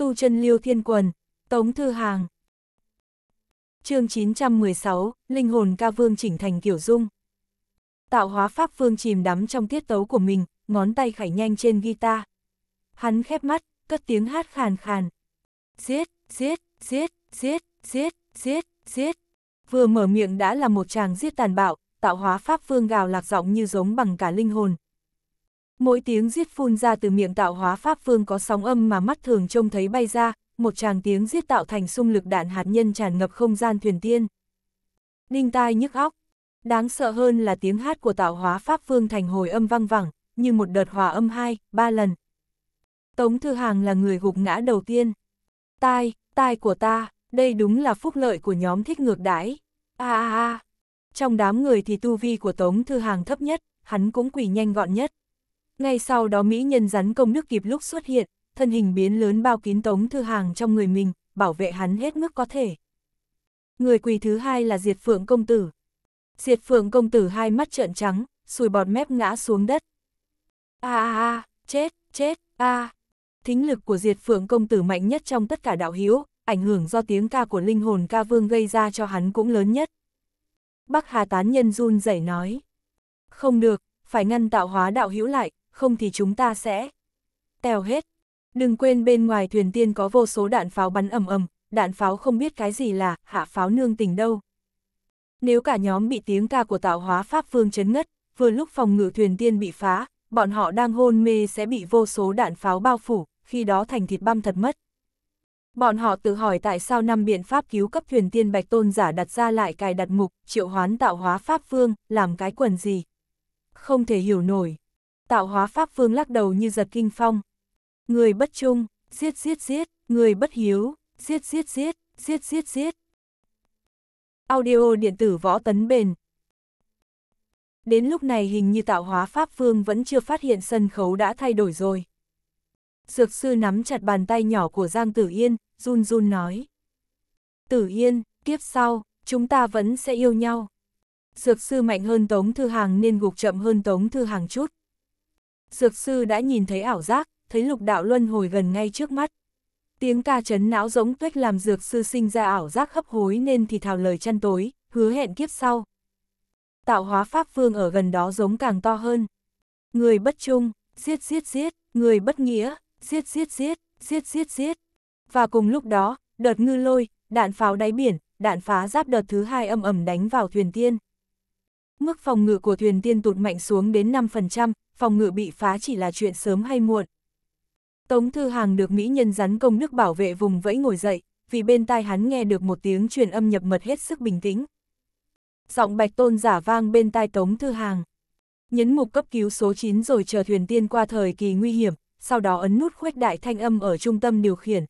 tu chân liêu thiên quần, tống thư hàng. chương 916, Linh hồn ca vương chỉnh thành kiểu dung. Tạo hóa pháp vương chìm đắm trong tiết tấu của mình, ngón tay khảy nhanh trên guitar. Hắn khép mắt, cất tiếng hát khàn khàn. Giết, giết, giết, giết, giết, giết, giết. Vừa mở miệng đã là một chàng giết tàn bạo, tạo hóa pháp vương gào lạc giọng như giống bằng cả linh hồn, Mỗi tiếng giết phun ra từ miệng tạo hóa pháp phương có sóng âm mà mắt thường trông thấy bay ra, một tràng tiếng giết tạo thành xung lực đạn hạt nhân tràn ngập không gian thuyền tiên. Đinh tai nhức óc. Đáng sợ hơn là tiếng hát của tạo hóa pháp phương thành hồi âm vang vẳng, như một đợt hòa âm hai, ba lần. Tống Thư Hàng là người gục ngã đầu tiên. Tai, tai của ta, đây đúng là phúc lợi của nhóm thích ngược đãi. A a a. Trong đám người thì tu vi của Tống Thư Hàng thấp nhất, hắn cũng quỳ nhanh gọn nhất. Ngay sau đó Mỹ nhân rắn công nước kịp lúc xuất hiện, thân hình biến lớn bao kín tống thư hàng trong người mình, bảo vệ hắn hết mức có thể. Người quỳ thứ hai là Diệt Phượng Công Tử. Diệt Phượng Công Tử hai mắt trợn trắng, sùi bọt mép ngã xuống đất. a a a, chết, chết, a. Thính lực của Diệt Phượng Công Tử mạnh nhất trong tất cả đạo hiếu ảnh hưởng do tiếng ca của linh hồn ca vương gây ra cho hắn cũng lớn nhất. Bắc Hà Tán Nhân run rẩy nói. Không được, phải ngăn tạo hóa đạo hữu lại, không thì chúng ta sẽ... teo hết. Đừng quên bên ngoài thuyền tiên có vô số đạn pháo bắn ầm ầm, đạn pháo không biết cái gì là hạ pháo nương tình đâu. Nếu cả nhóm bị tiếng ca của tạo hóa Pháp vương chấn ngất, vừa lúc phòng ngự thuyền tiên bị phá, bọn họ đang hôn mê sẽ bị vô số đạn pháo bao phủ, khi đó thành thịt băm thật mất. Bọn họ tự hỏi tại sao năm biện pháp cứu cấp thuyền tiên Bạch Tôn giả đặt ra lại cài đặt mục, triệu hoán tạo hóa Pháp vương làm cái quần gì. Không thể hiểu nổi tạo hóa pháp vương lắc đầu như giật kinh phong. Người bất trung, giết giết giết, người bất hiếu, giết giết giết, giết giết giết. Audio điện tử võ tấn bền. Đến lúc này hình như tạo hóa pháp vương vẫn chưa phát hiện sân khấu đã thay đổi rồi. Dược sư nắm chặt bàn tay nhỏ của Giang Tử Yên, run run nói. Tử Yên, kiếp sau, chúng ta vẫn sẽ yêu nhau. Dược sư mạnh hơn Tống Thư Hàng nên gục chậm hơn Tống Thư Hàng chút. Dược sư đã nhìn thấy ảo giác, thấy lục đạo luân hồi gần ngay trước mắt. Tiếng ca chấn não giống tuếch làm dược sư sinh ra ảo giác hấp hối nên thì thào lời chăn tối, hứa hẹn kiếp sau. Tạo hóa pháp phương ở gần đó giống càng to hơn. Người bất trung, giết giết giết, người bất nghĩa, giết giết giết, giết giết giết. Và cùng lúc đó, đợt ngư lôi, đạn pháo đáy biển, đạn phá giáp đợt thứ hai âm ầm đánh vào thuyền tiên. Mức phòng ngự của thuyền tiên tụt mạnh xuống đến 5%, phòng ngự bị phá chỉ là chuyện sớm hay muộn. Tống Thư Hàng được Mỹ nhân rắn công đức bảo vệ vùng vẫy ngồi dậy, vì bên tai hắn nghe được một tiếng truyền âm nhập mật hết sức bình tĩnh. Giọng bạch tôn giả vang bên tai Tống Thư Hàng. Nhấn mục cấp cứu số 9 rồi chờ thuyền tiên qua thời kỳ nguy hiểm, sau đó ấn nút khuếch đại thanh âm ở trung tâm điều khiển.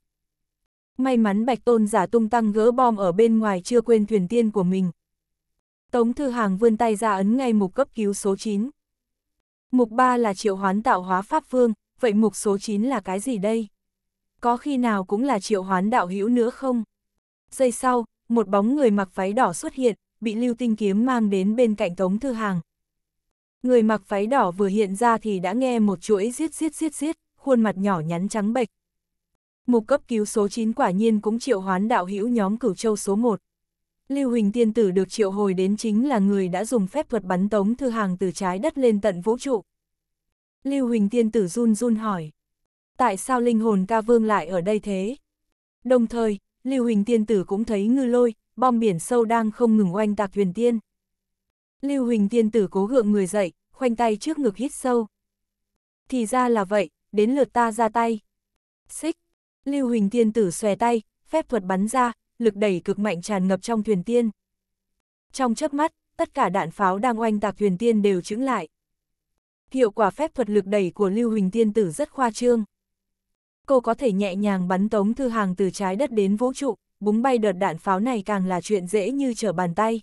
May mắn bạch tôn giả tung tăng gỡ bom ở bên ngoài chưa quên thuyền tiên của mình. Tống Thư Hàng vươn tay ra ấn ngay mục cấp cứu số 9. Mục 3 là triệu hoán tạo hóa Pháp Vương, vậy mục số 9 là cái gì đây? Có khi nào cũng là triệu hoán đạo hữu nữa không? Giây sau, một bóng người mặc váy đỏ xuất hiện, bị lưu tinh kiếm mang đến bên cạnh Tống Thư Hàng. Người mặc váy đỏ vừa hiện ra thì đã nghe một chuỗi giết giết giết giết, khuôn mặt nhỏ nhắn trắng bệch. Mục cấp cứu số 9 quả nhiên cũng triệu hoán đạo hữu nhóm cửu châu số 1. Lưu Huỳnh Tiên Tử được triệu hồi đến chính là người đã dùng phép thuật bắn tống thư hàng từ trái đất lên tận vũ trụ. Lưu Huỳnh Tiên Tử run run hỏi, tại sao linh hồn ca vương lại ở đây thế? Đồng thời, Lưu Huỳnh Tiên Tử cũng thấy ngư lôi, bom biển sâu đang không ngừng oanh tạc huyền tiên. Lưu Huỳnh Tiên Tử cố gượng người dậy, khoanh tay trước ngực hít sâu. Thì ra là vậy, đến lượt ta ra tay. Xích, Lưu Huỳnh Tiên Tử xòe tay, phép thuật bắn ra, lực đẩy cực mạnh tràn ngập trong thuyền tiên. Trong chớp mắt, tất cả đạn pháo đang oanh tạc thuyền tiên đều chững lại. Hiệu quả phép thuật lực đẩy của Lưu Huỳnh Tiên Tử rất khoa trương. Cô có thể nhẹ nhàng bắn tống thư hàng từ trái đất đến vũ trụ, búng bay đợt đạn pháo này càng là chuyện dễ như trở bàn tay.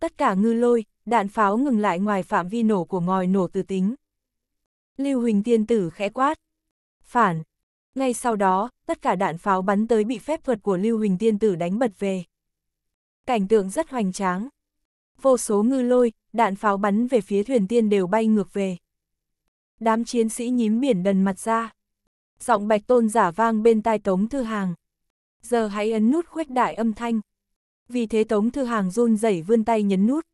Tất cả ngư lôi, đạn pháo ngừng lại ngoài phạm vi nổ của ngòi nổ từ tính. Lưu Huỳnh Tiên Tử khẽ quát. Phản. Ngay sau đó, tất cả đạn pháo bắn tới bị phép thuật của Lưu Huỳnh Tiên Tử đánh bật về. Cảnh tượng rất hoành tráng. Vô số ngư lôi, đạn pháo bắn về phía thuyền tiên đều bay ngược về. Đám chiến sĩ nhím biển đần mặt ra. Giọng bạch tôn giả vang bên tai Tống Thư Hàng. Giờ hãy ấn nút khuếch đại âm thanh. Vì thế Tống Thư Hàng run rẩy vươn tay nhấn nút.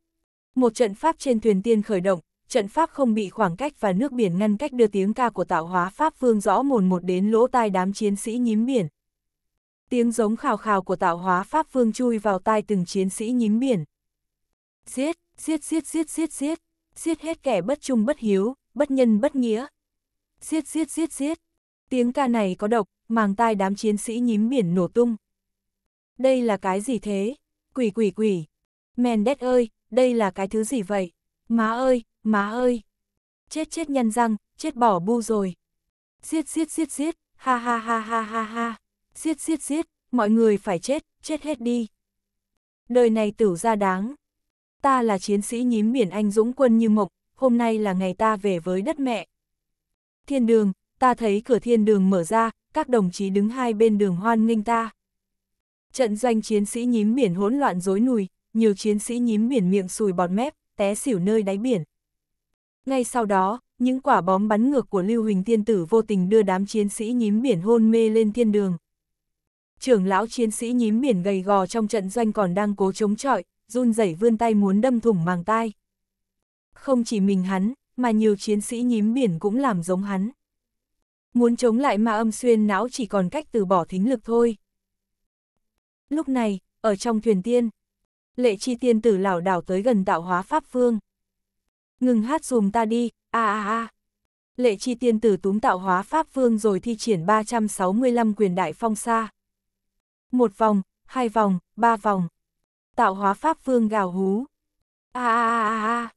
Một trận pháp trên thuyền tiên khởi động, trận pháp không bị khoảng cách và nước biển ngăn cách đưa tiếng ca của tạo hóa Pháp Vương rõ mồn một đến lỗ tai đám chiến sĩ nhím biển. Tiếng giống khào khào của tạo hóa Pháp Vương chui vào tai từng chiến sĩ nhím biển. Giết, giết, giết, giết, giết, giết, giết hết kẻ bất trung bất hiếu, bất nhân bất nghĩa. Giết, giết, giết, giết. Tiếng ca này có độc, màng tai đám chiến sĩ nhím biển nổ tung. Đây là cái gì thế? Quỷ quỷ quỷ. đét ơi, đây là cái thứ gì vậy? Má ơi, Má ơi! Chết chết nhân răng, chết bỏ bu rồi. Giết giết giết giết, ha ha ha ha ha ha. Giết giết giết, mọi người phải chết, chết hết đi. Đời này tử ra đáng. Ta là chiến sĩ nhím biển anh dũng quân như mộc, hôm nay là ngày ta về với đất mẹ. Thiên đường, ta thấy cửa thiên đường mở ra, các đồng chí đứng hai bên đường hoan nghênh ta. Trận doanh chiến sĩ nhím biển hỗn loạn rối nùi, nhiều chiến sĩ nhím biển miệng sùi bọt mép, té xỉu nơi đáy biển. Ngay sau đó, những quả bóng bắn ngược của Lưu Huỳnh Tiên Tử vô tình đưa đám chiến sĩ nhím biển hôn mê lên thiên đường. Trưởng lão chiến sĩ nhím biển gầy gò trong trận doanh còn đang cố chống chọi, run rẩy vươn tay muốn đâm thủng màng tai. Không chỉ mình hắn, mà nhiều chiến sĩ nhím biển cũng làm giống hắn. Muốn chống lại ma âm xuyên não chỉ còn cách từ bỏ thính lực thôi. Lúc này, ở trong thuyền tiên, lệ chi tiên tử lảo đảo tới gần tạo hóa pháp phương ngừng hát dùm ta đi, a a a. Lệ chi tiên tử túm tạo hóa pháp vương rồi thi triển 365 quyền đại phong xa. Một vòng, hai vòng, ba vòng. Tạo hóa pháp vương gào hú. a a a a.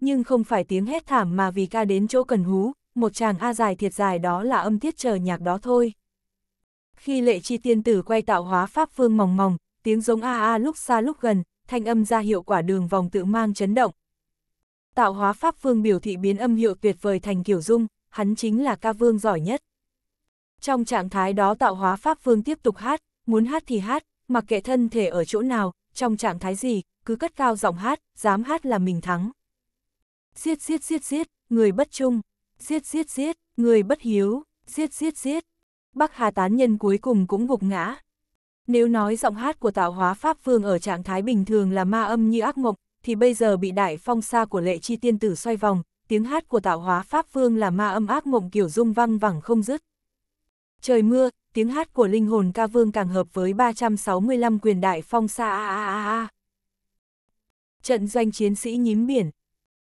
Nhưng không phải tiếng hét thảm mà vì ca đến chỗ cần hú, một chàng a dài thiệt dài đó là âm tiết chờ nhạc đó thôi. Khi lệ chi tiên tử quay tạo hóa pháp vương mỏng mỏng, tiếng giống a a lúc xa lúc gần, thanh âm ra hiệu quả đường vòng tự mang chấn động, tạo hóa pháp vương biểu thị biến âm hiệu tuyệt vời thành kiểu dung, hắn chính là ca vương giỏi nhất. Trong trạng thái đó tạo hóa pháp vương tiếp tục hát, muốn hát thì hát, mặc kệ thân thể ở chỗ nào, trong trạng thái gì, cứ cất cao giọng hát, dám hát là mình thắng. Giết giết giết giết, người bất trung, giết giết giết, người bất hiếu, giết giết giết. Bắc Hà tán nhân cuối cùng cũng gục ngã. Nếu nói giọng hát của tạo hóa Pháp Vương ở trạng thái bình thường là ma âm như ác mộng, thì bây giờ bị đại phong sa của lệ chi tiên tử xoay vòng, tiếng hát của tạo hóa Pháp Vương là ma âm ác mộng kiểu rung văng vẳng không dứt. Trời mưa, tiếng hát của linh hồn ca vương càng hợp với 365 quyền đại phong sa Trận doanh chiến sĩ nhím biển.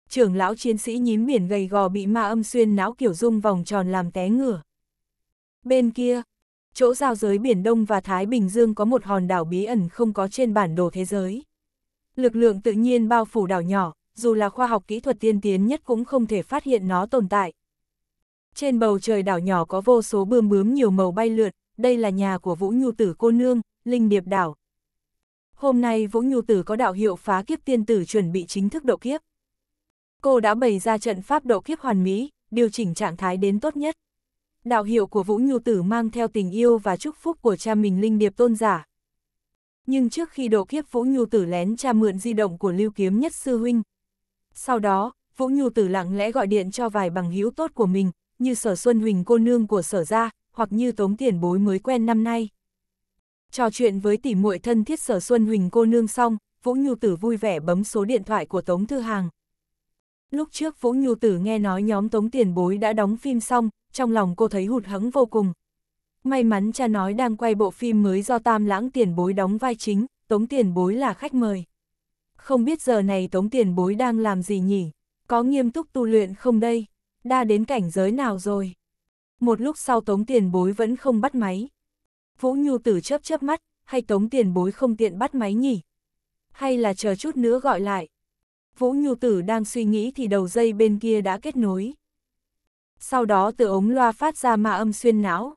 Trưởng lão chiến sĩ nhím biển gầy gò bị ma âm xuyên não kiểu rung vòng tròn làm té ngửa. Bên kia, chỗ giao giới Biển Đông và Thái Bình Dương có một hòn đảo bí ẩn không có trên bản đồ thế giới lực lượng tự nhiên bao phủ đảo nhỏ, dù là khoa học kỹ thuật tiên tiến nhất cũng không thể phát hiện nó tồn tại. Trên bầu trời đảo nhỏ có vô số bươm bướm nhiều màu bay lượn, đây là nhà của Vũ Nhu Tử cô nương, Linh Điệp Đảo. Hôm nay Vũ Nhu Tử có đạo hiệu phá kiếp tiên tử chuẩn bị chính thức độ kiếp. Cô đã bày ra trận pháp độ kiếp hoàn mỹ, điều chỉnh trạng thái đến tốt nhất. Đạo hiệu của Vũ Nhu Tử mang theo tình yêu và chúc phúc của cha mình Linh Điệp Tôn Giả, nhưng trước khi độ kiếp Vũ Nhu Tử lén tra mượn di động của Lưu Kiếm Nhất Sư Huynh. Sau đó, Vũ Nhu Tử lặng lẽ gọi điện cho vài bằng hữu tốt của mình, như Sở Xuân Huỳnh cô nương của Sở Gia, hoặc như Tống Tiền Bối mới quen năm nay. Trò chuyện với tỷ muội thân thiết Sở Xuân Huỳnh cô nương xong, Vũ Nhu Tử vui vẻ bấm số điện thoại của Tống Thư Hàng. Lúc trước Vũ Nhu Tử nghe nói nhóm Tống Tiền Bối đã đóng phim xong, trong lòng cô thấy hụt hẫng vô cùng, May mắn cha nói đang quay bộ phim mới do Tam Lãng Tiền Bối đóng vai chính, Tống Tiền Bối là khách mời. Không biết giờ này Tống Tiền Bối đang làm gì nhỉ? Có nghiêm túc tu luyện không đây? Đa đến cảnh giới nào rồi? Một lúc sau Tống Tiền Bối vẫn không bắt máy. Vũ Nhu Tử chớp chớp mắt, hay Tống Tiền Bối không tiện bắt máy nhỉ? Hay là chờ chút nữa gọi lại? Vũ Nhu Tử đang suy nghĩ thì đầu dây bên kia đã kết nối. Sau đó từ ống loa phát ra ma âm xuyên não,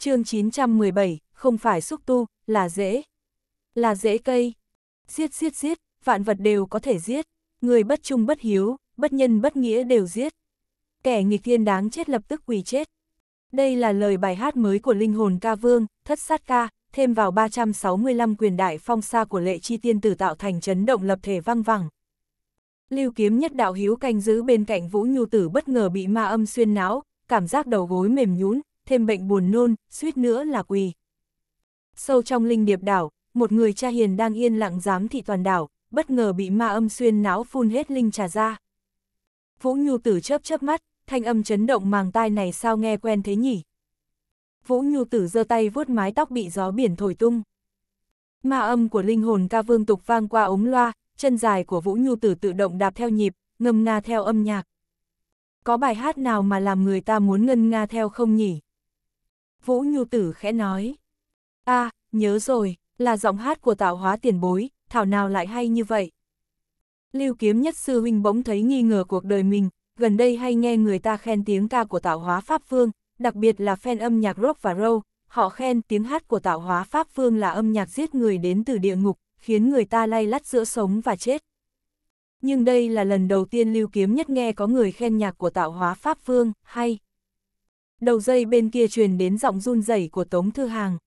chương 917, không phải xúc tu, là dễ. Là dễ cây. Giết giết giết, vạn vật đều có thể giết. Người bất trung bất hiếu, bất nhân bất nghĩa đều giết. Kẻ nghịch thiên đáng chết lập tức quỳ chết. Đây là lời bài hát mới của linh hồn ca vương, thất sát ca, thêm vào 365 quyền đại phong xa của lệ chi tiên tử tạo thành chấn động lập thể vang vẳng. Lưu kiếm nhất đạo hiếu canh giữ bên cạnh vũ nhu tử bất ngờ bị ma âm xuyên não, cảm giác đầu gối mềm nhún, thêm bệnh buồn nôn, suýt nữa là quỳ. Sâu trong linh điệp đảo, một người cha hiền đang yên lặng giám thị toàn đảo, bất ngờ bị ma âm xuyên não phun hết linh trà ra. Vũ Nhu tử chớp chớp mắt, thanh âm chấn động màng tai này sao nghe quen thế nhỉ? Vũ Nhu tử giơ tay vuốt mái tóc bị gió biển thổi tung. Ma âm của linh hồn ca vương tục vang qua ống loa, chân dài của Vũ Nhu tử tự động đạp theo nhịp, ngâm nga theo âm nhạc. Có bài hát nào mà làm người ta muốn ngân nga theo không nhỉ? Vũ Nhu Tử khẽ nói. a à, nhớ rồi, là giọng hát của tạo hóa tiền bối, thảo nào lại hay như vậy. Lưu kiếm nhất sư huynh bỗng thấy nghi ngờ cuộc đời mình, gần đây hay nghe người ta khen tiếng ca của tạo hóa Pháp Vương, đặc biệt là fan âm nhạc rock và roll, họ khen tiếng hát của tạo hóa Pháp Vương là âm nhạc giết người đến từ địa ngục, khiến người ta lay lắt giữa sống và chết. Nhưng đây là lần đầu tiên lưu kiếm nhất nghe có người khen nhạc của tạo hóa Pháp Vương, hay đầu dây bên kia truyền đến giọng run rẩy của Tống Thư Hàng.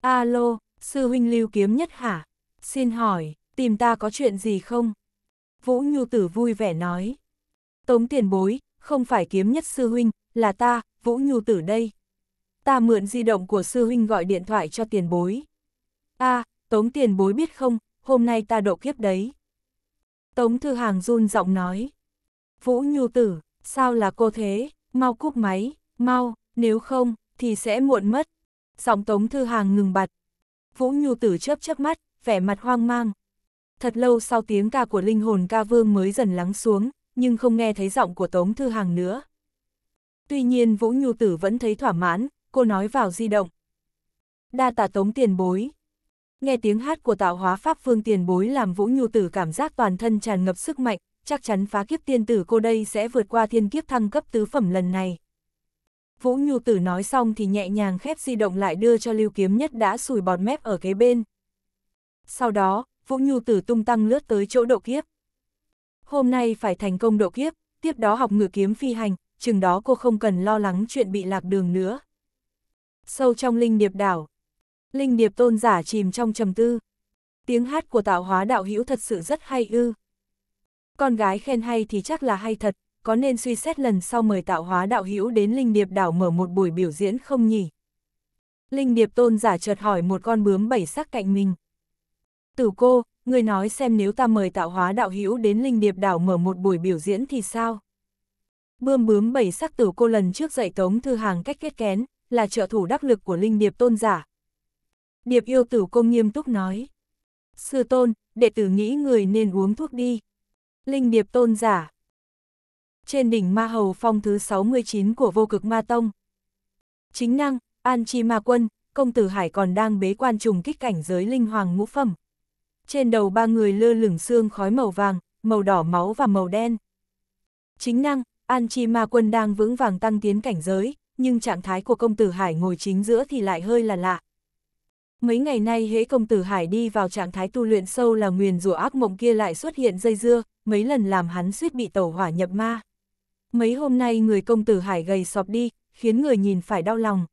Alo, sư huynh lưu kiếm nhất hả? Xin hỏi, tìm ta có chuyện gì không? Vũ Nhu Tử vui vẻ nói. Tống tiền bối, không phải kiếm nhất sư huynh, là ta, Vũ Nhu Tử đây. Ta mượn di động của sư huynh gọi điện thoại cho tiền bối. a à, Tống tiền bối biết không, hôm nay ta độ kiếp đấy. Tống Thư Hàng run giọng nói. Vũ Nhu Tử, sao là cô thế, mau cúp máy mau, nếu không, thì sẽ muộn mất. Giọng Tống Thư Hàng ngừng bặt. Vũ Nhu Tử chớp chớp mắt, vẻ mặt hoang mang. Thật lâu sau tiếng ca của linh hồn ca vương mới dần lắng xuống, nhưng không nghe thấy giọng của Tống Thư Hàng nữa. Tuy nhiên Vũ Nhu Tử vẫn thấy thỏa mãn, cô nói vào di động. Đa tạ Tống tiền bối. Nghe tiếng hát của tạo hóa pháp phương tiền bối làm Vũ Nhu Tử cảm giác toàn thân tràn ngập sức mạnh, chắc chắn phá kiếp tiên tử cô đây sẽ vượt qua thiên kiếp thăng cấp tứ phẩm lần này. Vũ Nhu Tử nói xong thì nhẹ nhàng khép di động lại đưa cho Lưu Kiếm Nhất đã sùi bọt mép ở kế bên. Sau đó, Vũ Nhu Tử tung tăng lướt tới chỗ độ kiếp. Hôm nay phải thành công độ kiếp, tiếp đó học ngự kiếm phi hành, chừng đó cô không cần lo lắng chuyện bị lạc đường nữa. Sâu trong linh điệp đảo, linh điệp tôn giả chìm trong trầm tư. Tiếng hát của tạo hóa đạo hữu thật sự rất hay ư. Con gái khen hay thì chắc là hay thật, có nên suy xét lần sau mời tạo hóa đạo hữu đến Linh Điệp đảo mở một buổi biểu diễn không nhỉ? Linh Điệp tôn giả chợt hỏi một con bướm bảy sắc cạnh mình. Tử cô, người nói xem nếu ta mời tạo hóa đạo hữu đến Linh Điệp đảo mở một buổi biểu diễn thì sao? Bươm bướm bảy sắc tử cô lần trước dạy tống thư hàng cách kết kén, là trợ thủ đắc lực của Linh Điệp tôn giả. Điệp yêu tử cô nghiêm túc nói. Sư tôn, đệ tử nghĩ người nên uống thuốc đi. Linh Điệp tôn giả, trên đỉnh Ma Hầu Phong thứ 69 của vô cực Ma Tông. Chính năng, An Chi Ma Quân, công tử Hải còn đang bế quan trùng kích cảnh giới linh hoàng ngũ phẩm. Trên đầu ba người lơ lửng xương khói màu vàng, màu đỏ máu và màu đen. Chính năng, An Chi Ma Quân đang vững vàng tăng tiến cảnh giới, nhưng trạng thái của công tử Hải ngồi chính giữa thì lại hơi là lạ. Mấy ngày nay hễ công tử Hải đi vào trạng thái tu luyện sâu là nguyền rủa ác mộng kia lại xuất hiện dây dưa, mấy lần làm hắn suýt bị tẩu hỏa nhập ma mấy hôm nay người công tử Hải gầy sọp đi, khiến người nhìn phải đau lòng.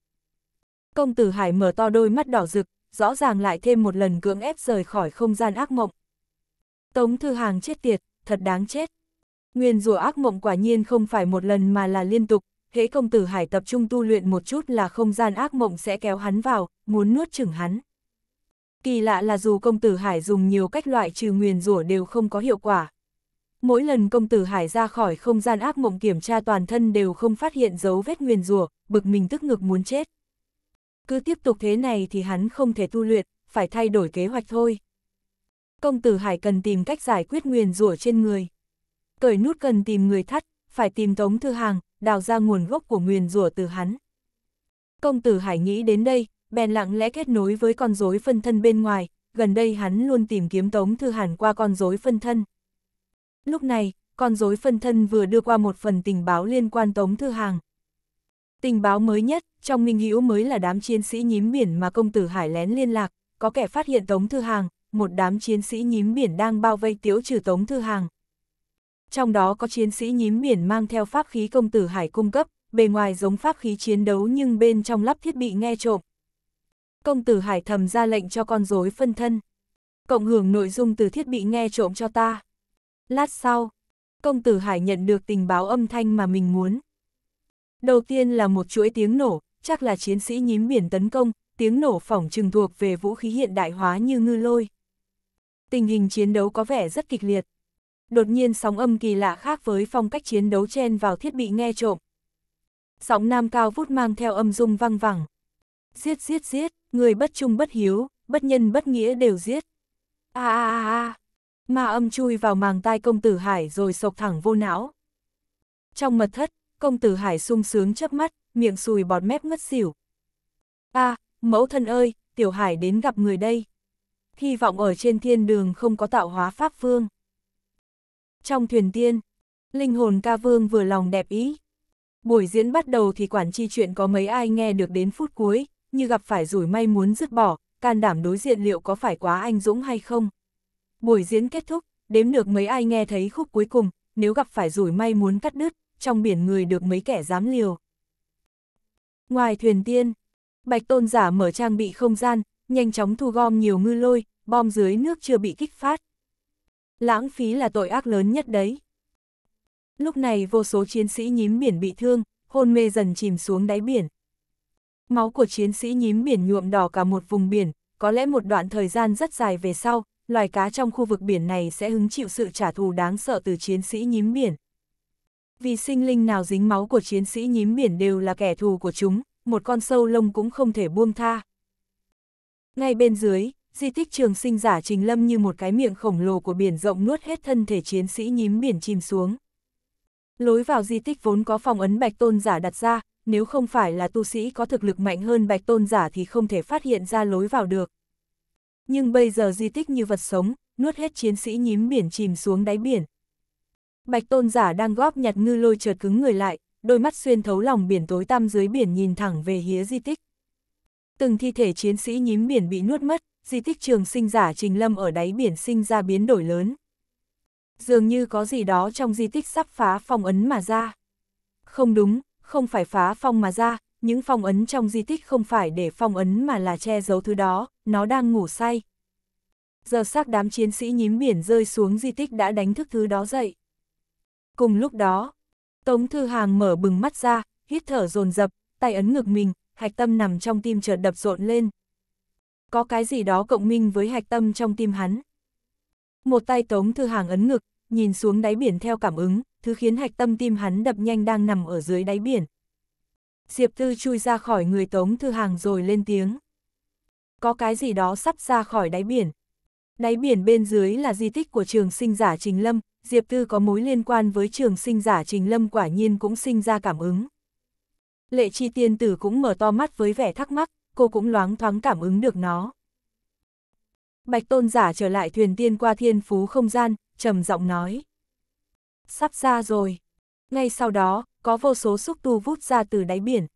Công tử Hải mở to đôi mắt đỏ rực, rõ ràng lại thêm một lần cưỡng ép rời khỏi không gian ác mộng. Tống Thư Hàng chết tiệt, thật đáng chết. Nguyên rùa ác mộng quả nhiên không phải một lần mà là liên tục, hễ công tử Hải tập trung tu luyện một chút là không gian ác mộng sẽ kéo hắn vào, muốn nuốt chửng hắn. Kỳ lạ là dù công tử Hải dùng nhiều cách loại trừ nguyền rủa đều không có hiệu quả. Mỗi lần công tử Hải ra khỏi không gian ác mộng kiểm tra toàn thân đều không phát hiện dấu vết nguyền rùa, bực mình tức ngực muốn chết. Cứ tiếp tục thế này thì hắn không thể tu luyện, phải thay đổi kế hoạch thôi. Công tử Hải cần tìm cách giải quyết nguyền rủa trên người. Cởi nút cần tìm người thắt, phải tìm Tống Thư Hàng, đào ra nguồn gốc của nguyền rủa từ hắn. Công tử Hải nghĩ đến đây, bèn lặng lẽ kết nối với con rối phân thân bên ngoài, gần đây hắn luôn tìm kiếm Tống Thư Hàn qua con rối phân thân. Lúc này, con rối phân thân vừa đưa qua một phần tình báo liên quan Tống Thư Hàng. Tình báo mới nhất, trong Minh Hữu mới là đám chiến sĩ nhím biển mà công tử Hải lén liên lạc, có kẻ phát hiện Tống Thư Hàng, một đám chiến sĩ nhím biển đang bao vây tiếu trừ Tống Thư Hàng. Trong đó có chiến sĩ nhím biển mang theo pháp khí công tử Hải cung cấp, bề ngoài giống pháp khí chiến đấu nhưng bên trong lắp thiết bị nghe trộm. Công tử Hải thầm ra lệnh cho con rối phân thân. Cộng hưởng nội dung từ thiết bị nghe trộm cho ta. Lát sau, công tử Hải nhận được tình báo âm thanh mà mình muốn. Đầu tiên là một chuỗi tiếng nổ, chắc là chiến sĩ nhím biển tấn công, tiếng nổ phỏng trừng thuộc về vũ khí hiện đại hóa như ngư lôi. Tình hình chiến đấu có vẻ rất kịch liệt. Đột nhiên sóng âm kỳ lạ khác với phong cách chiến đấu chen vào thiết bị nghe trộm. Sóng nam cao vút mang theo âm dung văng vẳng. Giết giết giết, người bất trung bất hiếu, bất nhân bất nghĩa đều giết. A a a a ma âm chui vào màng tai công tử Hải rồi sộc thẳng vô não. Trong mật thất, công tử Hải sung sướng chớp mắt, miệng sùi bọt mép ngất xỉu. a à, mẫu thân ơi, tiểu Hải đến gặp người đây. Hy vọng ở trên thiên đường không có tạo hóa pháp vương. Trong thuyền tiên, linh hồn ca vương vừa lòng đẹp ý. Buổi diễn bắt đầu thì quản chi chuyện có mấy ai nghe được đến phút cuối, như gặp phải rủi may muốn dứt bỏ, can đảm đối diện liệu có phải quá anh dũng hay không. Buổi diễn kết thúc, đếm được mấy ai nghe thấy khúc cuối cùng, nếu gặp phải rủi may muốn cắt đứt, trong biển người được mấy kẻ dám liều. Ngoài thuyền tiên, Bạch Tôn giả mở trang bị không gian, nhanh chóng thu gom nhiều ngư lôi, bom dưới nước chưa bị kích phát. Lãng phí là tội ác lớn nhất đấy. Lúc này vô số chiến sĩ nhím biển bị thương, hôn mê dần chìm xuống đáy biển. Máu của chiến sĩ nhím biển nhuộm đỏ cả một vùng biển, có lẽ một đoạn thời gian rất dài về sau, loài cá trong khu vực biển này sẽ hứng chịu sự trả thù đáng sợ từ chiến sĩ nhím biển. Vì sinh linh nào dính máu của chiến sĩ nhím biển đều là kẻ thù của chúng, một con sâu lông cũng không thể buông tha. Ngay bên dưới, di tích trường sinh giả trình lâm như một cái miệng khổng lồ của biển rộng nuốt hết thân thể chiến sĩ nhím biển chìm xuống. Lối vào di tích vốn có phòng ấn bạch tôn giả đặt ra, nếu không phải là tu sĩ có thực lực mạnh hơn bạch tôn giả thì không thể phát hiện ra lối vào được nhưng bây giờ di tích như vật sống, nuốt hết chiến sĩ nhím biển chìm xuống đáy biển. Bạch tôn giả đang góp nhặt ngư lôi chợt cứng người lại, đôi mắt xuyên thấu lòng biển tối tăm dưới biển nhìn thẳng về hía di tích. Từng thi thể chiến sĩ nhím biển bị nuốt mất, di tích trường sinh giả trình lâm ở đáy biển sinh ra biến đổi lớn. Dường như có gì đó trong di tích sắp phá phong ấn mà ra. Không đúng, không phải phá phong mà ra, những phong ấn trong di tích không phải để phong ấn mà là che giấu thứ đó, nó đang ngủ say. Giờ xác đám chiến sĩ nhím biển rơi xuống di tích đã đánh thức thứ đó dậy. Cùng lúc đó, Tống Thư Hàng mở bừng mắt ra, hít thở dồn dập, tay ấn ngực mình, hạch tâm nằm trong tim chợt đập rộn lên. Có cái gì đó cộng minh với hạch tâm trong tim hắn. Một tay Tống Thư Hàng ấn ngực, nhìn xuống đáy biển theo cảm ứng, thứ khiến hạch tâm tim hắn đập nhanh đang nằm ở dưới đáy biển, Diệp Tư chui ra khỏi người Tống Thư Hàng rồi lên tiếng. Có cái gì đó sắp ra khỏi đáy biển. Đáy biển bên dưới là di tích của trường sinh giả Trình Lâm, Diệp Tư có mối liên quan với trường sinh giả Trình Lâm quả nhiên cũng sinh ra cảm ứng. Lệ chi tiên tử cũng mở to mắt với vẻ thắc mắc, cô cũng loáng thoáng cảm ứng được nó. Bạch tôn giả trở lại thuyền tiên qua thiên phú không gian, trầm giọng nói. Sắp ra rồi. Ngay sau đó, có vô số xúc tu vút ra từ đáy biển.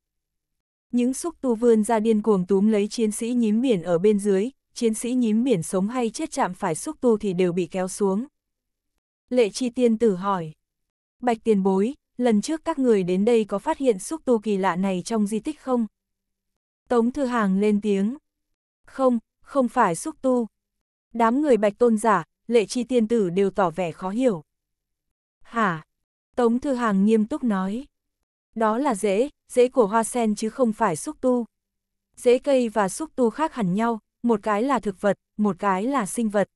Những xúc tu vươn ra điên cuồng túm lấy chiến sĩ nhím biển ở bên dưới, chiến sĩ nhím biển sống hay chết chạm phải xúc tu thì đều bị kéo xuống. Lệ chi tiên tử hỏi. Bạch tiền bối, lần trước các người đến đây có phát hiện xúc tu kỳ lạ này trong di tích không? Tống Thư Hàng lên tiếng. Không, không phải xúc tu. Đám người bạch tôn giả, lệ chi tiên tử đều tỏ vẻ khó hiểu. Hả? Tống Thư Hàng nghiêm túc nói. Đó là rễ, rễ của hoa sen chứ không phải xúc tu. Rễ cây và xúc tu khác hẳn nhau, một cái là thực vật, một cái là sinh vật.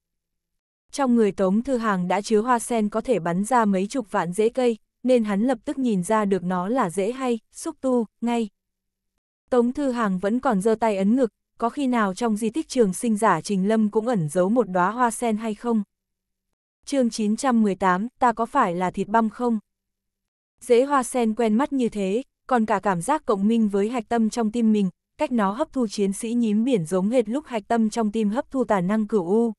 Trong người Tống Thư Hàng đã chứa hoa sen có thể bắn ra mấy chục vạn rễ cây, nên hắn lập tức nhìn ra được nó là rễ hay, xúc tu, ngay. Tống Thư Hàng vẫn còn giơ tay ấn ngực, có khi nào trong di tích trường sinh giả Trình Lâm cũng ẩn giấu một đóa hoa sen hay không? chương 918, ta có phải là thịt băm không? Dễ hoa sen quen mắt như thế, còn cả cảm giác cộng minh với hạch tâm trong tim mình, cách nó hấp thu chiến sĩ nhím biển giống hệt lúc hạch tâm trong tim hấp thu tà năng cửu u.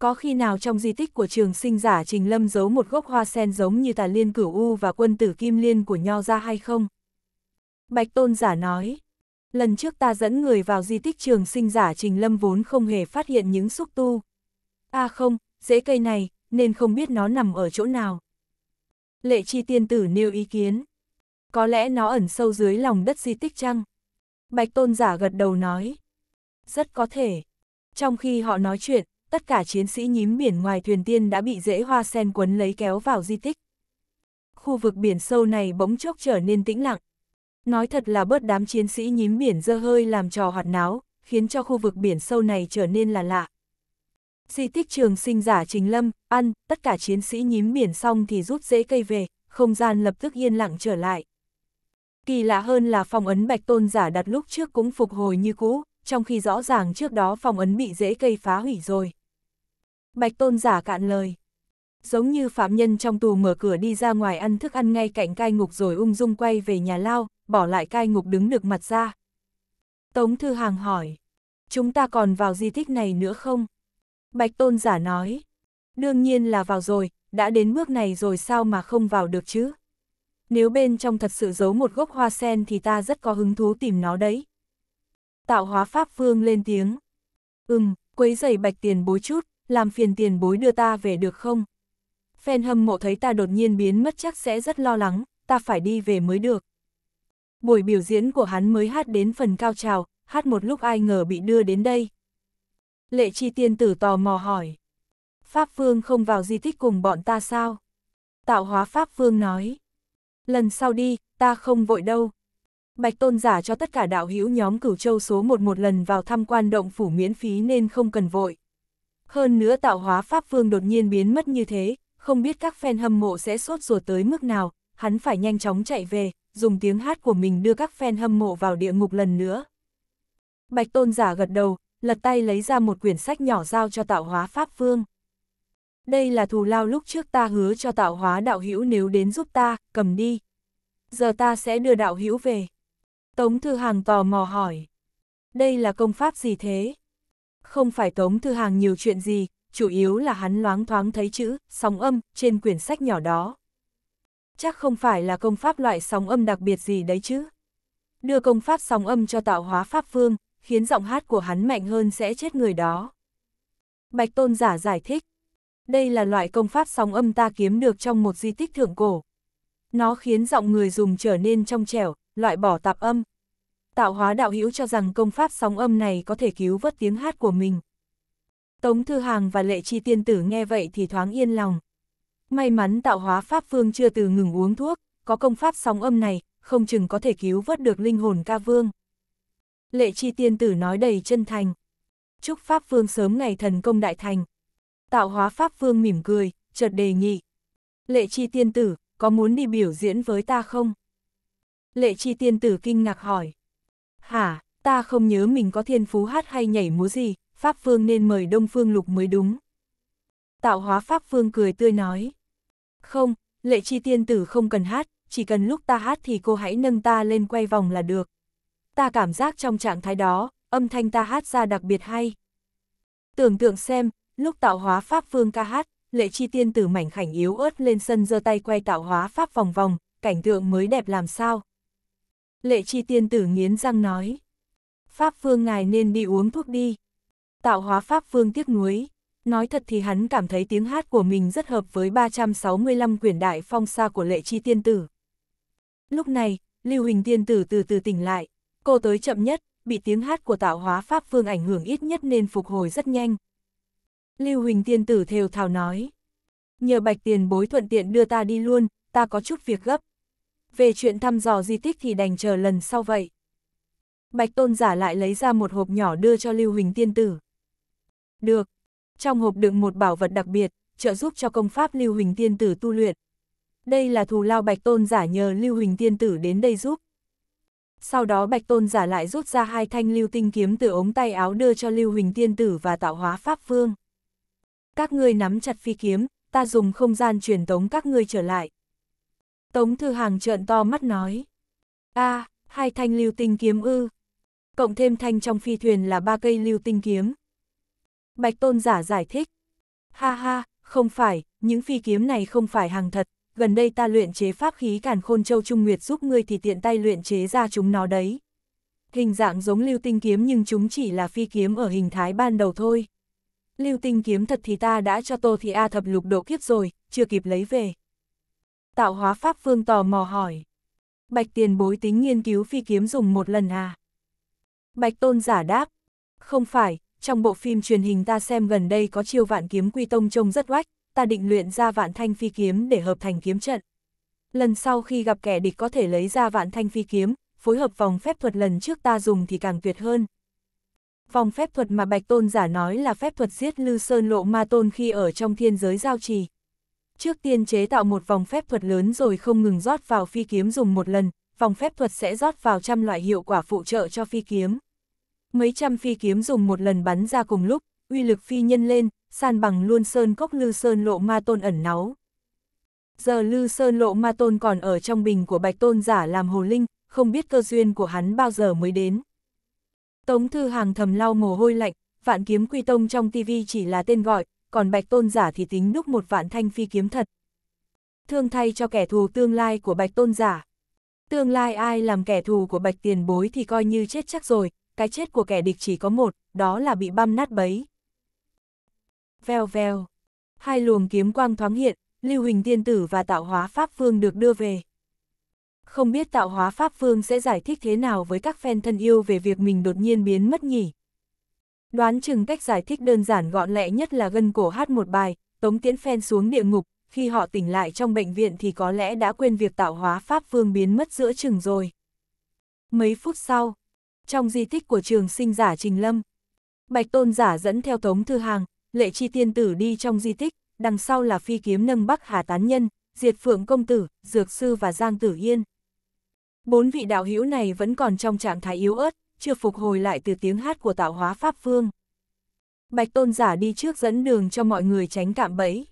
Có khi nào trong di tích của trường sinh giả Trình Lâm giấu một gốc hoa sen giống như tà liên cửu u và quân tử kim liên của nho ra hay không? Bạch tôn giả nói, lần trước ta dẫn người vào di tích trường sinh giả Trình Lâm vốn không hề phát hiện những xúc tu. a à không, dễ cây này, nên không biết nó nằm ở chỗ nào lệ chi tiên tử nêu ý kiến. Có lẽ nó ẩn sâu dưới lòng đất di tích chăng? Bạch tôn giả gật đầu nói. Rất có thể. Trong khi họ nói chuyện, tất cả chiến sĩ nhím biển ngoài thuyền tiên đã bị rễ hoa sen quấn lấy kéo vào di tích. Khu vực biển sâu này bỗng chốc trở nên tĩnh lặng. Nói thật là bớt đám chiến sĩ nhím biển dơ hơi làm trò hoạt náo, khiến cho khu vực biển sâu này trở nên là lạ. Di tích trường sinh giả Trình Lâm, ăn, tất cả chiến sĩ nhím miển xong thì rút rễ cây về, không gian lập tức yên lặng trở lại. Kỳ lạ hơn là phong ấn bạch tôn giả đặt lúc trước cũng phục hồi như cũ, trong khi rõ ràng trước đó phong ấn bị rễ cây phá hủy rồi. Bạch tôn giả cạn lời. Giống như phạm nhân trong tù mở cửa đi ra ngoài ăn thức ăn ngay cạnh cai ngục rồi ung dung quay về nhà lao, bỏ lại cai ngục đứng được mặt ra. Tống Thư Hàng hỏi, chúng ta còn vào di tích này nữa không? Bạch tôn giả nói, đương nhiên là vào rồi, đã đến bước này rồi sao mà không vào được chứ? Nếu bên trong thật sự giấu một gốc hoa sen thì ta rất có hứng thú tìm nó đấy. Tạo hóa Pháp Vương lên tiếng. Ừm, quấy giày bạch tiền bối chút, làm phiền tiền bối đưa ta về được không? Phen hâm mộ thấy ta đột nhiên biến mất chắc sẽ rất lo lắng, ta phải đi về mới được. Buổi biểu diễn của hắn mới hát đến phần cao trào, hát một lúc ai ngờ bị đưa đến đây lệ chi tiên tử tò mò hỏi. Pháp Vương không vào di tích cùng bọn ta sao? Tạo hóa Pháp Vương nói. Lần sau đi, ta không vội đâu. Bạch tôn giả cho tất cả đạo hữu nhóm cửu châu số một một lần vào thăm quan động phủ miễn phí nên không cần vội. Hơn nữa tạo hóa Pháp Vương đột nhiên biến mất như thế, không biết các fan hâm mộ sẽ sốt ruột tới mức nào, hắn phải nhanh chóng chạy về, dùng tiếng hát của mình đưa các fan hâm mộ vào địa ngục lần nữa. Bạch tôn giả gật đầu, lật tay lấy ra một quyển sách nhỏ giao cho tạo hóa Pháp Vương. Đây là thù lao lúc trước ta hứa cho tạo hóa đạo hữu nếu đến giúp ta, cầm đi. Giờ ta sẽ đưa đạo hữu về. Tống Thư Hàng tò mò hỏi. Đây là công pháp gì thế? Không phải Tống Thư Hàng nhiều chuyện gì, chủ yếu là hắn loáng thoáng thấy chữ, sóng âm, trên quyển sách nhỏ đó. Chắc không phải là công pháp loại sóng âm đặc biệt gì đấy chứ. Đưa công pháp sóng âm cho tạo hóa Pháp Vương, khiến giọng hát của hắn mạnh hơn sẽ chết người đó. Bạch Tôn giả giải thích, đây là loại công pháp sóng âm ta kiếm được trong một di tích thượng cổ. Nó khiến giọng người dùng trở nên trong trẻo, loại bỏ tạp âm. Tạo hóa đạo hữu cho rằng công pháp sóng âm này có thể cứu vớt tiếng hát của mình. Tống Thư Hàng và Lệ Chi Tiên Tử nghe vậy thì thoáng yên lòng. May mắn tạo hóa Pháp Vương chưa từ ngừng uống thuốc, có công pháp sóng âm này, không chừng có thể cứu vớt được linh hồn ca vương lệ chi tiên tử nói đầy chân thành. Chúc Pháp Vương sớm ngày thần công đại thành. Tạo hóa Pháp Vương mỉm cười, chợt đề nghị. Lệ chi tiên tử, có muốn đi biểu diễn với ta không? Lệ chi tiên tử kinh ngạc hỏi. Hả, ta không nhớ mình có thiên phú hát hay nhảy múa gì, Pháp Vương nên mời Đông Phương Lục mới đúng. Tạo hóa Pháp Vương cười tươi nói. Không, lệ chi tiên tử không cần hát, chỉ cần lúc ta hát thì cô hãy nâng ta lên quay vòng là được ta cảm giác trong trạng thái đó, âm thanh ta hát ra đặc biệt hay. Tưởng tượng xem, lúc tạo hóa pháp vương ca hát, lệ chi tiên tử mảnh khảnh yếu ớt lên sân giơ tay quay tạo hóa pháp vòng vòng, cảnh tượng mới đẹp làm sao. Lệ chi tiên tử nghiến răng nói, pháp vương ngài nên đi uống thuốc đi. Tạo hóa pháp vương tiếc nuối, nói thật thì hắn cảm thấy tiếng hát của mình rất hợp với 365 quyển đại phong sa của lệ chi tiên tử. Lúc này, Lưu hình tiên tử từ từ tỉnh lại, Cô tới chậm nhất, bị tiếng hát của tạo hóa Pháp Vương ảnh hưởng ít nhất nên phục hồi rất nhanh. Lưu Huỳnh Tiên Tử thều thào nói. Nhờ bạch tiền bối thuận tiện đưa ta đi luôn, ta có chút việc gấp. Về chuyện thăm dò di tích thì đành chờ lần sau vậy. Bạch Tôn giả lại lấy ra một hộp nhỏ đưa cho Lưu Huỳnh Tiên Tử. Được. Trong hộp đựng một bảo vật đặc biệt, trợ giúp cho công pháp Lưu Huỳnh Tiên Tử tu luyện. Đây là thù lao Bạch Tôn giả nhờ Lưu Huỳnh Tiên Tử đến đây giúp sau đó bạch tôn giả lại rút ra hai thanh lưu tinh kiếm từ ống tay áo đưa cho lưu huỳnh tiên tử và tạo hóa pháp vương. Các ngươi nắm chặt phi kiếm, ta dùng không gian truyền tống các ngươi trở lại. Tống thư hàng trợn to mắt nói. a à, hai thanh lưu tinh kiếm ư. Cộng thêm thanh trong phi thuyền là ba cây lưu tinh kiếm. Bạch tôn giả giải thích. Ha ha, không phải, những phi kiếm này không phải hàng thật, gần đây ta luyện chế pháp khí càn khôn châu Trung Nguyệt giúp ngươi thì tiện tay luyện chế ra chúng nó đấy. Hình dạng giống lưu tinh kiếm nhưng chúng chỉ là phi kiếm ở hình thái ban đầu thôi. Lưu tinh kiếm thật thì ta đã cho Tô Thị A thập lục độ kiếp rồi, chưa kịp lấy về. Tạo hóa pháp phương tò mò hỏi. Bạch tiền bối tính nghiên cứu phi kiếm dùng một lần à? Bạch tôn giả đáp. Không phải, trong bộ phim truyền hình ta xem gần đây có chiêu vạn kiếm quy tông trông rất oách, ta định luyện ra vạn thanh phi kiếm để hợp thành kiếm trận. Lần sau khi gặp kẻ địch có thể lấy ra vạn thanh phi kiếm, phối hợp vòng phép thuật lần trước ta dùng thì càng tuyệt hơn. Vòng phép thuật mà Bạch Tôn giả nói là phép thuật giết Lư Sơn Lộ Ma Tôn khi ở trong thiên giới giao trì. Trước tiên chế tạo một vòng phép thuật lớn rồi không ngừng rót vào phi kiếm dùng một lần, vòng phép thuật sẽ rót vào trăm loại hiệu quả phụ trợ cho phi kiếm. Mấy trăm phi kiếm dùng một lần bắn ra cùng lúc, uy lực phi nhân lên, san bằng luôn sơn cốc lư sơn lộ ma tôn ẩn náu. Giờ lư sơn lộ ma tôn còn ở trong bình của bạch tôn giả làm hồ linh, không biết cơ duyên của hắn bao giờ mới đến. Tống Thư Hàng thầm lau mồ hôi lạnh, vạn kiếm quy tông trong tivi chỉ là tên gọi, còn bạch tôn giả thì tính đúc một vạn thanh phi kiếm thật. Thương thay cho kẻ thù tương lai của bạch tôn giả. Tương lai ai làm kẻ thù của bạch tiền bối thì coi như chết chắc rồi, cái chết của kẻ địch chỉ có một, đó là bị băm nát bấy veo veo. Hai luồng kiếm quang thoáng hiện, Lưu Huỳnh Tiên Tử và Tạo Hóa Pháp Vương được đưa về. Không biết Tạo Hóa Pháp Vương sẽ giải thích thế nào với các fan thân yêu về việc mình đột nhiên biến mất nhỉ? Đoán chừng cách giải thích đơn giản gọn lẹ nhất là gân cổ hát một bài, tống tiễn fan xuống địa ngục, khi họ tỉnh lại trong bệnh viện thì có lẽ đã quên việc tạo hóa Pháp Vương biến mất giữa chừng rồi. Mấy phút sau, trong di tích của trường sinh giả Trình Lâm, Bạch Tôn giả dẫn theo Tống Thư Hàng, lệ chi tiên tử đi trong di tích, đằng sau là phi kiếm nâng bắc hà tán nhân, diệt phượng công tử, dược sư và giang tử yên. Bốn vị đạo hữu này vẫn còn trong trạng thái yếu ớt, chưa phục hồi lại từ tiếng hát của tạo hóa Pháp Phương. Bạch tôn giả đi trước dẫn đường cho mọi người tránh cạm bẫy.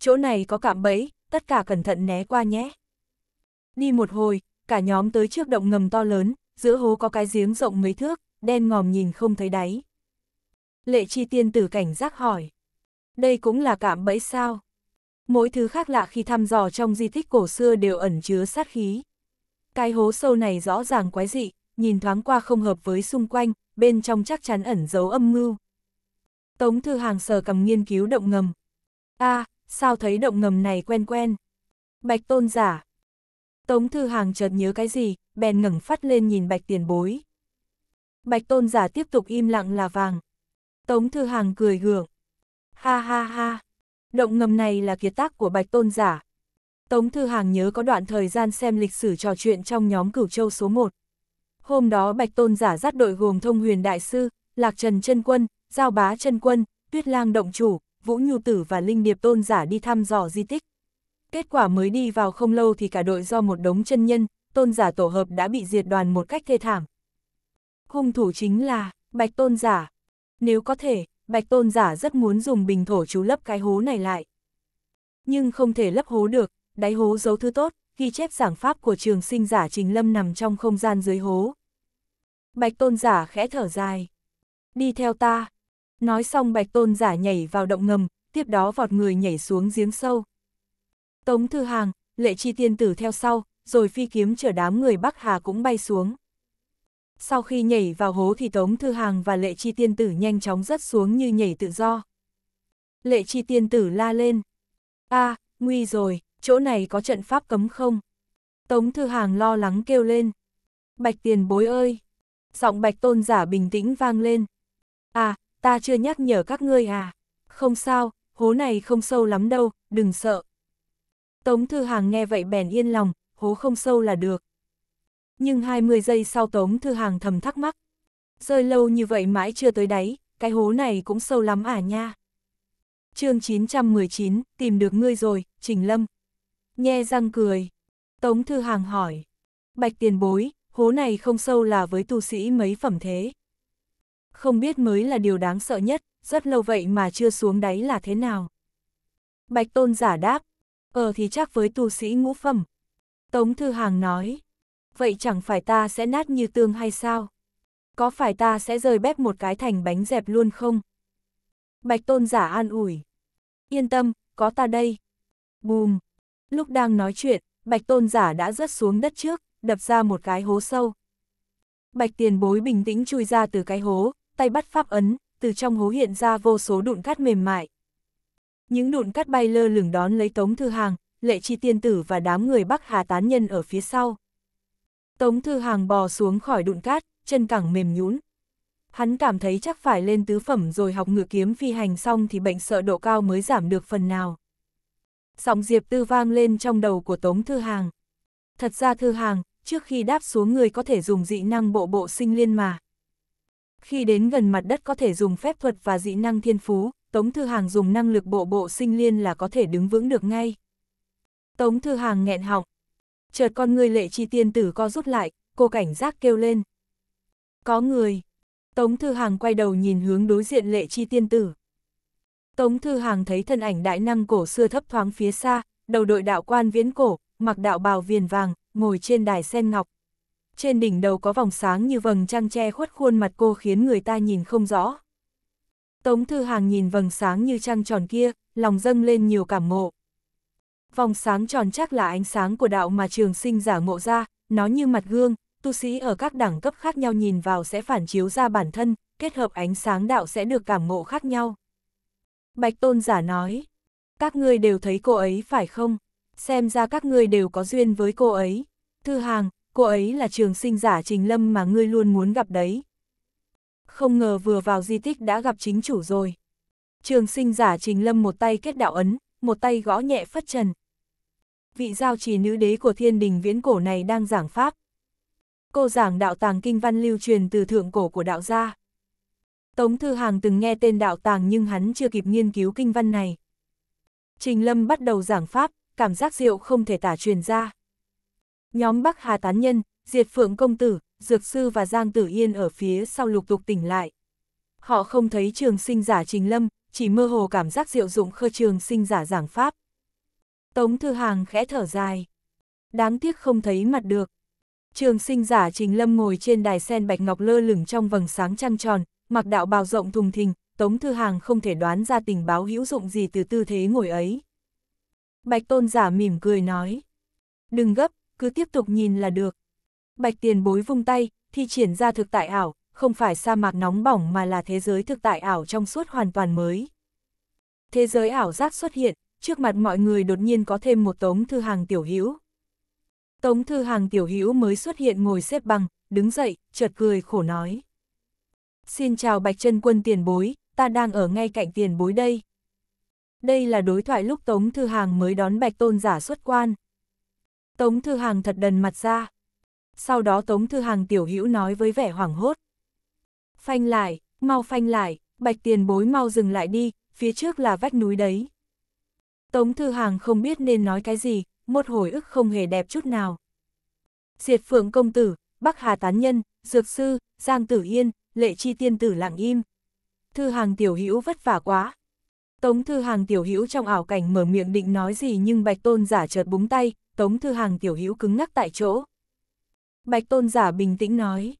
Chỗ này có cạm bẫy, tất cả cẩn thận né qua nhé. Đi một hồi, cả nhóm tới trước động ngầm to lớn, giữa hố có cái giếng rộng mấy thước, đen ngòm nhìn không thấy đáy lệ chi tiên tử cảnh giác hỏi. Đây cũng là cạm bẫy sao? Mỗi thứ khác lạ khi thăm dò trong di tích cổ xưa đều ẩn chứa sát khí. Cái hố sâu này rõ ràng quái dị, nhìn thoáng qua không hợp với xung quanh, bên trong chắc chắn ẩn giấu âm mưu. Tống Thư Hàng sờ cầm nghiên cứu động ngầm. a à, sao thấy động ngầm này quen quen? Bạch tôn giả. Tống Thư Hàng chợt nhớ cái gì, bèn ngẩng phát lên nhìn bạch tiền bối. Bạch tôn giả tiếp tục im lặng là vàng. Tống Thư Hàng cười gượng. Ha ha ha, động ngầm này là kiệt tác của Bạch Tôn giả. Tống Thư Hàng nhớ có đoạn thời gian xem lịch sử trò chuyện trong nhóm cửu châu số 1. Hôm đó Bạch Tôn giả dắt đội gồm Thông Huyền Đại Sư, Lạc Trần chân Quân, Giao Bá chân Quân, Tuyết Lang Động Chủ, Vũ Nhu Tử và Linh Điệp Tôn giả đi thăm dò di tích. Kết quả mới đi vào không lâu thì cả đội do một đống chân nhân, tôn giả tổ hợp đã bị diệt đoàn một cách thê thảm. Hung thủ chính là Bạch Tôn giả, nếu có thể, Bạch Tôn giả rất muốn dùng bình thổ chú lấp cái hố này lại. Nhưng không thể lấp hố được, đáy hố giấu thứ tốt, ghi chép giảng pháp của trường sinh giả Trình Lâm nằm trong không gian dưới hố. Bạch Tôn giả khẽ thở dài. Đi theo ta. Nói xong Bạch Tôn giả nhảy vào động ngầm, tiếp đó vọt người nhảy xuống giếng sâu. Tống Thư Hàng, Lệ Chi Tiên Tử theo sau, rồi phi kiếm chở đám người Bắc Hà cũng bay xuống. Sau khi nhảy vào hố thì Tống Thư Hàng và Lệ Chi Tiên Tử nhanh chóng rớt xuống như nhảy tự do. Lệ Chi Tiên Tử la lên. a à, nguy rồi, chỗ này có trận pháp cấm không? Tống Thư Hàng lo lắng kêu lên. Bạch tiền bối ơi! Giọng bạch tôn giả bình tĩnh vang lên. À, ta chưa nhắc nhở các ngươi à? Không sao, hố này không sâu lắm đâu, đừng sợ. Tống Thư Hàng nghe vậy bèn yên lòng, hố không sâu là được nhưng 20 giây sau Tống Thư Hàng thầm thắc mắc. Rơi lâu như vậy mãi chưa tới đáy, cái hố này cũng sâu lắm à nha. chương 919, tìm được ngươi rồi, Trình Lâm. Nhe răng cười. Tống Thư Hàng hỏi. Bạch tiền bối, hố này không sâu là với tu sĩ mấy phẩm thế. Không biết mới là điều đáng sợ nhất, rất lâu vậy mà chưa xuống đáy là thế nào. Bạch tôn giả đáp, ờ thì chắc với tu sĩ ngũ phẩm. Tống Thư Hàng nói, vậy chẳng phải ta sẽ nát như tương hay sao? Có phải ta sẽ rời bếp một cái thành bánh dẹp luôn không? Bạch tôn giả an ủi. Yên tâm, có ta đây. Bùm. Lúc đang nói chuyện, bạch tôn giả đã rớt xuống đất trước, đập ra một cái hố sâu. Bạch tiền bối bình tĩnh chui ra từ cái hố, tay bắt pháp ấn, từ trong hố hiện ra vô số đụn cát mềm mại. Những đụn cát bay lơ lửng đón lấy tống thư hàng, lệ chi tiên tử và đám người bắc hà tán nhân ở phía sau. Tống Thư Hàng bò xuống khỏi đụn cát, chân cẳng mềm nhũn. Hắn cảm thấy chắc phải lên tứ phẩm rồi học ngựa kiếm phi hành xong thì bệnh sợ độ cao mới giảm được phần nào. Sóng Diệp Tư vang lên trong đầu của Tống Thư Hàng. Thật ra Thư Hàng, trước khi đáp xuống người có thể dùng dị năng bộ bộ sinh liên mà. Khi đến gần mặt đất có thể dùng phép thuật và dị năng thiên phú, Tống Thư Hàng dùng năng lực bộ bộ sinh liên là có thể đứng vững được ngay. Tống Thư Hàng nghẹn họng, chợt con người lệ chi tiên tử co rút lại, cô cảnh giác kêu lên. Có người. Tống Thư Hàng quay đầu nhìn hướng đối diện lệ chi tiên tử. Tống Thư Hàng thấy thân ảnh đại năng cổ xưa thấp thoáng phía xa, đầu đội đạo quan viễn cổ, mặc đạo bào viền vàng, ngồi trên đài sen ngọc. Trên đỉnh đầu có vòng sáng như vầng trăng che khuất khuôn mặt cô khiến người ta nhìn không rõ. Tống Thư Hàng nhìn vầng sáng như trăng tròn kia, lòng dâng lên nhiều cảm ngộ. Vòng sáng tròn chắc là ánh sáng của đạo mà trường sinh giả ngộ ra, nó như mặt gương, tu sĩ ở các đẳng cấp khác nhau nhìn vào sẽ phản chiếu ra bản thân, kết hợp ánh sáng đạo sẽ được cảm ngộ khác nhau. Bạch tôn giả nói, các ngươi đều thấy cô ấy phải không? Xem ra các ngươi đều có duyên với cô ấy. Thư hàng, cô ấy là trường sinh giả trình lâm mà ngươi luôn muốn gặp đấy. Không ngờ vừa vào di tích đã gặp chính chủ rồi. Trường sinh giả trình lâm một tay kết đạo ấn, một tay gõ nhẹ phất trần. Vị giao trì nữ đế của thiên đình viễn cổ này đang giảng pháp. Cô giảng đạo tàng kinh văn lưu truyền từ thượng cổ của đạo gia. Tống Thư Hàng từng nghe tên đạo tàng nhưng hắn chưa kịp nghiên cứu kinh văn này. Trình Lâm bắt đầu giảng pháp, cảm giác rượu không thể tả truyền ra. Nhóm Bắc Hà Tán Nhân, Diệt Phượng Công Tử, Dược Sư và Giang Tử Yên ở phía sau lục tục tỉnh lại. Họ không thấy trường sinh giả Trình Lâm, chỉ mơ hồ cảm giác diệu dụng khơ trường sinh giả giảng pháp. Tống Thư Hàng khẽ thở dài. Đáng tiếc không thấy mặt được. Trường sinh giả Trình Lâm ngồi trên đài sen bạch ngọc lơ lửng trong vầng sáng trăng tròn, mặc đạo bào rộng thùng thình, Tống Thư Hàng không thể đoán ra tình báo hữu dụng gì từ tư thế ngồi ấy. Bạch tôn giả mỉm cười nói. Đừng gấp, cứ tiếp tục nhìn là được. Bạch tiền bối vung tay, thi triển ra thực tại ảo, không phải sa mạc nóng bỏng mà là thế giới thực tại ảo trong suốt hoàn toàn mới. Thế giới ảo giác xuất hiện, trước mặt mọi người đột nhiên có thêm một tống thư hàng tiểu hữu. Tống thư hàng tiểu hữu mới xuất hiện ngồi xếp bằng, đứng dậy, chợt cười khổ nói. Xin chào bạch chân quân tiền bối, ta đang ở ngay cạnh tiền bối đây. Đây là đối thoại lúc Tống Thư Hàng mới đón bạch tôn giả xuất quan. Tống Thư Hàng thật đần mặt ra. Sau đó Tống Thư Hàng tiểu hữu nói với vẻ hoảng hốt. Phanh lại, mau phanh lại, bạch tiền bối mau dừng lại đi, phía trước là vách núi đấy. Tống Thư Hàng không biết nên nói cái gì, một hồi ức không hề đẹp chút nào. Diệt Phượng Công Tử, Bắc Hà Tán Nhân, Dược Sư, Giang Tử Yên, Lệ Chi Tiên Tử lặng im. Thư Hàng Tiểu Hữu vất vả quá. Tống Thư Hàng Tiểu Hữu trong ảo cảnh mở miệng định nói gì nhưng Bạch Tôn giả chợt búng tay, Tống Thư Hàng Tiểu Hữu cứng ngắc tại chỗ. Bạch Tôn giả bình tĩnh nói.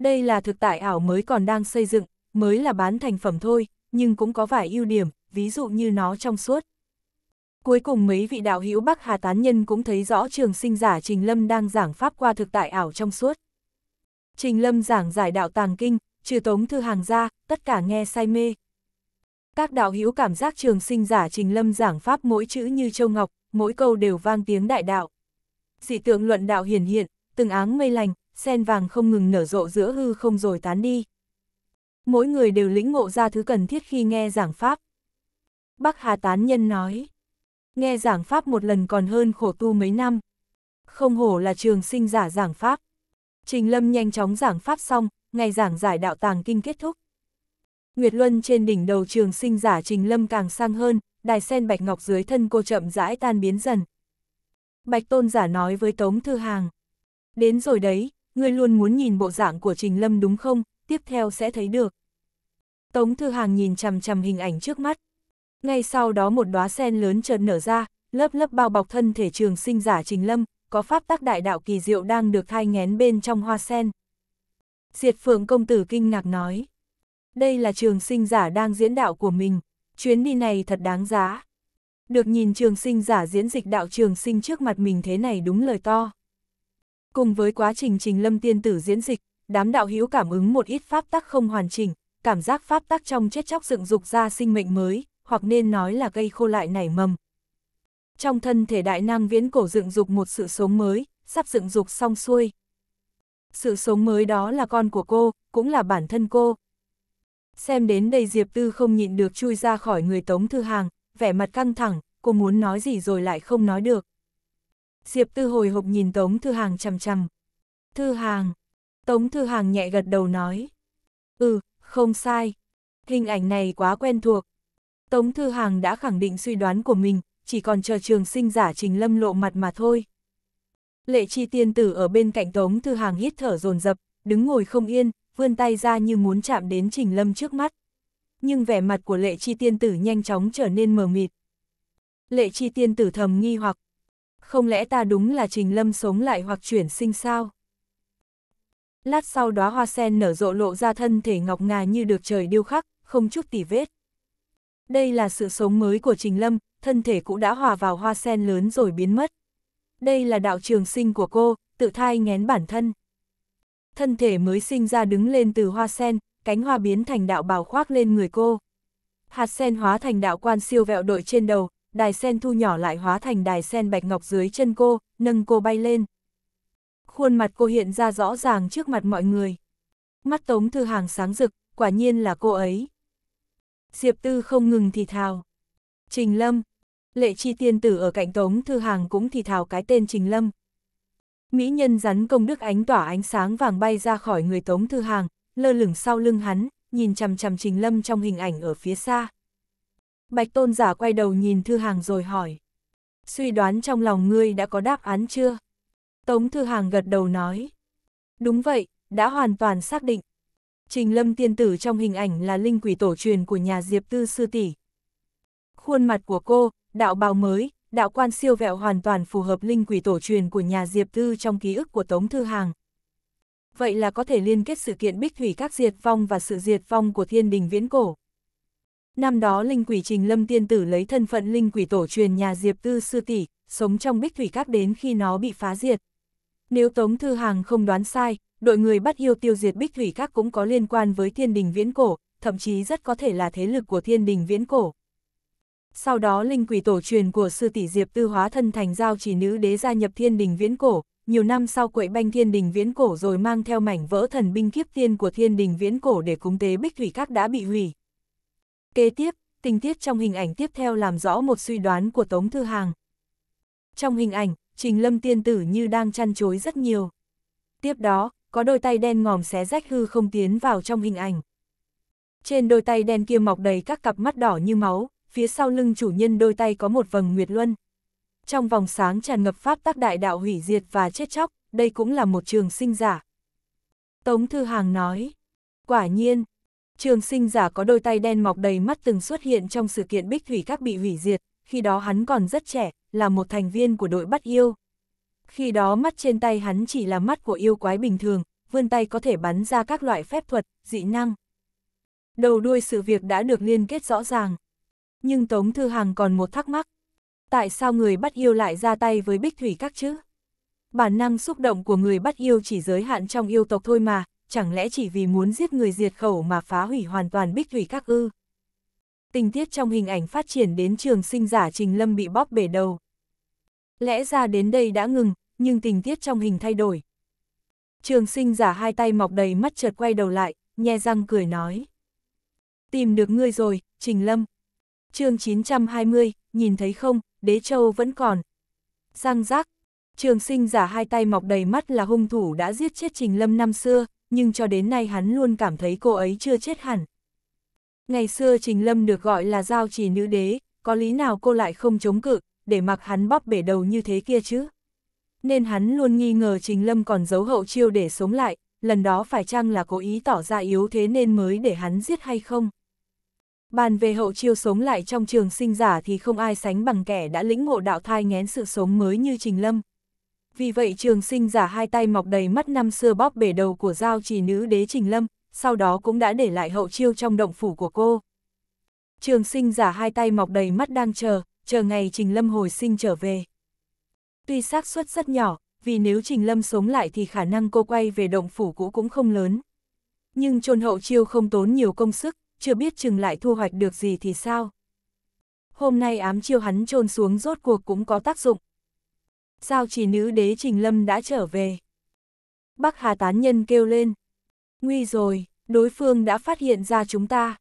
Đây là thực tại ảo mới còn đang xây dựng, mới là bán thành phẩm thôi, nhưng cũng có vài ưu điểm, ví dụ như nó trong suốt. Cuối cùng mấy vị đạo hữu Bắc Hà Tán Nhân cũng thấy rõ trường sinh giả Trình Lâm đang giảng pháp qua thực tại ảo trong suốt. Trình Lâm giảng giải đạo tàng kinh, trừ tống thư hàng ra, tất cả nghe say mê. Các đạo hữu cảm giác trường sinh giả Trình Lâm giảng pháp mỗi chữ như châu ngọc, mỗi câu đều vang tiếng đại đạo. Dị tượng luận đạo hiển hiện, từng áng mây lành, sen vàng không ngừng nở rộ giữa hư không rồi tán đi. Mỗi người đều lĩnh ngộ ra thứ cần thiết khi nghe giảng Pháp. Bắc Hà Tán Nhân nói, nghe giảng Pháp một lần còn hơn khổ tu mấy năm. Không hổ là trường sinh giả giảng Pháp. Trình Lâm nhanh chóng giảng Pháp xong, ngày giảng giải đạo tàng kinh kết thúc. Nguyệt Luân trên đỉnh đầu trường sinh giả Trình Lâm càng sang hơn, đài sen bạch ngọc dưới thân cô chậm rãi tan biến dần. Bạch Tôn giả nói với Tống Thư Hàng. Đến rồi đấy, ngươi luôn muốn nhìn bộ dạng của Trình Lâm đúng không, tiếp theo sẽ thấy được. Tống Thư Hàng nhìn chằm chằm hình ảnh trước mắt. Ngay sau đó một đóa sen lớn chợt nở ra, lớp lớp bao bọc thân thể trường sinh giả Trình Lâm, có pháp tác đại đạo kỳ diệu đang được thai ngén bên trong hoa sen. Diệt Phượng Công Tử kinh ngạc nói. Đây là trường sinh giả đang diễn đạo của mình, chuyến đi này thật đáng giá. Được nhìn trường sinh giả diễn dịch đạo trường sinh trước mặt mình thế này đúng lời to. Cùng với quá trình Trình Lâm tiên tử diễn dịch, đám đạo hữu cảm ứng một ít pháp tắc không hoàn chỉnh, cảm giác pháp tắc trong chết chóc dựng dục ra sinh mệnh mới, hoặc nên nói là gây khô lại nảy mầm. Trong thân thể đại năng viễn cổ dựng dục một sự sống mới, sắp dựng dục xong xuôi. Sự sống mới đó là con của cô, cũng là bản thân cô. Xem đến đây Diệp Tư không nhịn được chui ra khỏi người Tống Thư Hàng, vẻ mặt căng thẳng, cô muốn nói gì rồi lại không nói được. Diệp Tư hồi hộp nhìn Tống Thư Hàng chằm chằm. Thư Hàng. Tống Thư Hàng nhẹ gật đầu nói. Ừ, không sai. Hình ảnh này quá quen thuộc. Tống Thư Hàng đã khẳng định suy đoán của mình, chỉ còn chờ trường sinh giả trình lâm lộ mặt mà thôi. Lệ chi tiên tử ở bên cạnh Tống Thư Hàng hít thở dồn dập đứng ngồi không yên, vươn tay ra như muốn chạm đến trình lâm trước mắt. Nhưng vẻ mặt của lệ chi tiên tử nhanh chóng trở nên mờ mịt. Lệ chi tiên tử thầm nghi hoặc, không lẽ ta đúng là Trình Lâm sống lại hoặc chuyển sinh sao? Lát sau đóa hoa sen nở rộ lộ ra thân thể ngọc ngà như được trời điêu khắc, không chút tỉ vết. Đây là sự sống mới của Trình Lâm, thân thể cũng đã hòa vào hoa sen lớn rồi biến mất. Đây là đạo trường sinh của cô, tự thai ngén bản thân. Thân thể mới sinh ra đứng lên từ hoa sen, cánh hoa biến thành đạo bào khoác lên người cô. Hạt sen hóa thành đạo quan siêu vẹo đội trên đầu, đài sen thu nhỏ lại hóa thành đài sen bạch ngọc dưới chân cô, nâng cô bay lên. Khuôn mặt cô hiện ra rõ ràng trước mặt mọi người. Mắt Tống Thư Hàng sáng rực, quả nhiên là cô ấy. Diệp Tư không ngừng thì thào. Trình Lâm, lệ chi tiên tử ở cạnh Tống Thư Hàng cũng thì thào cái tên Trình Lâm. Mỹ nhân rắn công đức ánh tỏa ánh sáng vàng bay ra khỏi người Tống Thư Hàng, lơ lửng sau lưng hắn, nhìn chằm chằm Trình Lâm trong hình ảnh ở phía xa. Bạch tôn giả quay đầu nhìn thư hàng rồi hỏi. Suy đoán trong lòng ngươi đã có đáp án chưa? Tống thư hàng gật đầu nói. Đúng vậy, đã hoàn toàn xác định. Trình lâm tiên tử trong hình ảnh là linh quỷ tổ truyền của nhà Diệp Tư Sư Tỷ. Khuôn mặt của cô, đạo bào mới, đạo quan siêu vẹo hoàn toàn phù hợp linh quỷ tổ truyền của nhà Diệp Tư trong ký ức của Tống Thư Hàng. Vậy là có thể liên kết sự kiện bích thủy các diệt vong và sự diệt vong của thiên đình viễn cổ. Năm đó linh quỷ Trình Lâm Tiên Tử lấy thân phận linh quỷ tổ truyền nhà Diệp Tư Sư Tỷ, sống trong bích thủy các đến khi nó bị phá diệt. Nếu Tống Thư Hàng không đoán sai, đội người bắt yêu tiêu diệt bích thủy các cũng có liên quan với thiên đình viễn cổ, thậm chí rất có thể là thế lực của thiên đình viễn cổ. Sau đó linh quỷ tổ truyền của sư tỷ Diệp Tư hóa thân thành giao chỉ nữ đế gia nhập thiên đình viễn cổ, nhiều năm sau quậy banh thiên đình viễn cổ rồi mang theo mảnh vỡ thần binh kiếp tiên của thiên đình viễn cổ để cúng tế bích thủy các đã bị hủy. Kế tiếp, tình tiết trong hình ảnh tiếp theo làm rõ một suy đoán của Tống Thư Hàng. Trong hình ảnh, Trình Lâm tiên tử như đang chăn chối rất nhiều. Tiếp đó, có đôi tay đen ngòm xé rách hư không tiến vào trong hình ảnh. Trên đôi tay đen kia mọc đầy các cặp mắt đỏ như máu, phía sau lưng chủ nhân đôi tay có một vầng nguyệt luân. Trong vòng sáng tràn ngập pháp tác đại đạo hủy diệt và chết chóc, đây cũng là một trường sinh giả. Tống Thư Hàng nói, quả nhiên, Trường sinh giả có đôi tay đen mọc đầy mắt từng xuất hiện trong sự kiện bích thủy các bị hủy diệt, khi đó hắn còn rất trẻ, là một thành viên của đội bắt yêu. Khi đó mắt trên tay hắn chỉ là mắt của yêu quái bình thường, vươn tay có thể bắn ra các loại phép thuật, dị năng. Đầu đuôi sự việc đã được liên kết rõ ràng. Nhưng Tống Thư Hàng còn một thắc mắc. Tại sao người bắt yêu lại ra tay với bích thủy các chứ? Bản năng xúc động của người bắt yêu chỉ giới hạn trong yêu tộc thôi mà, chẳng lẽ chỉ vì muốn giết người diệt khẩu mà phá hủy hoàn toàn bích thủy các ư? Tình tiết trong hình ảnh phát triển đến trường sinh giả Trình Lâm bị bóp bể đầu. Lẽ ra đến đây đã ngừng, nhưng tình tiết trong hình thay đổi. Trường sinh giả hai tay mọc đầy mắt chợt quay đầu lại, nhe răng cười nói. Tìm được ngươi rồi, Trình Lâm. chương 920, nhìn thấy không, đế châu vẫn còn. Giang giác, trường sinh giả hai tay mọc đầy mắt là hung thủ đã giết chết Trình Lâm năm xưa, nhưng cho đến nay hắn luôn cảm thấy cô ấy chưa chết hẳn. Ngày xưa Trình Lâm được gọi là giao trì nữ đế, có lý nào cô lại không chống cự, để mặc hắn bóp bể đầu như thế kia chứ? Nên hắn luôn nghi ngờ Trình Lâm còn giấu hậu chiêu để sống lại, lần đó phải chăng là cố ý tỏ ra yếu thế nên mới để hắn giết hay không? Bàn về hậu chiêu sống lại trong trường sinh giả thì không ai sánh bằng kẻ đã lĩnh ngộ đạo thai ngén sự sống mới như Trình Lâm, vì vậy trường sinh giả hai tay mọc đầy mắt năm xưa bóp bể đầu của giao trì nữ đế Trình Lâm, sau đó cũng đã để lại hậu chiêu trong động phủ của cô. Trường sinh giả hai tay mọc đầy mắt đang chờ, chờ ngày Trình Lâm hồi sinh trở về. Tuy xác suất rất nhỏ, vì nếu Trình Lâm sống lại thì khả năng cô quay về động phủ cũ cũng không lớn. Nhưng trôn hậu chiêu không tốn nhiều công sức, chưa biết chừng lại thu hoạch được gì thì sao. Hôm nay ám chiêu hắn trôn xuống rốt cuộc cũng có tác dụng, sao chỉ nữ đế Trình Lâm đã trở về. Bắc Hà tán nhân kêu lên. Nguy rồi, đối phương đã phát hiện ra chúng ta.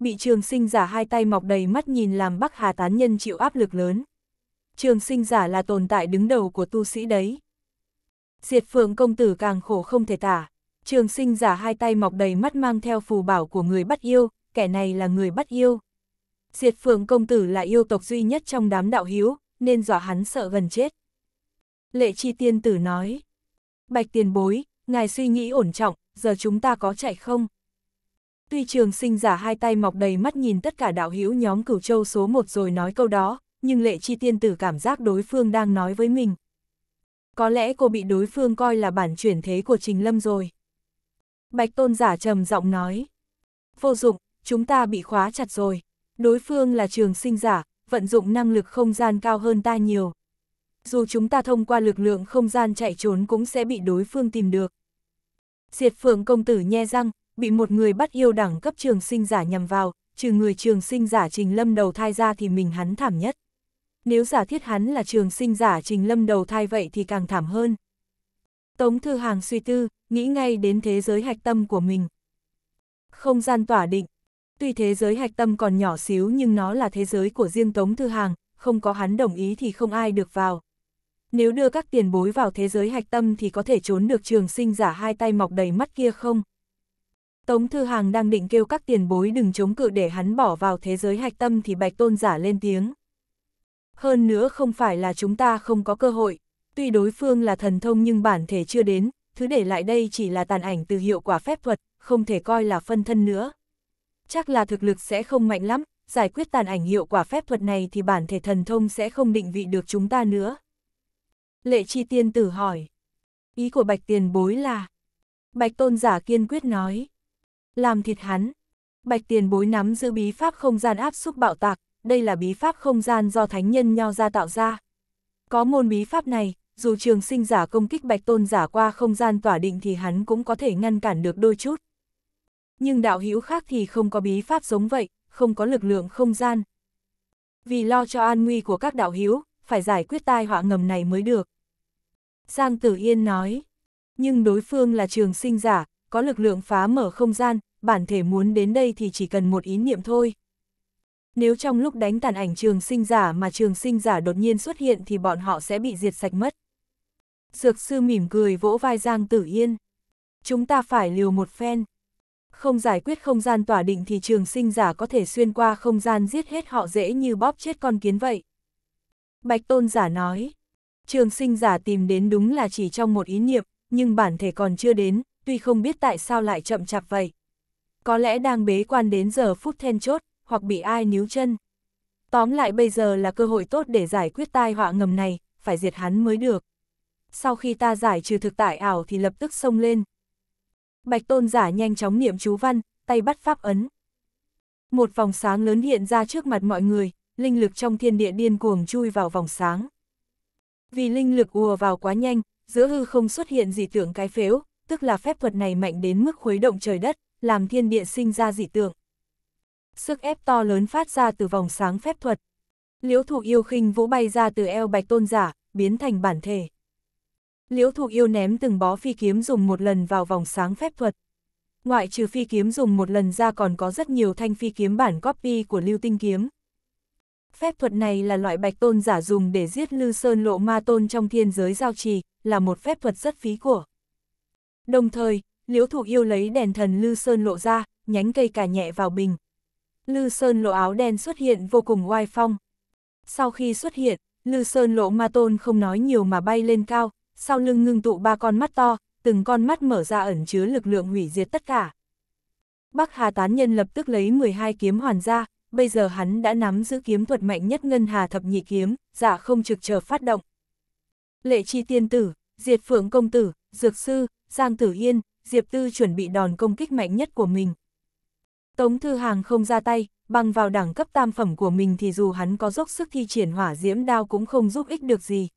Bị trường sinh giả hai tay mọc đầy mắt nhìn làm Bắc Hà tán nhân chịu áp lực lớn. Trường sinh giả là tồn tại đứng đầu của tu sĩ đấy. Diệt phượng công tử càng khổ không thể tả. Trường sinh giả hai tay mọc đầy mắt mang theo phù bảo của người bắt yêu, kẻ này là người bắt yêu. Diệt phượng công tử là yêu tộc duy nhất trong đám đạo hiếu, nên dọa hắn sợ gần chết. Lệ chi tiên tử nói. Bạch tiền bối, ngài suy nghĩ ổn trọng, giờ chúng ta có chạy không? Tuy trường sinh giả hai tay mọc đầy mắt nhìn tất cả đạo hữu nhóm cửu châu số một rồi nói câu đó, nhưng lệ chi tiên tử cảm giác đối phương đang nói với mình. Có lẽ cô bị đối phương coi là bản chuyển thế của Trình Lâm rồi. Bạch tôn giả trầm giọng nói. Vô dụng, chúng ta bị khóa chặt rồi. Đối phương là trường sinh giả, vận dụng năng lực không gian cao hơn ta nhiều dù chúng ta thông qua lực lượng không gian chạy trốn cũng sẽ bị đối phương tìm được. Diệt phượng công tử nhe răng, bị một người bắt yêu đẳng cấp trường sinh giả nhằm vào, trừ người trường sinh giả trình lâm đầu thai ra thì mình hắn thảm nhất. Nếu giả thiết hắn là trường sinh giả trình lâm đầu thai vậy thì càng thảm hơn. Tống Thư Hàng suy tư, nghĩ ngay đến thế giới hạch tâm của mình. Không gian tỏa định. Tuy thế giới hạch tâm còn nhỏ xíu nhưng nó là thế giới của riêng Tống Thư Hàng, không có hắn đồng ý thì không ai được vào nếu đưa các tiền bối vào thế giới hạch tâm thì có thể trốn được trường sinh giả hai tay mọc đầy mắt kia không? Tống Thư Hàng đang định kêu các tiền bối đừng chống cự để hắn bỏ vào thế giới hạch tâm thì bạch tôn giả lên tiếng. Hơn nữa không phải là chúng ta không có cơ hội, tuy đối phương là thần thông nhưng bản thể chưa đến, thứ để lại đây chỉ là tàn ảnh từ hiệu quả phép thuật, không thể coi là phân thân nữa. Chắc là thực lực sẽ không mạnh lắm, giải quyết tàn ảnh hiệu quả phép thuật này thì bản thể thần thông sẽ không định vị được chúng ta nữa. Lệ chi tiên tử hỏi. Ý của bạch tiền bối là. Bạch tôn giả kiên quyết nói. Làm thịt hắn. Bạch tiền bối nắm giữ bí pháp không gian áp xúc bạo tạc. Đây là bí pháp không gian do thánh nhân nho ra tạo ra. Có môn bí pháp này, dù trường sinh giả công kích bạch tôn giả qua không gian tỏa định thì hắn cũng có thể ngăn cản được đôi chút. Nhưng đạo hữu khác thì không có bí pháp giống vậy, không có lực lượng không gian. Vì lo cho an nguy của các đạo hữu, phải giải quyết tai họa ngầm này mới được. Giang Tử Yên nói, nhưng đối phương là trường sinh giả, có lực lượng phá mở không gian, bản thể muốn đến đây thì chỉ cần một ý niệm thôi. Nếu trong lúc đánh tàn ảnh trường sinh giả mà trường sinh giả đột nhiên xuất hiện thì bọn họ sẽ bị diệt sạch mất. Dược sư mỉm cười vỗ vai Giang Tử Yên. Chúng ta phải liều một phen. Không giải quyết không gian tỏa định thì trường sinh giả có thể xuyên qua không gian giết hết họ dễ như bóp chết con kiến vậy. Bạch tôn giả nói, trường sinh giả tìm đến đúng là chỉ trong một ý niệm, nhưng bản thể còn chưa đến, tuy không biết tại sao lại chậm chạp vậy. Có lẽ đang bế quan đến giờ phút then chốt, hoặc bị ai níu chân. Tóm lại bây giờ là cơ hội tốt để giải quyết tai họa ngầm này, phải diệt hắn mới được. Sau khi ta giải trừ thực tại ảo thì lập tức xông lên. Bạch tôn giả nhanh chóng niệm chú văn, tay bắt pháp ấn. Một vòng sáng lớn hiện ra trước mặt mọi người, linh lực trong thiên địa điên cuồng chui vào vòng sáng. Vì linh lực ùa vào quá nhanh, giữa hư không xuất hiện dị tượng cái phếu, tức là phép thuật này mạnh đến mức khuấy động trời đất, làm thiên địa sinh ra dị tượng. Sức ép to lớn phát ra từ vòng sáng phép thuật. Liễu thụ yêu khinh vũ bay ra từ eo bạch tôn giả, biến thành bản thể. Liễu thụ yêu ném từng bó phi kiếm dùng một lần vào vòng sáng phép thuật. Ngoại trừ phi kiếm dùng một lần ra còn có rất nhiều thanh phi kiếm bản copy của lưu tinh kiếm. Phép thuật này là loại bạch tôn giả dùng để giết lư sơn lộ ma tôn trong thiên giới giao trì, là một phép thuật rất phí của. Đồng thời, liễu thụ yêu lấy đèn thần lư sơn lộ ra, nhánh cây cà nhẹ vào bình. Lư sơn lộ áo đen xuất hiện vô cùng oai phong. Sau khi xuất hiện, lư sơn lộ ma tôn không nói nhiều mà bay lên cao, sau lưng ngưng tụ ba con mắt to, từng con mắt mở ra ẩn chứa lực lượng hủy diệt tất cả. Bắc Hà tán nhân lập tức lấy 12 kiếm hoàn ra, bây giờ hắn đã nắm giữ kiếm thuật mạnh nhất ngân hà thập nhị kiếm, giả không trực chờ phát động. Lệ chi tiên tử, diệt phượng công tử, dược sư, Giang Tử Yên, Diệp Tư chuẩn bị đòn công kích mạnh nhất của mình. Tống Thư Hàng không ra tay, bằng vào đẳng cấp tam phẩm của mình thì dù hắn có dốc sức thi triển hỏa diễm đao cũng không giúp ích được gì.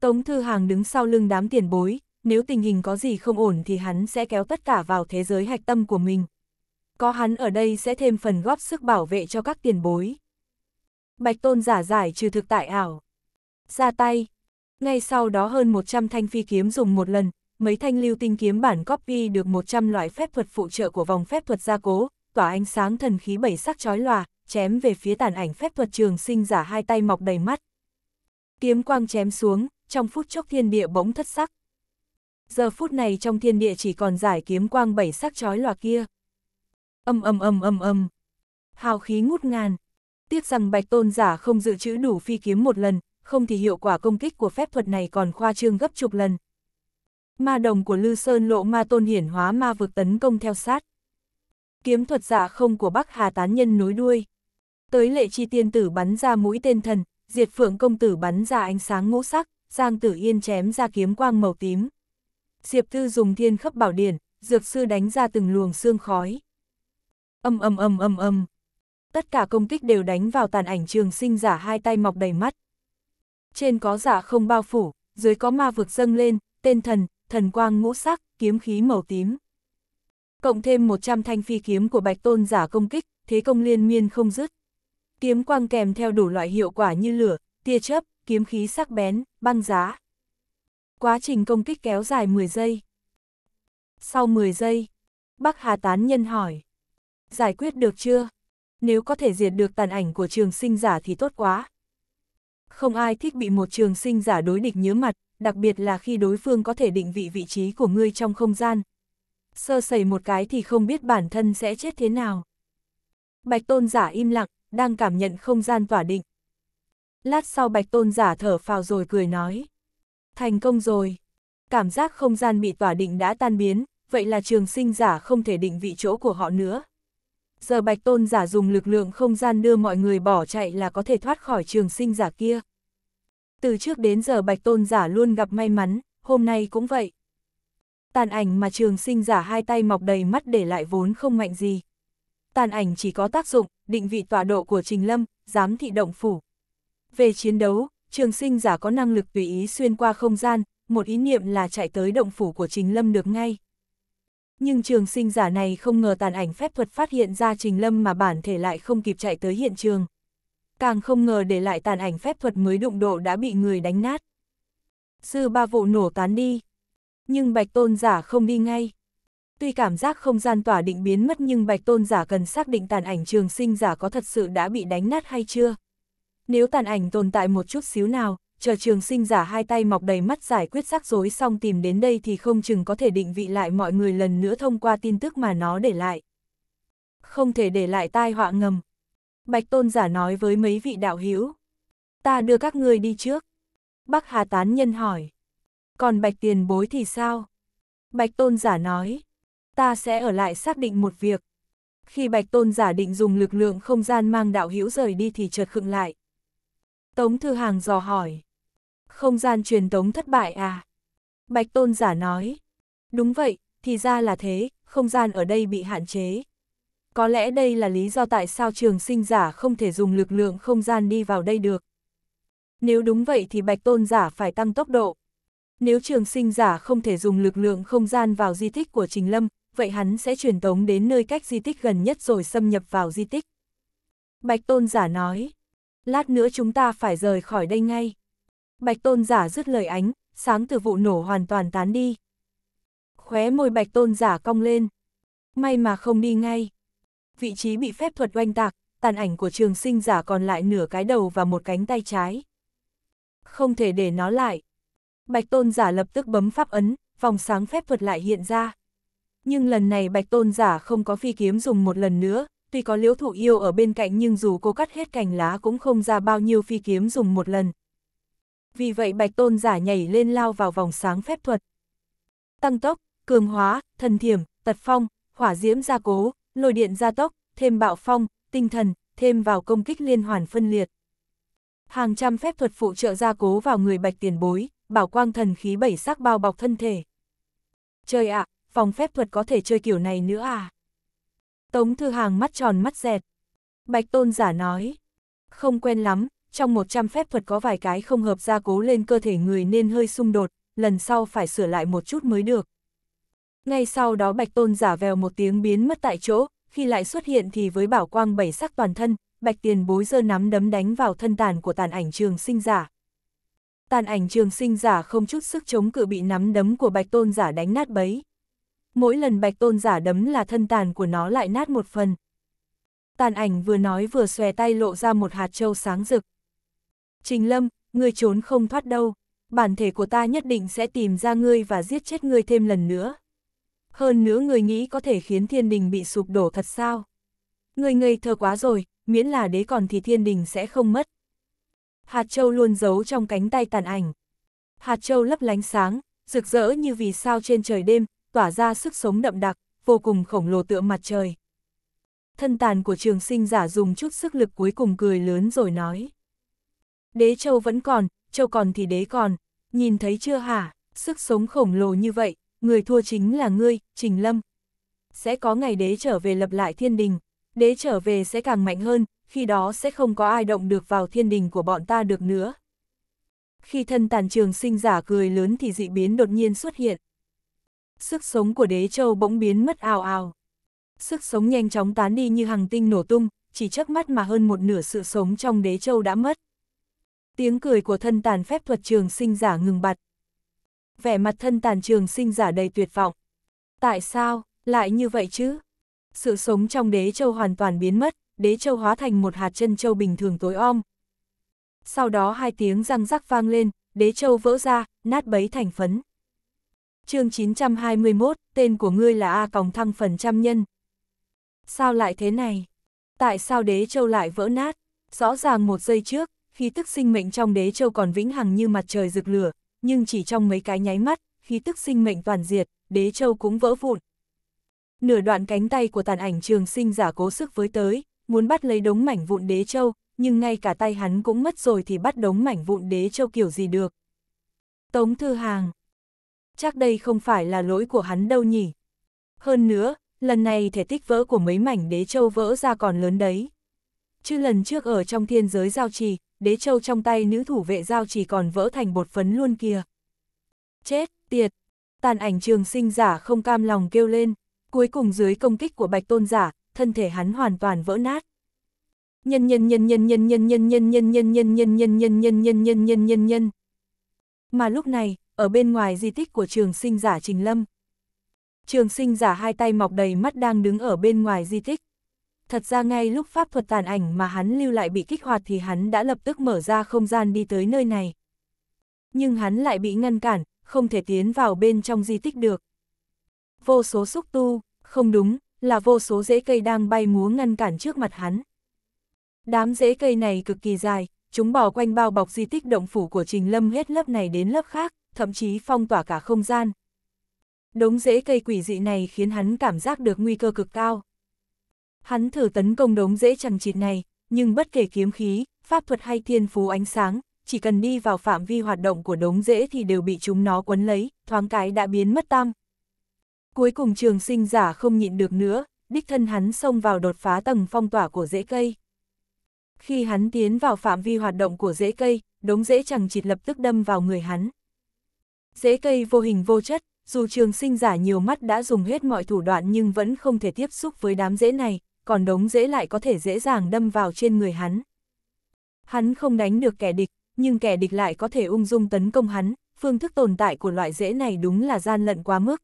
Tống Thư Hàng đứng sau lưng đám tiền bối, nếu tình hình có gì không ổn thì hắn sẽ kéo tất cả vào thế giới hạch tâm của mình có hắn ở đây sẽ thêm phần góp sức bảo vệ cho các tiền bối. Bạch Tôn giả giải trừ thực tại ảo. Ra tay. Ngay sau đó hơn 100 thanh phi kiếm dùng một lần, mấy thanh lưu tinh kiếm bản copy được 100 loại phép thuật phụ trợ của vòng phép thuật gia cố, tỏa ánh sáng thần khí bảy sắc chói lòa, chém về phía tàn ảnh phép thuật trường sinh giả hai tay mọc đầy mắt. Kiếm quang chém xuống, trong phút chốc thiên địa bỗng thất sắc. Giờ phút này trong thiên địa chỉ còn giải kiếm quang bảy sắc chói lòa kia. Âm âm âm âm âm. Hào khí ngút ngàn. Tiếc rằng bạch tôn giả không dự trữ đủ phi kiếm một lần, không thì hiệu quả công kích của phép thuật này còn khoa trương gấp chục lần. Ma đồng của Lư Sơn lộ ma tôn hiển hóa ma vực tấn công theo sát. Kiếm thuật giả dạ không của Bắc Hà tán nhân nối đuôi. Tới lệ chi tiên tử bắn ra mũi tên thần, diệt phượng công tử bắn ra ánh sáng ngũ sắc, Giang Tử Yên chém ra kiếm quang màu tím. Diệp tư dùng thiên khắp bảo điển, dược sư đánh ra từng luồng xương khói. Âm âm âm âm âm. Tất cả công kích đều đánh vào tàn ảnh trường sinh giả hai tay mọc đầy mắt. Trên có giả không bao phủ, dưới có ma vực dâng lên, tên thần, thần quang ngũ sắc, kiếm khí màu tím. Cộng thêm 100 thanh phi kiếm của bạch tôn giả công kích, thế công liên miên không dứt. Kiếm quang kèm theo đủ loại hiệu quả như lửa, tia chớp, kiếm khí sắc bén, băng giá. Quá trình công kích kéo dài 10 giây. Sau 10 giây, Bắc Hà Tán Nhân hỏi. Giải quyết được chưa? Nếu có thể diệt được tàn ảnh của trường sinh giả thì tốt quá. Không ai thích bị một trường sinh giả đối địch nhớ mặt, đặc biệt là khi đối phương có thể định vị vị trí của ngươi trong không gian. Sơ sẩy một cái thì không biết bản thân sẽ chết thế nào. Bạch tôn giả im lặng, đang cảm nhận không gian tỏa định. Lát sau bạch tôn giả thở phào rồi cười nói. Thành công rồi. Cảm giác không gian bị tỏa định đã tan biến, vậy là trường sinh giả không thể định vị chỗ của họ nữa giờ bạch tôn giả dùng lực lượng không gian đưa mọi người bỏ chạy là có thể thoát khỏi trường sinh giả kia. Từ trước đến giờ bạch tôn giả luôn gặp may mắn, hôm nay cũng vậy. Tàn ảnh mà trường sinh giả hai tay mọc đầy mắt để lại vốn không mạnh gì. Tàn ảnh chỉ có tác dụng, định vị tọa độ của Trình Lâm, giám thị động phủ. Về chiến đấu, trường sinh giả có năng lực tùy ý xuyên qua không gian, một ý niệm là chạy tới động phủ của Trình Lâm được ngay nhưng trường sinh giả này không ngờ tàn ảnh phép thuật phát hiện ra Trình Lâm mà bản thể lại không kịp chạy tới hiện trường. Càng không ngờ để lại tàn ảnh phép thuật mới đụng độ đã bị người đánh nát. Sư ba vụ nổ tán đi. Nhưng bạch tôn giả không đi ngay. Tuy cảm giác không gian tỏa định biến mất nhưng bạch tôn giả cần xác định tàn ảnh trường sinh giả có thật sự đã bị đánh nát hay chưa. Nếu tàn ảnh tồn tại một chút xíu nào, chờ trường sinh giả hai tay mọc đầy mắt giải quyết rắc rối xong tìm đến đây thì không chừng có thể định vị lại mọi người lần nữa thông qua tin tức mà nó để lại. Không thể để lại tai họa ngầm. Bạch tôn giả nói với mấy vị đạo hữu Ta đưa các ngươi đi trước. Bắc Hà Tán Nhân hỏi. Còn Bạch Tiền Bối thì sao? Bạch Tôn Giả nói. Ta sẽ ở lại xác định một việc. Khi Bạch Tôn Giả định dùng lực lượng không gian mang đạo hữu rời đi thì chợt khựng lại. Tống Thư Hàng dò hỏi. Không gian truyền tống thất bại à? Bạch tôn giả nói. Đúng vậy, thì ra là thế, không gian ở đây bị hạn chế. Có lẽ đây là lý do tại sao trường sinh giả không thể dùng lực lượng không gian đi vào đây được. Nếu đúng vậy thì bạch tôn giả phải tăng tốc độ. Nếu trường sinh giả không thể dùng lực lượng không gian vào di tích của Trình Lâm, vậy hắn sẽ truyền tống đến nơi cách di tích gần nhất rồi xâm nhập vào di tích. Bạch tôn giả nói, lát nữa chúng ta phải rời khỏi đây ngay. Bạch Tôn giả dứt lời ánh, sáng từ vụ nổ hoàn toàn tán đi. Khóe môi Bạch Tôn giả cong lên. May mà không đi ngay. Vị trí bị phép thuật oanh tạc, tàn ảnh của trường sinh giả còn lại nửa cái đầu và một cánh tay trái. Không thể để nó lại. Bạch Tôn giả lập tức bấm pháp ấn, vòng sáng phép thuật lại hiện ra. Nhưng lần này Bạch Tôn giả không có phi kiếm dùng một lần nữa, tuy có liễu thụ yêu ở bên cạnh nhưng dù cô cắt hết cành lá cũng không ra bao nhiêu phi kiếm dùng một lần, vì vậy bạch tôn giả nhảy lên lao vào vòng sáng phép thuật. Tăng tốc, cường hóa, thần thiểm, tật phong, hỏa diễm gia cố, lôi điện gia tốc, thêm bạo phong, tinh thần, thêm vào công kích liên hoàn phân liệt. Hàng trăm phép thuật phụ trợ gia cố vào người bạch tiền bối, bảo quang thần khí bảy sắc bao bọc thân thể. Trời ạ, phòng phép thuật có thể chơi kiểu này nữa à? Tống thư hàng mắt tròn mắt dẹt. Bạch tôn giả nói, không quen lắm, trong 100 phép thuật có vài cái không hợp gia cố lên cơ thể người nên hơi xung đột, lần sau phải sửa lại một chút mới được. Ngay sau đó Bạch Tôn giả vèo một tiếng biến mất tại chỗ, khi lại xuất hiện thì với bảo quang bảy sắc toàn thân, Bạch Tiền bối giơ nắm đấm đánh vào thân tàn của tàn ảnh trường sinh giả. Tàn ảnh trường sinh giả không chút sức chống cự bị nắm đấm của Bạch Tôn giả đánh nát bấy. Mỗi lần Bạch Tôn giả đấm là thân tàn của nó lại nát một phần. Tàn ảnh vừa nói vừa xòe tay lộ ra một hạt châu sáng rực, Trình Lâm, ngươi trốn không thoát đâu, bản thể của ta nhất định sẽ tìm ra ngươi và giết chết ngươi thêm lần nữa. Hơn nữa ngươi nghĩ có thể khiến thiên đình bị sụp đổ thật sao? Ngươi ngây thơ quá rồi, miễn là đế còn thì thiên đình sẽ không mất. Hạt châu luôn giấu trong cánh tay tàn ảnh. Hạt châu lấp lánh sáng, rực rỡ như vì sao trên trời đêm, tỏa ra sức sống đậm đặc, vô cùng khổng lồ tựa mặt trời. Thân tàn của trường sinh giả dùng chút sức lực cuối cùng cười lớn rồi nói. Đế châu vẫn còn, châu còn thì đế còn, nhìn thấy chưa hả, sức sống khổng lồ như vậy, người thua chính là ngươi, Trình Lâm. Sẽ có ngày đế trở về lập lại thiên đình, đế trở về sẽ càng mạnh hơn, khi đó sẽ không có ai động được vào thiên đình của bọn ta được nữa. Khi thân tàn trường sinh giả cười lớn thì dị biến đột nhiên xuất hiện. Sức sống của đế châu bỗng biến mất ào ào. Sức sống nhanh chóng tán đi như hàng tinh nổ tung, chỉ chớp mắt mà hơn một nửa sự sống trong đế châu đã mất tiếng cười của thân tàn phép thuật trường sinh giả ngừng bặt. Vẻ mặt thân tàn trường sinh giả đầy tuyệt vọng. Tại sao, lại như vậy chứ? Sự sống trong đế châu hoàn toàn biến mất, đế châu hóa thành một hạt chân châu bình thường tối om. Sau đó hai tiếng răng rắc vang lên, đế châu vỡ ra, nát bấy thành phấn. chương 921, tên của ngươi là A Còng Thăng Phần Trăm Nhân. Sao lại thế này? Tại sao đế châu lại vỡ nát? Rõ ràng một giây trước, khí tức sinh mệnh trong đế châu còn vĩnh hằng như mặt trời rực lửa, nhưng chỉ trong mấy cái nháy mắt, khí tức sinh mệnh toàn diệt, đế châu cũng vỡ vụn. Nửa đoạn cánh tay của tàn ảnh trường sinh giả cố sức với tới, muốn bắt lấy đống mảnh vụn đế châu, nhưng ngay cả tay hắn cũng mất rồi thì bắt đống mảnh vụn đế châu kiểu gì được. Tống Thư Hàng Chắc đây không phải là lỗi của hắn đâu nhỉ. Hơn nữa, lần này thể tích vỡ của mấy mảnh đế châu vỡ ra còn lớn đấy. Chứ lần trước ở trong thiên giới giao trì, đế châu trong tay nữ thủ vệ giao chỉ còn vỡ thành bột phấn luôn kia. Chết, tiệt! Tàn ảnh trường sinh giả không cam lòng kêu lên, cuối cùng dưới công kích của bạch tôn giả, thân thể hắn hoàn toàn vỡ nát. Nhân nhân nhân nhân nhân nhân nhân nhân nhân nhân nhân nhân nhân nhân nhân nhân nhân nhân nhân nhân. Mà lúc này, ở bên ngoài di tích của trường sinh giả Trình Lâm. Trường sinh giả hai tay mọc đầy mắt đang đứng ở bên ngoài di tích thật ra ngay lúc pháp thuật tàn ảnh mà hắn lưu lại bị kích hoạt thì hắn đã lập tức mở ra không gian đi tới nơi này. Nhưng hắn lại bị ngăn cản, không thể tiến vào bên trong di tích được. Vô số xúc tu, không đúng, là vô số rễ cây đang bay múa ngăn cản trước mặt hắn. Đám rễ cây này cực kỳ dài, chúng bò quanh bao bọc di tích động phủ của Trình Lâm hết lớp này đến lớp khác, thậm chí phong tỏa cả không gian. Đống rễ cây quỷ dị này khiến hắn cảm giác được nguy cơ cực cao. Hắn thử tấn công đống dễ chẳng chịt này, nhưng bất kể kiếm khí, pháp thuật hay thiên phú ánh sáng, chỉ cần đi vào phạm vi hoạt động của đống dễ thì đều bị chúng nó quấn lấy, thoáng cái đã biến mất tam. Cuối cùng trường sinh giả không nhịn được nữa, đích thân hắn xông vào đột phá tầng phong tỏa của rễ cây. Khi hắn tiến vào phạm vi hoạt động của rễ cây, đống rễ chẳng chịt lập tức đâm vào người hắn. Rễ cây vô hình vô chất, dù trường sinh giả nhiều mắt đã dùng hết mọi thủ đoạn nhưng vẫn không thể tiếp xúc với đám rễ này, còn đống dễ lại có thể dễ dàng đâm vào trên người hắn. Hắn không đánh được kẻ địch, nhưng kẻ địch lại có thể ung dung tấn công hắn, phương thức tồn tại của loại dễ này đúng là gian lận quá mức.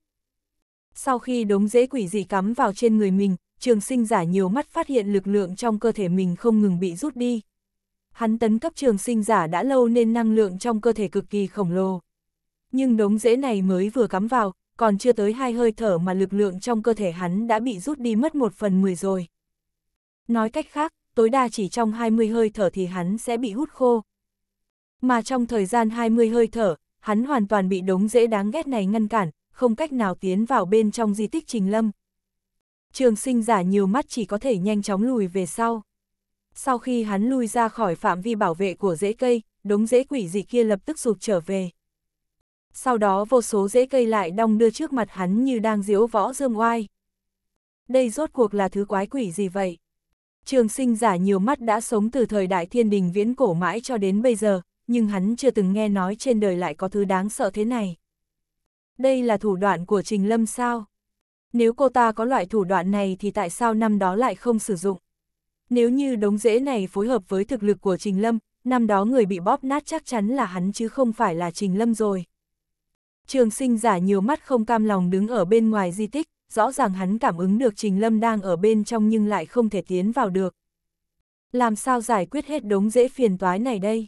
Sau khi đống dễ quỷ dị cắm vào trên người mình, trường sinh giả nhiều mắt phát hiện lực lượng trong cơ thể mình không ngừng bị rút đi. Hắn tấn cấp trường sinh giả đã lâu nên năng lượng trong cơ thể cực kỳ khổng lồ. Nhưng đống dễ này mới vừa cắm vào, còn chưa tới hai hơi thở mà lực lượng trong cơ thể hắn đã bị rút đi mất một phần mười rồi. Nói cách khác, tối đa chỉ trong 20 hơi thở thì hắn sẽ bị hút khô. Mà trong thời gian 20 hơi thở, hắn hoàn toàn bị đống dễ đáng ghét này ngăn cản, không cách nào tiến vào bên trong di tích Trình Lâm. Trường sinh giả nhiều mắt chỉ có thể nhanh chóng lùi về sau. Sau khi hắn lui ra khỏi phạm vi bảo vệ của rễ cây, đống rễ quỷ dị kia lập tức sụp trở về. Sau đó vô số rễ cây lại đong đưa trước mặt hắn như đang diễu võ dương oai. Đây rốt cuộc là thứ quái quỷ gì vậy? Trường sinh giả nhiều mắt đã sống từ thời đại thiên đình viễn cổ mãi cho đến bây giờ, nhưng hắn chưa từng nghe nói trên đời lại có thứ đáng sợ thế này. Đây là thủ đoạn của Trình Lâm sao? Nếu cô ta có loại thủ đoạn này thì tại sao năm đó lại không sử dụng? Nếu như đống rễ này phối hợp với thực lực của Trình Lâm, năm đó người bị bóp nát chắc chắn là hắn chứ không phải là Trình Lâm rồi. Trường sinh giả nhiều mắt không cam lòng đứng ở bên ngoài di tích, rõ ràng hắn cảm ứng được Trình Lâm đang ở bên trong nhưng lại không thể tiến vào được. Làm sao giải quyết hết đống dễ phiền toái này đây?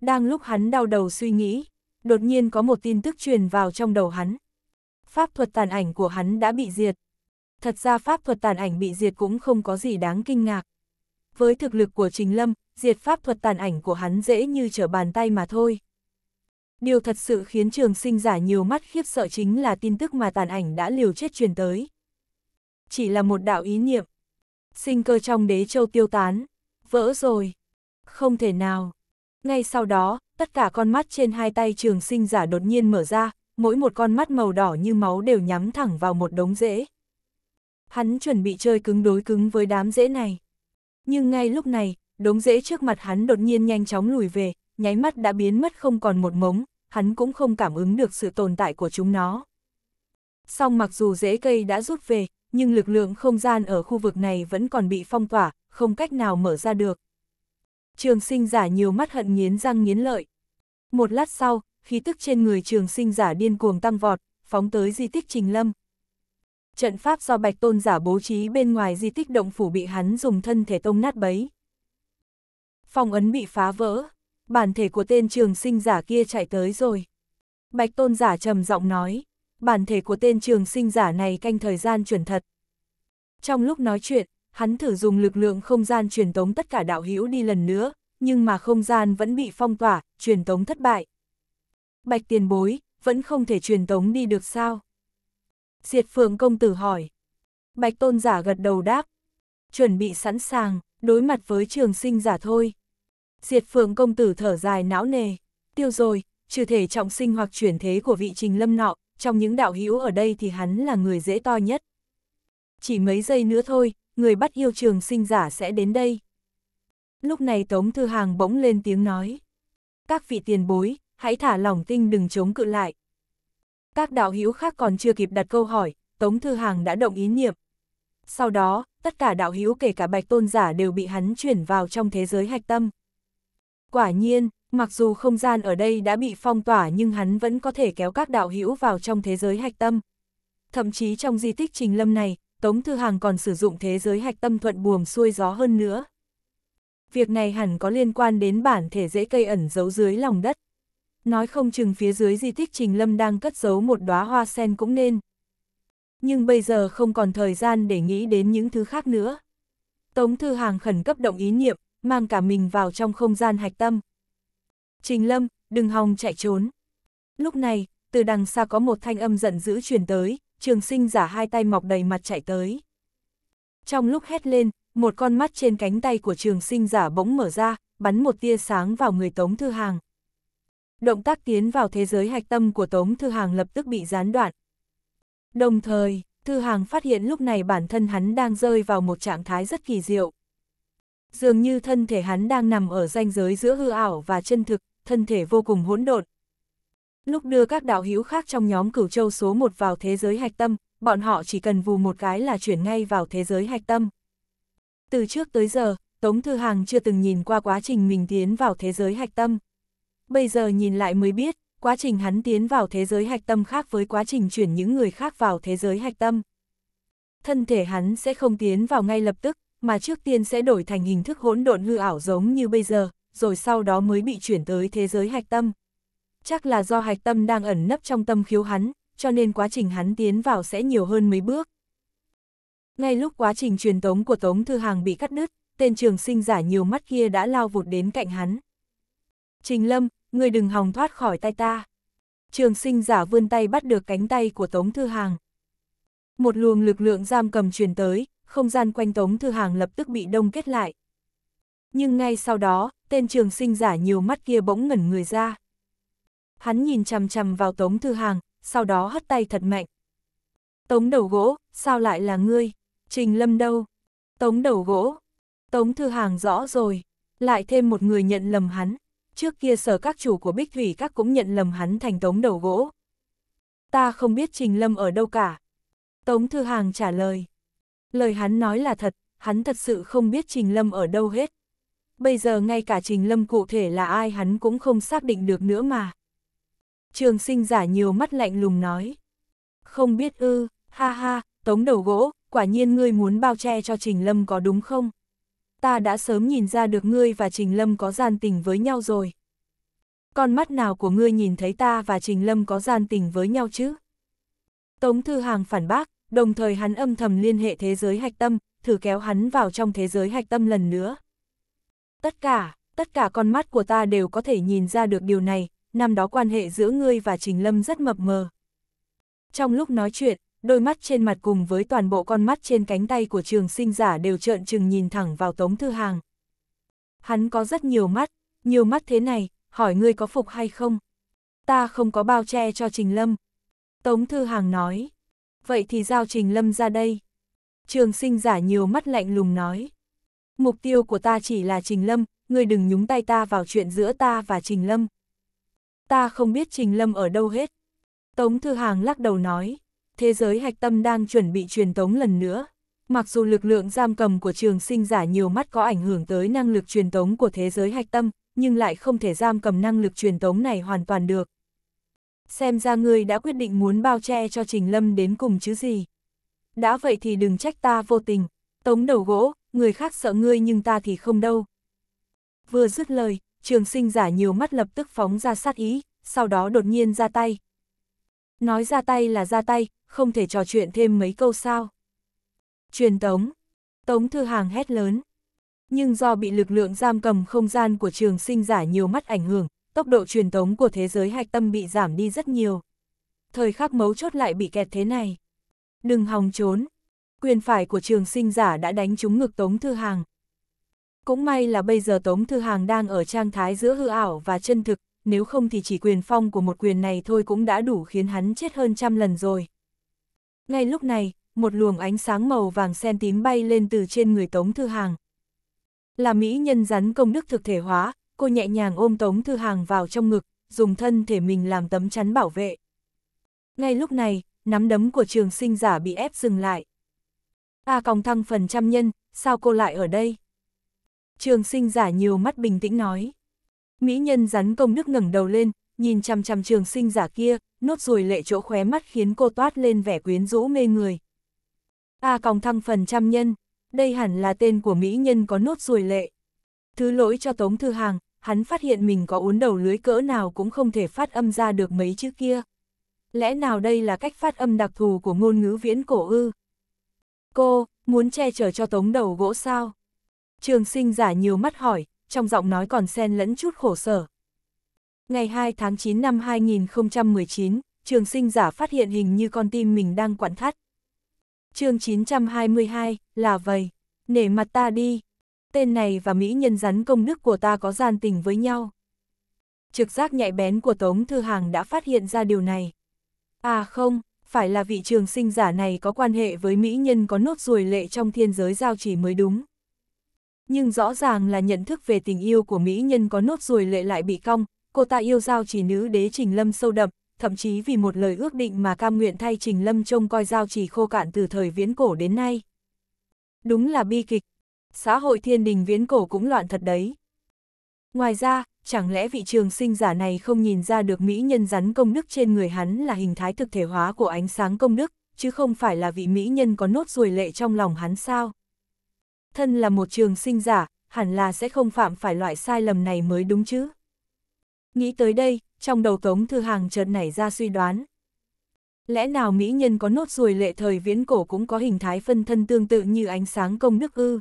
Đang lúc hắn đau đầu suy nghĩ, đột nhiên có một tin tức truyền vào trong đầu hắn. Pháp thuật tàn ảnh của hắn đã bị diệt. Thật ra pháp thuật tàn ảnh bị diệt cũng không có gì đáng kinh ngạc. Với thực lực của Trình Lâm, diệt pháp thuật tàn ảnh của hắn dễ như trở bàn tay mà thôi. Điều thật sự khiến trường sinh giả nhiều mắt khiếp sợ chính là tin tức mà tàn ảnh đã liều chết truyền tới. Chỉ là một đạo ý niệm. Sinh cơ trong đế châu tiêu tán. Vỡ rồi. Không thể nào. Ngay sau đó, tất cả con mắt trên hai tay trường sinh giả đột nhiên mở ra, mỗi một con mắt màu đỏ như máu đều nhắm thẳng vào một đống rễ. Hắn chuẩn bị chơi cứng đối cứng với đám rễ này. Nhưng ngay lúc này, đống rễ trước mặt hắn đột nhiên nhanh chóng lùi về, nháy mắt đã biến mất không còn một mống, hắn cũng không cảm ứng được sự tồn tại của chúng nó. Song mặc dù rễ cây đã rút về, nhưng lực lượng không gian ở khu vực này vẫn còn bị phong tỏa, không cách nào mở ra được. Trường sinh giả nhiều mắt hận nghiến răng nghiến lợi. Một lát sau, khí tức trên người trường sinh giả điên cuồng tăng vọt, phóng tới di tích Trình Lâm. Trận pháp do bạch tôn giả bố trí bên ngoài di tích động phủ bị hắn dùng thân thể tông nát bấy. Phong ấn bị phá vỡ, bản thể của tên trường sinh giả kia chạy tới rồi. Bạch tôn giả trầm giọng nói, bản thể của tên trường sinh giả này canh thời gian chuẩn thật. Trong lúc nói chuyện, hắn thử dùng lực lượng không gian truyền tống tất cả đạo hữu đi lần nữa, nhưng mà không gian vẫn bị phong tỏa, truyền tống thất bại. Bạch tiền bối, vẫn không thể truyền tống đi được sao? Diệt phượng công tử hỏi. Bạch tôn giả gật đầu đáp. Chuẩn bị sẵn sàng, đối mặt với trường sinh giả thôi. Diệt phường công tử thở dài não nề, tiêu rồi, trừ thể trọng sinh hoặc chuyển thế của vị trình lâm nọ, trong những đạo hữu ở đây thì hắn là người dễ to nhất. Chỉ mấy giây nữa thôi, người bắt yêu trường sinh giả sẽ đến đây. Lúc này Tống Thư Hàng bỗng lên tiếng nói. Các vị tiền bối, hãy thả lòng tinh đừng chống cự lại. Các đạo hữu khác còn chưa kịp đặt câu hỏi, Tống Thư Hàng đã động ý niệm. Sau đó, tất cả đạo hữu kể cả bạch tôn giả đều bị hắn chuyển vào trong thế giới hạch tâm. Quả nhiên, mặc dù không gian ở đây đã bị phong tỏa nhưng hắn vẫn có thể kéo các đạo hữu vào trong thế giới hạch tâm. Thậm chí trong di tích trình lâm này, Tống Thư Hàng còn sử dụng thế giới hạch tâm thuận buồm xuôi gió hơn nữa. Việc này hẳn có liên quan đến bản thể dễ cây ẩn giấu dưới lòng đất. Nói không chừng phía dưới di tích trình lâm đang cất giấu một đóa hoa sen cũng nên. Nhưng bây giờ không còn thời gian để nghĩ đến những thứ khác nữa. Tống Thư Hàng khẩn cấp động ý niệm, mang cả mình vào trong không gian hạch tâm. Trình Lâm, đừng hòng chạy trốn. Lúc này, từ đằng xa có một thanh âm giận dữ truyền tới, trường sinh giả hai tay mọc đầy mặt chạy tới. Trong lúc hét lên, một con mắt trên cánh tay của trường sinh giả bỗng mở ra, bắn một tia sáng vào người Tống Thư Hàng. Động tác tiến vào thế giới hạch tâm của Tống Thư Hàng lập tức bị gián đoạn. Đồng thời, Thư Hàng phát hiện lúc này bản thân hắn đang rơi vào một trạng thái rất kỳ diệu dường như thân thể hắn đang nằm ở ranh giới giữa hư ảo và chân thực, thân thể vô cùng hỗn độn. Lúc đưa các đạo hữu khác trong nhóm cửu châu số 1 vào thế giới hạch tâm, bọn họ chỉ cần vù một cái là chuyển ngay vào thế giới hạch tâm. Từ trước tới giờ, Tống Thư Hàng chưa từng nhìn qua quá trình mình tiến vào thế giới hạch tâm. Bây giờ nhìn lại mới biết, quá trình hắn tiến vào thế giới hạch tâm khác với quá trình chuyển những người khác vào thế giới hạch tâm. Thân thể hắn sẽ không tiến vào ngay lập tức, mà trước tiên sẽ đổi thành hình thức hỗn độn hư ảo giống như bây giờ, rồi sau đó mới bị chuyển tới thế giới hạch tâm. Chắc là do hạch tâm đang ẩn nấp trong tâm khiếu hắn, cho nên quá trình hắn tiến vào sẽ nhiều hơn mấy bước. Ngay lúc quá trình truyền tống của Tống Thư Hàng bị cắt đứt, tên trường sinh giả nhiều mắt kia đã lao vụt đến cạnh hắn. Trình Lâm, người đừng hòng thoát khỏi tay ta. Trường sinh giả vươn tay bắt được cánh tay của Tống Thư Hàng. Một luồng lực lượng giam cầm truyền tới, không gian quanh Tống Thư Hàng lập tức bị đông kết lại. Nhưng ngay sau đó, tên trường sinh giả nhiều mắt kia bỗng ngẩn người ra. Hắn nhìn chằm chằm vào Tống Thư Hàng, sau đó hất tay thật mạnh. Tống đầu gỗ, sao lại là ngươi? Trình lâm đâu? Tống đầu gỗ? Tống Thư Hàng rõ rồi, lại thêm một người nhận lầm hắn. Trước kia sở các chủ của Bích Thủy các cũng nhận lầm hắn thành tống đầu gỗ. Ta không biết Trình Lâm ở đâu cả. Tống Thư Hàng trả lời lời hắn nói là thật, hắn thật sự không biết Trình Lâm ở đâu hết. Bây giờ ngay cả Trình Lâm cụ thể là ai hắn cũng không xác định được nữa mà. Trường sinh giả nhiều mắt lạnh lùng nói. Không biết ư, ha ha, tống đầu gỗ, quả nhiên ngươi muốn bao che cho Trình Lâm có đúng không? Ta đã sớm nhìn ra được ngươi và Trình Lâm có gian tình với nhau rồi. Con mắt nào của ngươi nhìn thấy ta và Trình Lâm có gian tình với nhau chứ? Tống Thư Hàng phản bác, đồng thời hắn âm thầm liên hệ thế giới hạch tâm, thử kéo hắn vào trong thế giới hạch tâm lần nữa. Tất cả, tất cả con mắt của ta đều có thể nhìn ra được điều này, năm đó quan hệ giữa ngươi và Trình Lâm rất mập mờ. Trong lúc nói chuyện, đôi mắt trên mặt cùng với toàn bộ con mắt trên cánh tay của trường sinh giả đều trợn trừng nhìn thẳng vào Tống Thư Hàng. Hắn có rất nhiều mắt, nhiều mắt thế này, hỏi ngươi có phục hay không? Ta không có bao che cho Trình Lâm. Tống Thư Hàng nói, vậy thì giao trình lâm ra đây. Trường sinh giả nhiều mắt lạnh lùng nói. Mục tiêu của ta chỉ là trình lâm, ngươi đừng nhúng tay ta vào chuyện giữa ta và trình lâm. Ta không biết trình lâm ở đâu hết. Tống Thư Hàng lắc đầu nói, thế giới hạch tâm đang chuẩn bị truyền tống lần nữa. Mặc dù lực lượng giam cầm của trường sinh giả nhiều mắt có ảnh hưởng tới năng lực truyền tống của thế giới hạch tâm, nhưng lại không thể giam cầm năng lực truyền tống này hoàn toàn được, xem ra ngươi đã quyết định muốn bao che cho Trình Lâm đến cùng chứ gì. Đã vậy thì đừng trách ta vô tình, tống đầu gỗ, người khác sợ ngươi nhưng ta thì không đâu. Vừa dứt lời, trường sinh giả nhiều mắt lập tức phóng ra sát ý, sau đó đột nhiên ra tay. Nói ra tay là ra tay, không thể trò chuyện thêm mấy câu sao. Truyền tống, tống thư hàng hét lớn. Nhưng do bị lực lượng giam cầm không gian của trường sinh giả nhiều mắt ảnh hưởng, tốc độ truyền tống của thế giới hạch tâm bị giảm đi rất nhiều. Thời khắc mấu chốt lại bị kẹt thế này. Đừng hòng trốn. Quyền phải của trường sinh giả đã đánh trúng ngực Tống Thư Hàng. Cũng may là bây giờ Tống Thư Hàng đang ở trạng thái giữa hư ảo và chân thực, nếu không thì chỉ quyền phong của một quyền này thôi cũng đã đủ khiến hắn chết hơn trăm lần rồi. Ngay lúc này, một luồng ánh sáng màu vàng sen tím bay lên từ trên người Tống Thư Hàng. Là mỹ nhân rắn công đức thực thể hóa, cô nhẹ nhàng ôm Tống Thư Hàng vào trong ngực, dùng thân thể mình làm tấm chắn bảo vệ. Ngay lúc này, nắm đấm của trường sinh giả bị ép dừng lại. A còng thăng phần trăm nhân, sao cô lại ở đây? Trường sinh giả nhiều mắt bình tĩnh nói. Mỹ nhân rắn công đức ngẩng đầu lên, nhìn chăm chăm trường sinh giả kia, nốt ruồi lệ chỗ khóe mắt khiến cô toát lên vẻ quyến rũ mê người. A còng thăng phần trăm nhân, đây hẳn là tên của Mỹ nhân có nốt ruồi lệ. Thứ lỗi cho Tống Thư Hàng, hắn phát hiện mình có uốn đầu lưới cỡ nào cũng không thể phát âm ra được mấy chữ kia. Lẽ nào đây là cách phát âm đặc thù của ngôn ngữ viễn cổ ư? Cô, muốn che chở cho tống đầu gỗ sao? Trường sinh giả nhiều mắt hỏi, trong giọng nói còn xen lẫn chút khổ sở. Ngày 2 tháng 9 năm 2019, trường sinh giả phát hiện hình như con tim mình đang quặn thắt. chương 922, là vầy nể mặt ta đi, tên này và mỹ nhân rắn công đức của ta có gian tình với nhau. Trực giác nhạy bén của Tống Thư Hàng đã phát hiện ra điều này. À không, phải là vị trường sinh giả này có quan hệ với mỹ nhân có nốt ruồi lệ trong thiên giới giao chỉ mới đúng. Nhưng rõ ràng là nhận thức về tình yêu của mỹ nhân có nốt ruồi lệ lại bị cong, cô ta yêu giao chỉ nữ đế Trình Lâm sâu đậm, thậm chí vì một lời ước định mà cam nguyện thay Trình Lâm trông coi giao chỉ khô cạn từ thời viễn cổ đến nay. Đúng là bi kịch, xã hội thiên đình viễn cổ cũng loạn thật đấy. Ngoài ra, chẳng lẽ vị trường sinh giả này không nhìn ra được mỹ nhân rắn công đức trên người hắn là hình thái thực thể hóa của ánh sáng công đức, chứ không phải là vị mỹ nhân có nốt ruồi lệ trong lòng hắn sao? Thân là một trường sinh giả, hẳn là sẽ không phạm phải loại sai lầm này mới đúng chứ. Nghĩ tới đây, trong đầu Tống Thư Hàng chợt nảy ra suy đoán. Lẽ nào mỹ nhân có nốt ruồi lệ thời viễn cổ cũng có hình thái phân thân tương tự như ánh sáng công đức ư?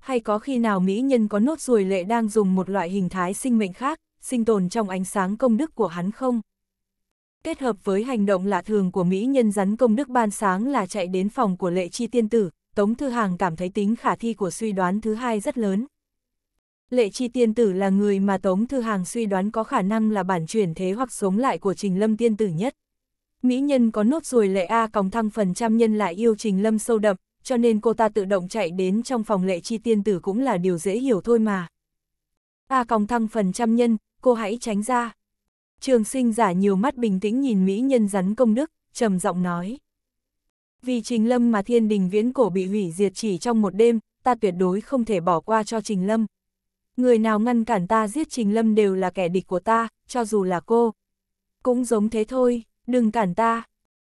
hay có khi nào mỹ nhân có nốt ruồi lệ đang dùng một loại hình thái sinh mệnh khác, sinh tồn trong ánh sáng công đức của hắn không? Kết hợp với hành động lạ thường của mỹ nhân rắn công đức ban sáng là chạy đến phòng của lệ chi tiên tử, Tống Thư Hàng cảm thấy tính khả thi của suy đoán thứ hai rất lớn. Lệ chi tiên tử là người mà Tống Thư Hàng suy đoán có khả năng là bản chuyển thế hoặc sống lại của Trình Lâm tiên tử nhất. Mỹ nhân có nốt ruồi lệ A còng thăng phần trăm nhân lại yêu Trình Lâm sâu đậm, cho nên cô ta tự động chạy đến trong phòng lệ chi tiên tử cũng là điều dễ hiểu thôi mà. A còng thăng phần trăm nhân, cô hãy tránh ra. Trường sinh giả nhiều mắt bình tĩnh nhìn mỹ nhân rắn công đức, trầm giọng nói. Vì Trình Lâm mà thiên đình viễn cổ bị hủy diệt chỉ trong một đêm, ta tuyệt đối không thể bỏ qua cho Trình Lâm. Người nào ngăn cản ta giết Trình Lâm đều là kẻ địch của ta, cho dù là cô. Cũng giống thế thôi, đừng cản ta.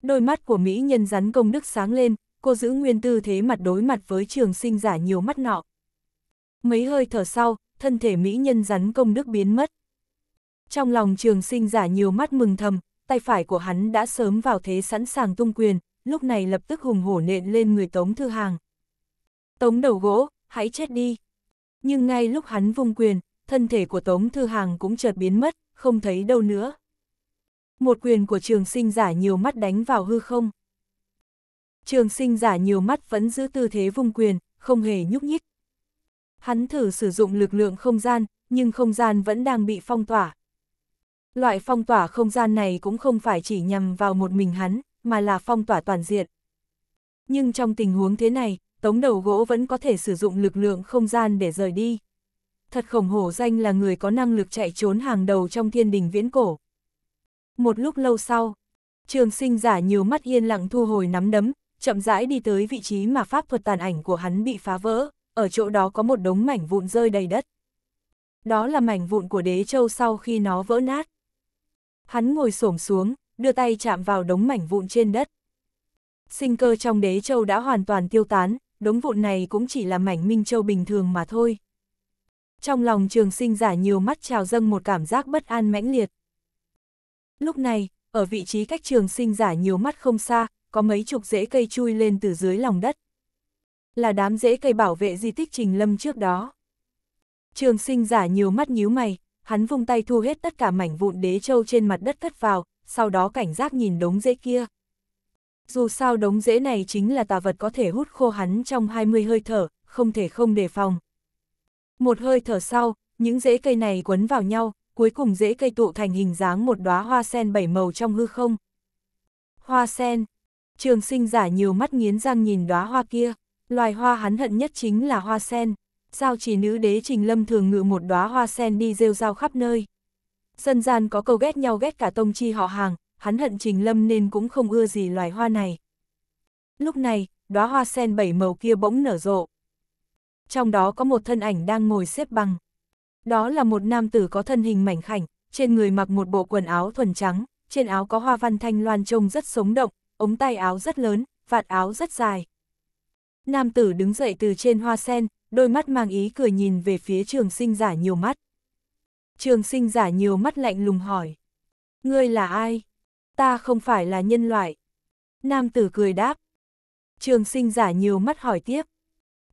Đôi mắt của Mỹ nhân rắn công đức sáng lên, cô giữ nguyên tư thế mặt đối mặt với trường sinh giả nhiều mắt nọ. Mấy hơi thở sau, thân thể mỹ nhân rắn công đức biến mất. Trong lòng trường sinh giả nhiều mắt mừng thầm, tay phải của hắn đã sớm vào thế sẵn sàng tung quyền, lúc này lập tức hùng hổ nện lên người Tống Thư Hàng. Tống đầu gỗ, hãy chết đi. Nhưng ngay lúc hắn vung quyền, thân thể của Tống Thư Hàng cũng chợt biến mất, không thấy đâu nữa. Một quyền của trường sinh giả nhiều mắt đánh vào hư không trường sinh giả nhiều mắt vẫn giữ tư thế vung quyền, không hề nhúc nhích. Hắn thử sử dụng lực lượng không gian, nhưng không gian vẫn đang bị phong tỏa. Loại phong tỏa không gian này cũng không phải chỉ nhằm vào một mình hắn, mà là phong tỏa toàn diện. Nhưng trong tình huống thế này, tống đầu gỗ vẫn có thể sử dụng lực lượng không gian để rời đi. Thật khổng hổ danh là người có năng lực chạy trốn hàng đầu trong thiên đình viễn cổ. Một lúc lâu sau, trường sinh giả nhiều mắt yên lặng thu hồi nắm đấm, chậm rãi đi tới vị trí mà pháp thuật tàn ảnh của hắn bị phá vỡ, ở chỗ đó có một đống mảnh vụn rơi đầy đất. Đó là mảnh vụn của đế châu sau khi nó vỡ nát. Hắn ngồi xổm xuống, đưa tay chạm vào đống mảnh vụn trên đất. Sinh cơ trong đế châu đã hoàn toàn tiêu tán, đống vụn này cũng chỉ là mảnh minh châu bình thường mà thôi. Trong lòng trường sinh giả nhiều mắt trào dâng một cảm giác bất an mãnh liệt. Lúc này, ở vị trí cách trường sinh giả nhiều mắt không xa, có mấy chục rễ cây chui lên từ dưới lòng đất. Là đám rễ cây bảo vệ di tích Trình Lâm trước đó. Trường sinh giả nhiều mắt nhíu mày, hắn vung tay thu hết tất cả mảnh vụn đế châu trên mặt đất cất vào, sau đó cảnh giác nhìn đống rễ kia. Dù sao đống rễ này chính là tà vật có thể hút khô hắn trong 20 hơi thở, không thể không đề phòng. Một hơi thở sau, những rễ cây này quấn vào nhau, cuối cùng rễ cây tụ thành hình dáng một đóa hoa sen bảy màu trong hư không. Hoa sen, Trường sinh giả nhiều mắt nghiến răng nhìn đóa hoa kia, loài hoa hắn hận nhất chính là hoa sen. Sao chỉ nữ đế Trình Lâm thường ngự một đóa hoa sen đi rêu rao khắp nơi. Dân gian có câu ghét nhau ghét cả tông chi họ hàng, hắn hận Trình Lâm nên cũng không ưa gì loài hoa này. Lúc này, đóa hoa sen bảy màu kia bỗng nở rộ. Trong đó có một thân ảnh đang ngồi xếp bằng. Đó là một nam tử có thân hình mảnh khảnh, trên người mặc một bộ quần áo thuần trắng, trên áo có hoa văn thanh loan trông rất sống động, ống tay áo rất lớn, vạt áo rất dài. Nam tử đứng dậy từ trên hoa sen, đôi mắt mang ý cười nhìn về phía trường sinh giả nhiều mắt. Trường sinh giả nhiều mắt lạnh lùng hỏi. Ngươi là ai? Ta không phải là nhân loại. Nam tử cười đáp. Trường sinh giả nhiều mắt hỏi tiếp.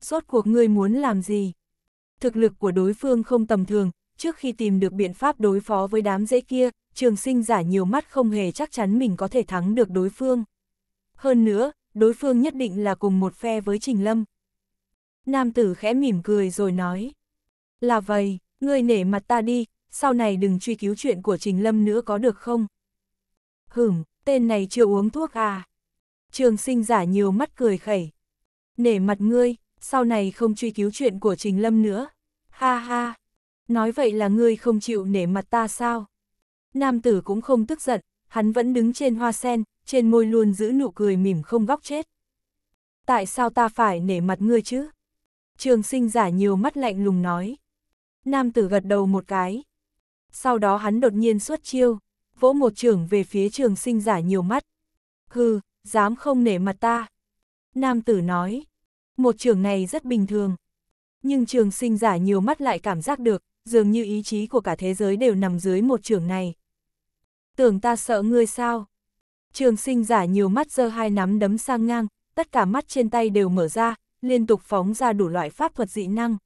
Rốt cuộc ngươi muốn làm gì? Thực lực của đối phương không tầm thường, trước khi tìm được biện pháp đối phó với đám dễ kia, trường sinh giả nhiều mắt không hề chắc chắn mình có thể thắng được đối phương hơn nữa, đối phương nhất định là cùng một phe với Trình Lâm. Nam tử khẽ mỉm cười rồi nói, là vậy, ngươi nể mặt ta đi, sau này đừng truy cứu chuyện của Trình Lâm nữa có được không? Hửm, tên này chưa uống thuốc à? Trường sinh giả nhiều mắt cười khẩy. Nể mặt ngươi, sau này không truy cứu chuyện của Trình Lâm nữa. Ha ha, nói vậy là ngươi không chịu nể mặt ta sao? Nam tử cũng không tức giận, hắn vẫn đứng trên hoa sen, trên môi luôn giữ nụ cười mỉm không góc chết. Tại sao ta phải nể mặt ngươi chứ? Trường sinh giả nhiều mắt lạnh lùng nói. Nam tử gật đầu một cái. Sau đó hắn đột nhiên xuất chiêu, vỗ một trường về phía trường sinh giả nhiều mắt. Hừ, dám không nể mặt ta. Nam tử nói, một trường này rất bình thường. Nhưng trường sinh giả nhiều mắt lại cảm giác được, dường như ý chí của cả thế giới đều nằm dưới một trường này. Tưởng ta sợ ngươi sao? Trường sinh giả nhiều mắt giơ hai nắm đấm sang ngang, tất cả mắt trên tay đều mở ra, liên tục phóng ra đủ loại pháp thuật dị năng.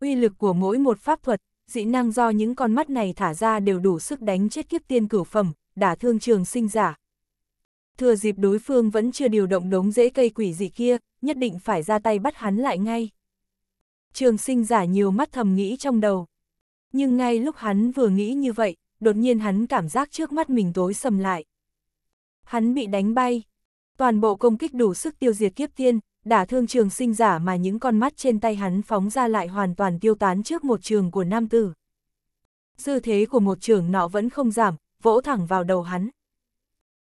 Uy lực của mỗi một pháp thuật, dị năng do những con mắt này thả ra đều đủ sức đánh chết kiếp tiên cửu phẩm, đả thương trường sinh giả. Thừa dịp đối phương vẫn chưa điều động đống dễ cây quỷ dị kia, nhất định phải ra tay bắt hắn lại ngay. Trường sinh giả nhiều mắt thầm nghĩ trong đầu. Nhưng ngay lúc hắn vừa nghĩ như vậy, đột nhiên hắn cảm giác trước mắt mình tối sầm lại. Hắn bị đánh bay. Toàn bộ công kích đủ sức tiêu diệt kiếp tiên, đả thương trường sinh giả mà những con mắt trên tay hắn phóng ra lại hoàn toàn tiêu tán trước một trường của nam tử. Dư thế của một trường nọ vẫn không giảm, vỗ thẳng vào đầu hắn.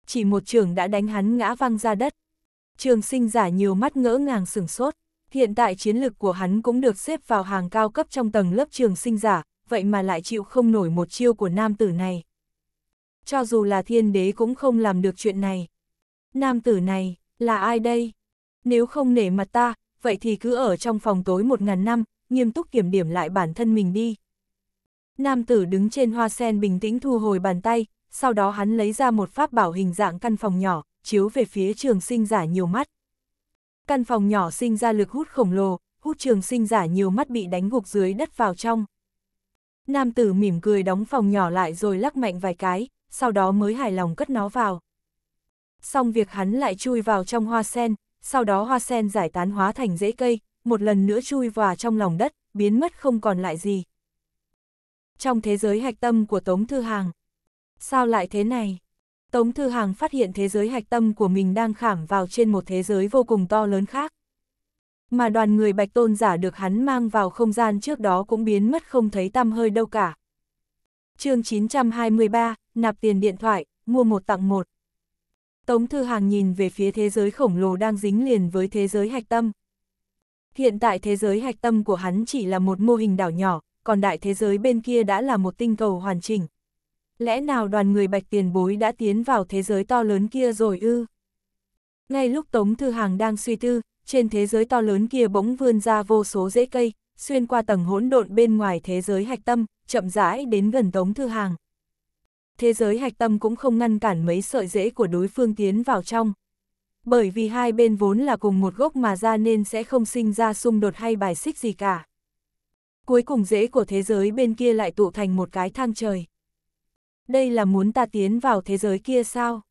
Chỉ một trường đã đánh hắn ngã văng ra đất. Trường sinh giả nhiều mắt ngỡ ngàng sửng sốt. Hiện tại chiến lực của hắn cũng được xếp vào hàng cao cấp trong tầng lớp trường sinh giả, vậy mà lại chịu không nổi một chiêu của nam tử này cho dù là thiên đế cũng không làm được chuyện này. Nam tử này, là ai đây? Nếu không nể mặt ta, vậy thì cứ ở trong phòng tối một ngàn năm, nghiêm túc kiểm điểm lại bản thân mình đi. Nam tử đứng trên hoa sen bình tĩnh thu hồi bàn tay, sau đó hắn lấy ra một pháp bảo hình dạng căn phòng nhỏ, chiếu về phía trường sinh giả nhiều mắt. Căn phòng nhỏ sinh ra lực hút khổng lồ, hút trường sinh giả nhiều mắt bị đánh gục dưới đất vào trong. Nam tử mỉm cười đóng phòng nhỏ lại rồi lắc mạnh vài cái, sau đó mới hài lòng cất nó vào. Xong việc hắn lại chui vào trong hoa sen, sau đó hoa sen giải tán hóa thành rễ cây, một lần nữa chui vào trong lòng đất, biến mất không còn lại gì. Trong thế giới hạch tâm của Tống Thư Hàng, sao lại thế này? Tống Thư Hàng phát hiện thế giới hạch tâm của mình đang khảm vào trên một thế giới vô cùng to lớn khác. Mà đoàn người bạch tôn giả được hắn mang vào không gian trước đó cũng biến mất không thấy tăm hơi đâu cả chương 923, nạp tiền điện thoại, mua một tặng một. Tống Thư Hàng nhìn về phía thế giới khổng lồ đang dính liền với thế giới hạch tâm. Hiện tại thế giới hạch tâm của hắn chỉ là một mô hình đảo nhỏ, còn đại thế giới bên kia đã là một tinh cầu hoàn chỉnh. Lẽ nào đoàn người bạch tiền bối đã tiến vào thế giới to lớn kia rồi ư? Ngay lúc Tống Thư Hàng đang suy tư, trên thế giới to lớn kia bỗng vươn ra vô số rễ cây, xuyên qua tầng hỗn độn bên ngoài thế giới hạch tâm, chậm rãi đến gần Tống Thư Hàng. Thế giới hạch tâm cũng không ngăn cản mấy sợi rễ của đối phương tiến vào trong. Bởi vì hai bên vốn là cùng một gốc mà ra nên sẽ không sinh ra xung đột hay bài xích gì cả. Cuối cùng rễ của thế giới bên kia lại tụ thành một cái thang trời. Đây là muốn ta tiến vào thế giới kia sao?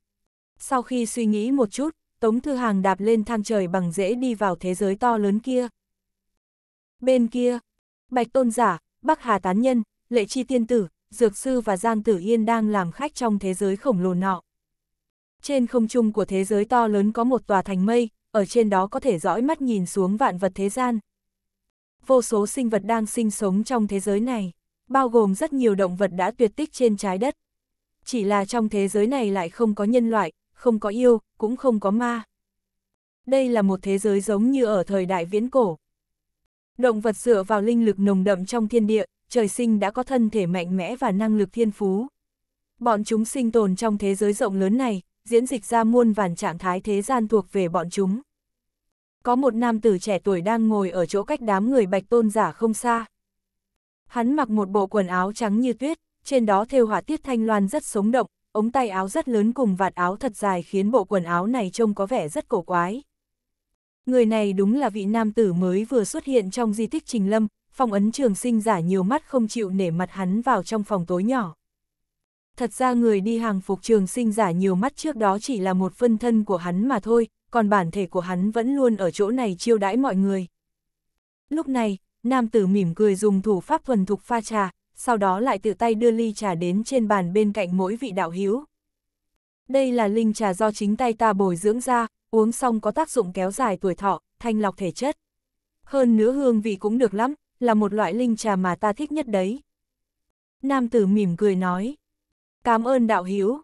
Sau khi suy nghĩ một chút, Tống Thư Hàng đạp lên thang trời bằng rễ đi vào thế giới to lớn kia, Bên kia, Bạch Tôn Giả, Bắc Hà Tán Nhân, Lệ Chi Tiên Tử, Dược Sư và Giang Tử Yên đang làm khách trong thế giới khổng lồ nọ. Trên không trung của thế giới to lớn có một tòa thành mây, ở trên đó có thể dõi mắt nhìn xuống vạn vật thế gian. Vô số sinh vật đang sinh sống trong thế giới này, bao gồm rất nhiều động vật đã tuyệt tích trên trái đất. Chỉ là trong thế giới này lại không có nhân loại, không có yêu, cũng không có ma. Đây là một thế giới giống như ở thời đại viễn cổ. Động vật dựa vào linh lực nồng đậm trong thiên địa, trời sinh đã có thân thể mạnh mẽ và năng lực thiên phú. Bọn chúng sinh tồn trong thế giới rộng lớn này, diễn dịch ra muôn vàn trạng thái thế gian thuộc về bọn chúng. Có một nam tử trẻ tuổi đang ngồi ở chỗ cách đám người bạch tôn giả không xa. Hắn mặc một bộ quần áo trắng như tuyết, trên đó thêu họa tiết thanh loan rất sống động, ống tay áo rất lớn cùng vạt áo thật dài khiến bộ quần áo này trông có vẻ rất cổ quái người này đúng là vị nam tử mới vừa xuất hiện trong di tích Trình Lâm, phong ấn trường sinh giả nhiều mắt không chịu nể mặt hắn vào trong phòng tối nhỏ. Thật ra người đi hàng phục trường sinh giả nhiều mắt trước đó chỉ là một phân thân của hắn mà thôi, còn bản thể của hắn vẫn luôn ở chỗ này chiêu đãi mọi người. Lúc này, nam tử mỉm cười dùng thủ pháp thuần thục pha trà, sau đó lại tự tay đưa ly trà đến trên bàn bên cạnh mỗi vị đạo hiếu. Đây là linh trà do chính tay ta bồi dưỡng ra, uống xong có tác dụng kéo dài tuổi thọ, thanh lọc thể chất. Hơn nữa hương vị cũng được lắm, là một loại linh trà mà ta thích nhất đấy. Nam tử mỉm cười nói. Cảm ơn đạo hiếu.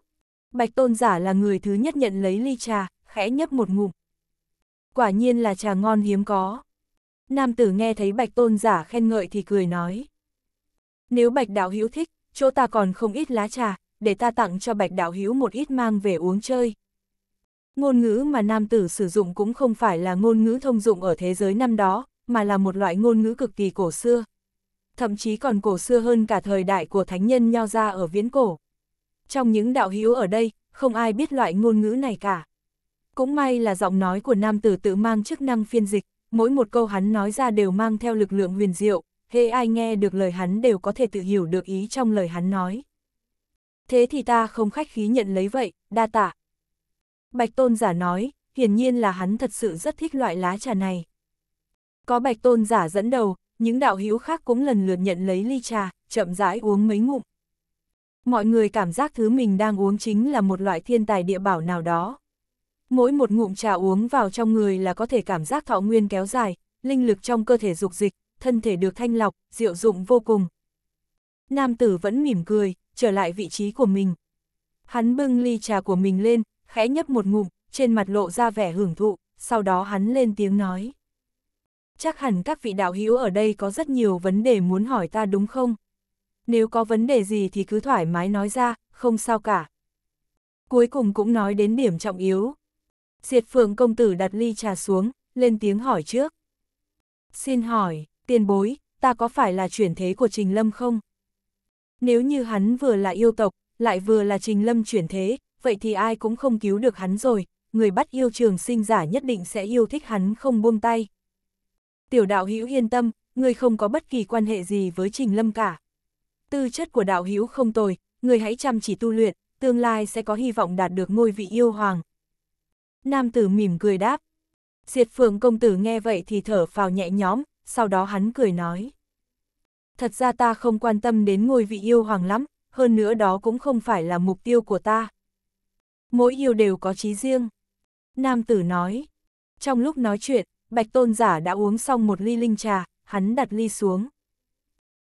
Bạch tôn giả là người thứ nhất nhận lấy ly trà, khẽ nhấp một ngụm. Quả nhiên là trà ngon hiếm có. Nam tử nghe thấy bạch tôn giả khen ngợi thì cười nói. Nếu bạch đạo hiếu thích, chỗ ta còn không ít lá trà, để ta tặng cho bạch đạo hiếu một ít mang về uống chơi. Ngôn ngữ mà nam tử sử dụng cũng không phải là ngôn ngữ thông dụng ở thế giới năm đó, mà là một loại ngôn ngữ cực kỳ cổ xưa. Thậm chí còn cổ xưa hơn cả thời đại của thánh nhân nho gia ở viễn cổ. Trong những đạo hữu ở đây, không ai biết loại ngôn ngữ này cả. Cũng may là giọng nói của nam tử tự mang chức năng phiên dịch, mỗi một câu hắn nói ra đều mang theo lực lượng huyền diệu, hễ ai nghe được lời hắn đều có thể tự hiểu được ý trong lời hắn nói. Thế thì ta không khách khí nhận lấy vậy, đa tạ, Bạch tôn giả nói, hiển nhiên là hắn thật sự rất thích loại lá trà này. Có bạch tôn giả dẫn đầu, những đạo hữu khác cũng lần lượt nhận lấy ly trà, chậm rãi uống mấy ngụm. Mọi người cảm giác thứ mình đang uống chính là một loại thiên tài địa bảo nào đó. Mỗi một ngụm trà uống vào trong người là có thể cảm giác thọ nguyên kéo dài, linh lực trong cơ thể dục dịch, thân thể được thanh lọc, diệu dụng vô cùng. Nam tử vẫn mỉm cười, trở lại vị trí của mình. Hắn bưng ly trà của mình lên, khẽ nhấp một ngụm, trên mặt lộ ra vẻ hưởng thụ, sau đó hắn lên tiếng nói. Chắc hẳn các vị đạo hữu ở đây có rất nhiều vấn đề muốn hỏi ta đúng không? Nếu có vấn đề gì thì cứ thoải mái nói ra, không sao cả. Cuối cùng cũng nói đến điểm trọng yếu. Diệt phượng công tử đặt ly trà xuống, lên tiếng hỏi trước. Xin hỏi, tiền bối, ta có phải là chuyển thế của Trình Lâm không? Nếu như hắn vừa là yêu tộc, lại vừa là Trình Lâm chuyển thế, vậy thì ai cũng không cứu được hắn rồi, người bắt yêu trường sinh giả nhất định sẽ yêu thích hắn không buông tay. Tiểu đạo hữu yên tâm, người không có bất kỳ quan hệ gì với Trình Lâm cả. Tư chất của đạo hữu không tồi, người hãy chăm chỉ tu luyện, tương lai sẽ có hy vọng đạt được ngôi vị yêu hoàng. Nam tử mỉm cười đáp. Diệt phượng công tử nghe vậy thì thở phào nhẹ nhõm, sau đó hắn cười nói. Thật ra ta không quan tâm đến ngôi vị yêu hoàng lắm, hơn nữa đó cũng không phải là mục tiêu của ta mỗi yêu đều có trí riêng. Nam tử nói, trong lúc nói chuyện, bạch tôn giả đã uống xong một ly linh trà, hắn đặt ly xuống.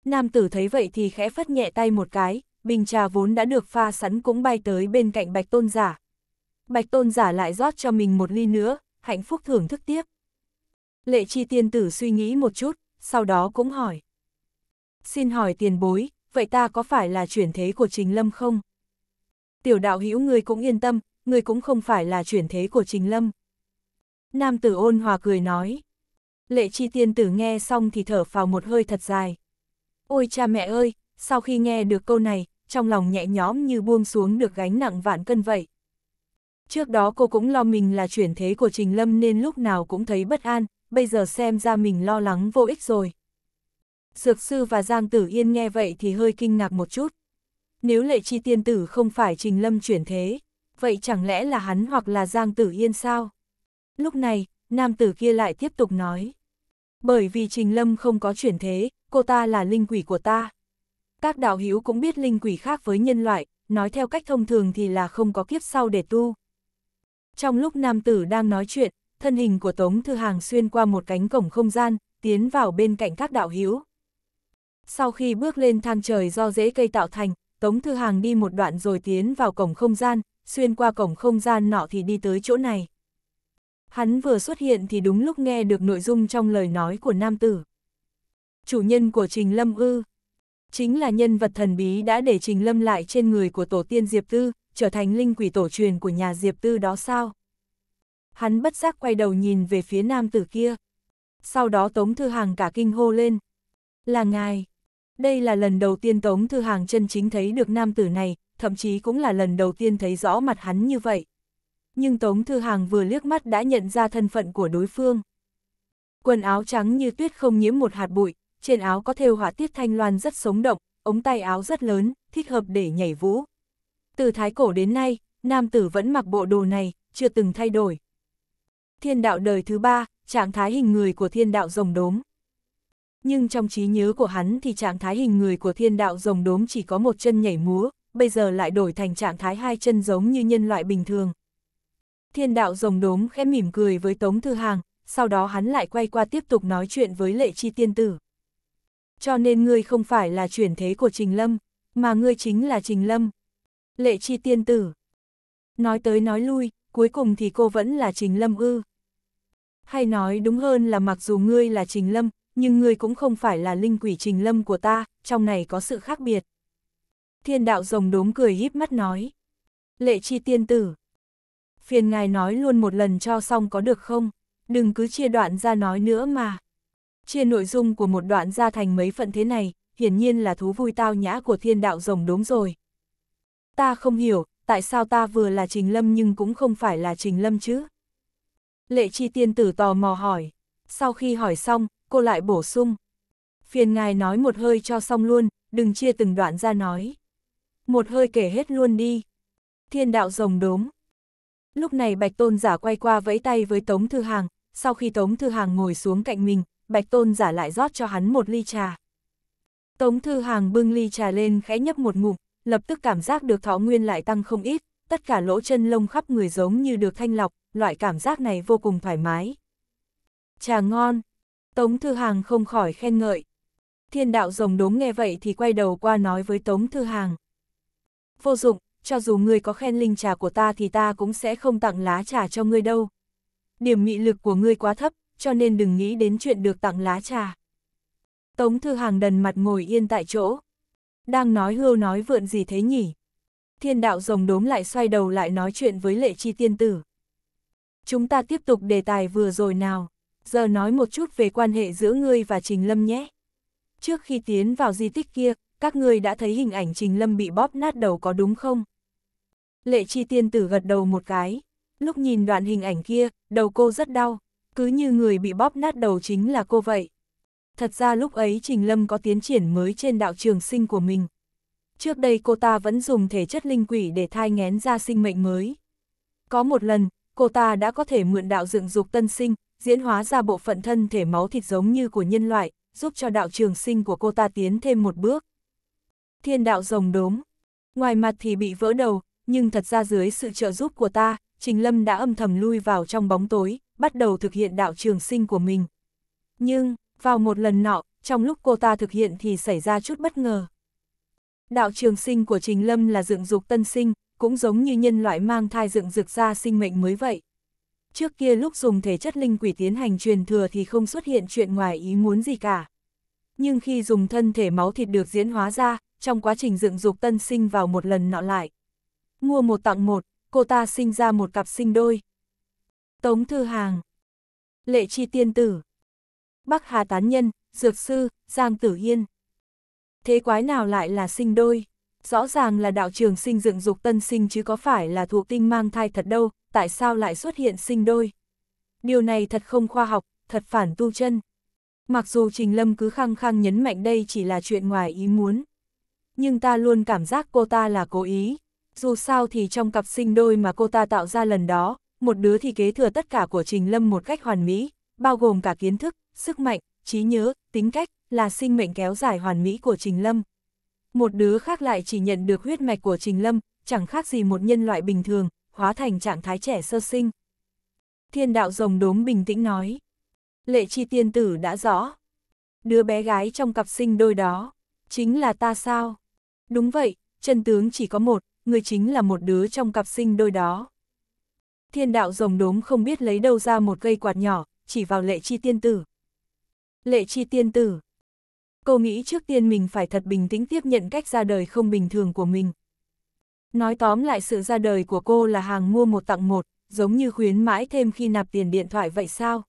Nam tử thấy vậy thì khẽ phất nhẹ tay một cái, bình trà vốn đã được pha sẵn cũng bay tới bên cạnh bạch tôn giả. Bạch tôn giả lại rót cho mình một ly nữa, hạnh phúc thưởng thức tiếp. Lệ chi tiên tử suy nghĩ một chút, sau đó cũng hỏi. Xin hỏi tiền bối, vậy ta có phải là chuyển thế của Trình Lâm không? tiểu đạo hữu người cũng yên tâm, người cũng không phải là chuyển thế của Trình Lâm. Nam tử ôn hòa cười nói. Lệ chi tiên tử nghe xong thì thở vào một hơi thật dài. Ôi cha mẹ ơi, sau khi nghe được câu này, trong lòng nhẹ nhõm như buông xuống được gánh nặng vạn cân vậy. Trước đó cô cũng lo mình là chuyển thế của Trình Lâm nên lúc nào cũng thấy bất an, bây giờ xem ra mình lo lắng vô ích rồi. Dược sư và Giang Tử Yên nghe vậy thì hơi kinh ngạc một chút. Nếu lệ chi tiên tử không phải Trình Lâm chuyển thế, vậy chẳng lẽ là hắn hoặc là Giang Tử Yên sao? Lúc này, nam tử kia lại tiếp tục nói. Bởi vì Trình Lâm không có chuyển thế, cô ta là linh quỷ của ta. Các đạo hữu cũng biết linh quỷ khác với nhân loại, nói theo cách thông thường thì là không có kiếp sau để tu. Trong lúc nam tử đang nói chuyện, thân hình của Tống Thư Hàng xuyên qua một cánh cổng không gian, tiến vào bên cạnh các đạo hữu. Sau khi bước lên thang trời do dễ cây tạo thành, Tống Thư Hàng đi một đoạn rồi tiến vào cổng không gian, xuyên qua cổng không gian nọ thì đi tới chỗ này. Hắn vừa xuất hiện thì đúng lúc nghe được nội dung trong lời nói của nam tử. Chủ nhân của Trình Lâm ư. Chính là nhân vật thần bí đã để Trình Lâm lại trên người của tổ tiên Diệp Tư, trở thành linh quỷ tổ truyền của nhà Diệp Tư đó sao? Hắn bất giác quay đầu nhìn về phía nam tử kia. Sau đó Tống Thư Hàng cả kinh hô lên. Là ngài, đây là lần đầu tiên Tống Thư Hàng chân chính thấy được nam tử này, thậm chí cũng là lần đầu tiên thấy rõ mặt hắn như vậy. Nhưng Tống Thư Hàng vừa liếc mắt đã nhận ra thân phận của đối phương. Quần áo trắng như tuyết không nhiễm một hạt bụi, trên áo có thêu họa tiết thanh loan rất sống động, ống tay áo rất lớn, thích hợp để nhảy vũ. Từ thái cổ đến nay, nam tử vẫn mặc bộ đồ này, chưa từng thay đổi. Thiên đạo đời thứ ba, trạng thái hình người của thiên đạo rồng đốm nhưng trong trí nhớ của hắn thì trạng thái hình người của thiên đạo rồng đốm chỉ có một chân nhảy múa, bây giờ lại đổi thành trạng thái hai chân giống như nhân loại bình thường. Thiên đạo rồng đốm khẽ mỉm cười với Tống Thư Hàng, sau đó hắn lại quay qua tiếp tục nói chuyện với lệ chi tiên tử. Cho nên ngươi không phải là chuyển thế của Trình Lâm, mà ngươi chính là Trình Lâm. Lệ chi tiên tử. Nói tới nói lui, cuối cùng thì cô vẫn là Trình Lâm ư. Hay nói đúng hơn là mặc dù ngươi là Trình Lâm, nhưng ngươi cũng không phải là linh quỷ trình lâm của ta, trong này có sự khác biệt. Thiên đạo rồng đốm cười híp mắt nói. Lệ chi tiên tử. Phiền ngài nói luôn một lần cho xong có được không? Đừng cứ chia đoạn ra nói nữa mà. Chia nội dung của một đoạn ra thành mấy phận thế này, hiển nhiên là thú vui tao nhã của thiên đạo rồng đốm rồi. Ta không hiểu, tại sao ta vừa là trình lâm nhưng cũng không phải là trình lâm chứ? Lệ chi tiên tử tò mò hỏi. Sau khi hỏi xong, cô lại bổ sung. Phiền ngài nói một hơi cho xong luôn, đừng chia từng đoạn ra nói. Một hơi kể hết luôn đi. Thiên đạo rồng đốm. Lúc này Bạch Tôn giả quay qua vẫy tay với Tống Thư Hàng, sau khi Tống Thư Hàng ngồi xuống cạnh mình, Bạch Tôn giả lại rót cho hắn một ly trà. Tống Thư Hàng bưng ly trà lên khẽ nhấp một ngụm, lập tức cảm giác được thọ nguyên lại tăng không ít, tất cả lỗ chân lông khắp người giống như được thanh lọc, loại cảm giác này vô cùng thoải mái. Trà ngon, Tống Thư Hàng không khỏi khen ngợi. Thiên đạo rồng đốm nghe vậy thì quay đầu qua nói với Tống Thư Hàng. Vô dụng, cho dù ngươi có khen linh trà của ta thì ta cũng sẽ không tặng lá trà cho ngươi đâu. Điểm mị lực của ngươi quá thấp, cho nên đừng nghĩ đến chuyện được tặng lá trà. Tống Thư Hàng đần mặt ngồi yên tại chỗ. Đang nói hưu nói vượn gì thế nhỉ? Thiên đạo rồng đốm lại xoay đầu lại nói chuyện với lệ chi tiên tử. Chúng ta tiếp tục đề tài vừa rồi nào giờ nói một chút về quan hệ giữa ngươi và Trình Lâm nhé. Trước khi tiến vào di tích kia, các ngươi đã thấy hình ảnh Trình Lâm bị bóp nát đầu có đúng không? Lệ chi tiên tử gật đầu một cái. Lúc nhìn đoạn hình ảnh kia, đầu cô rất đau, cứ như người bị bóp nát đầu chính là cô vậy. Thật ra lúc ấy Trình Lâm có tiến triển mới trên đạo trường sinh của mình. Trước đây cô ta vẫn dùng thể chất linh quỷ để thai ngén ra sinh mệnh mới. Có một lần, cô ta đã có thể mượn đạo dựng dục tân sinh, diễn hóa ra bộ phận thân thể máu thịt giống như của nhân loại, giúp cho đạo trường sinh của cô ta tiến thêm một bước. Thiên đạo rồng đốm, ngoài mặt thì bị vỡ đầu, nhưng thật ra dưới sự trợ giúp của ta, Trình Lâm đã âm thầm lui vào trong bóng tối, bắt đầu thực hiện đạo trường sinh của mình. Nhưng, vào một lần nọ, trong lúc cô ta thực hiện thì xảy ra chút bất ngờ. Đạo trường sinh của Trình Lâm là dựng dục tân sinh, cũng giống như nhân loại mang thai dựng rực ra sinh mệnh mới vậy trước kia lúc dùng thể chất linh quỷ tiến hành truyền thừa thì không xuất hiện chuyện ngoài ý muốn gì cả. Nhưng khi dùng thân thể máu thịt được diễn hóa ra, trong quá trình dựng dục tân sinh vào một lần nọ lại. Mua một tặng một, cô ta sinh ra một cặp sinh đôi. Tống Thư Hàng Lệ Chi Tiên Tử Bắc Hà Tán Nhân, Dược Sư, Giang Tử yên Thế quái nào lại là sinh đôi? rõ ràng là đạo trường sinh dựng dục tân sinh chứ có phải là thụ tinh mang thai thật đâu, tại sao lại xuất hiện sinh đôi. Điều này thật không khoa học, thật phản tu chân. Mặc dù Trình Lâm cứ khăng khăng nhấn mạnh đây chỉ là chuyện ngoài ý muốn. Nhưng ta luôn cảm giác cô ta là cố ý. Dù sao thì trong cặp sinh đôi mà cô ta tạo ra lần đó, một đứa thì kế thừa tất cả của Trình Lâm một cách hoàn mỹ, bao gồm cả kiến thức, sức mạnh, trí nhớ, tính cách, là sinh mệnh kéo dài hoàn mỹ của Trình Lâm, một đứa khác lại chỉ nhận được huyết mạch của Trình Lâm, chẳng khác gì một nhân loại bình thường, hóa thành trạng thái trẻ sơ sinh. Thiên đạo rồng đốm bình tĩnh nói. Lệ chi tiên tử đã rõ. Đứa bé gái trong cặp sinh đôi đó, chính là ta sao? Đúng vậy, chân tướng chỉ có một, người chính là một đứa trong cặp sinh đôi đó. Thiên đạo rồng đốm không biết lấy đâu ra một cây quạt nhỏ, chỉ vào lệ chi tiên tử. Lệ chi tiên tử, cô nghĩ trước tiên mình phải thật bình tĩnh tiếp nhận cách ra đời không bình thường của mình. Nói tóm lại sự ra đời của cô là hàng mua một tặng một, giống như khuyến mãi thêm khi nạp tiền điện thoại vậy sao?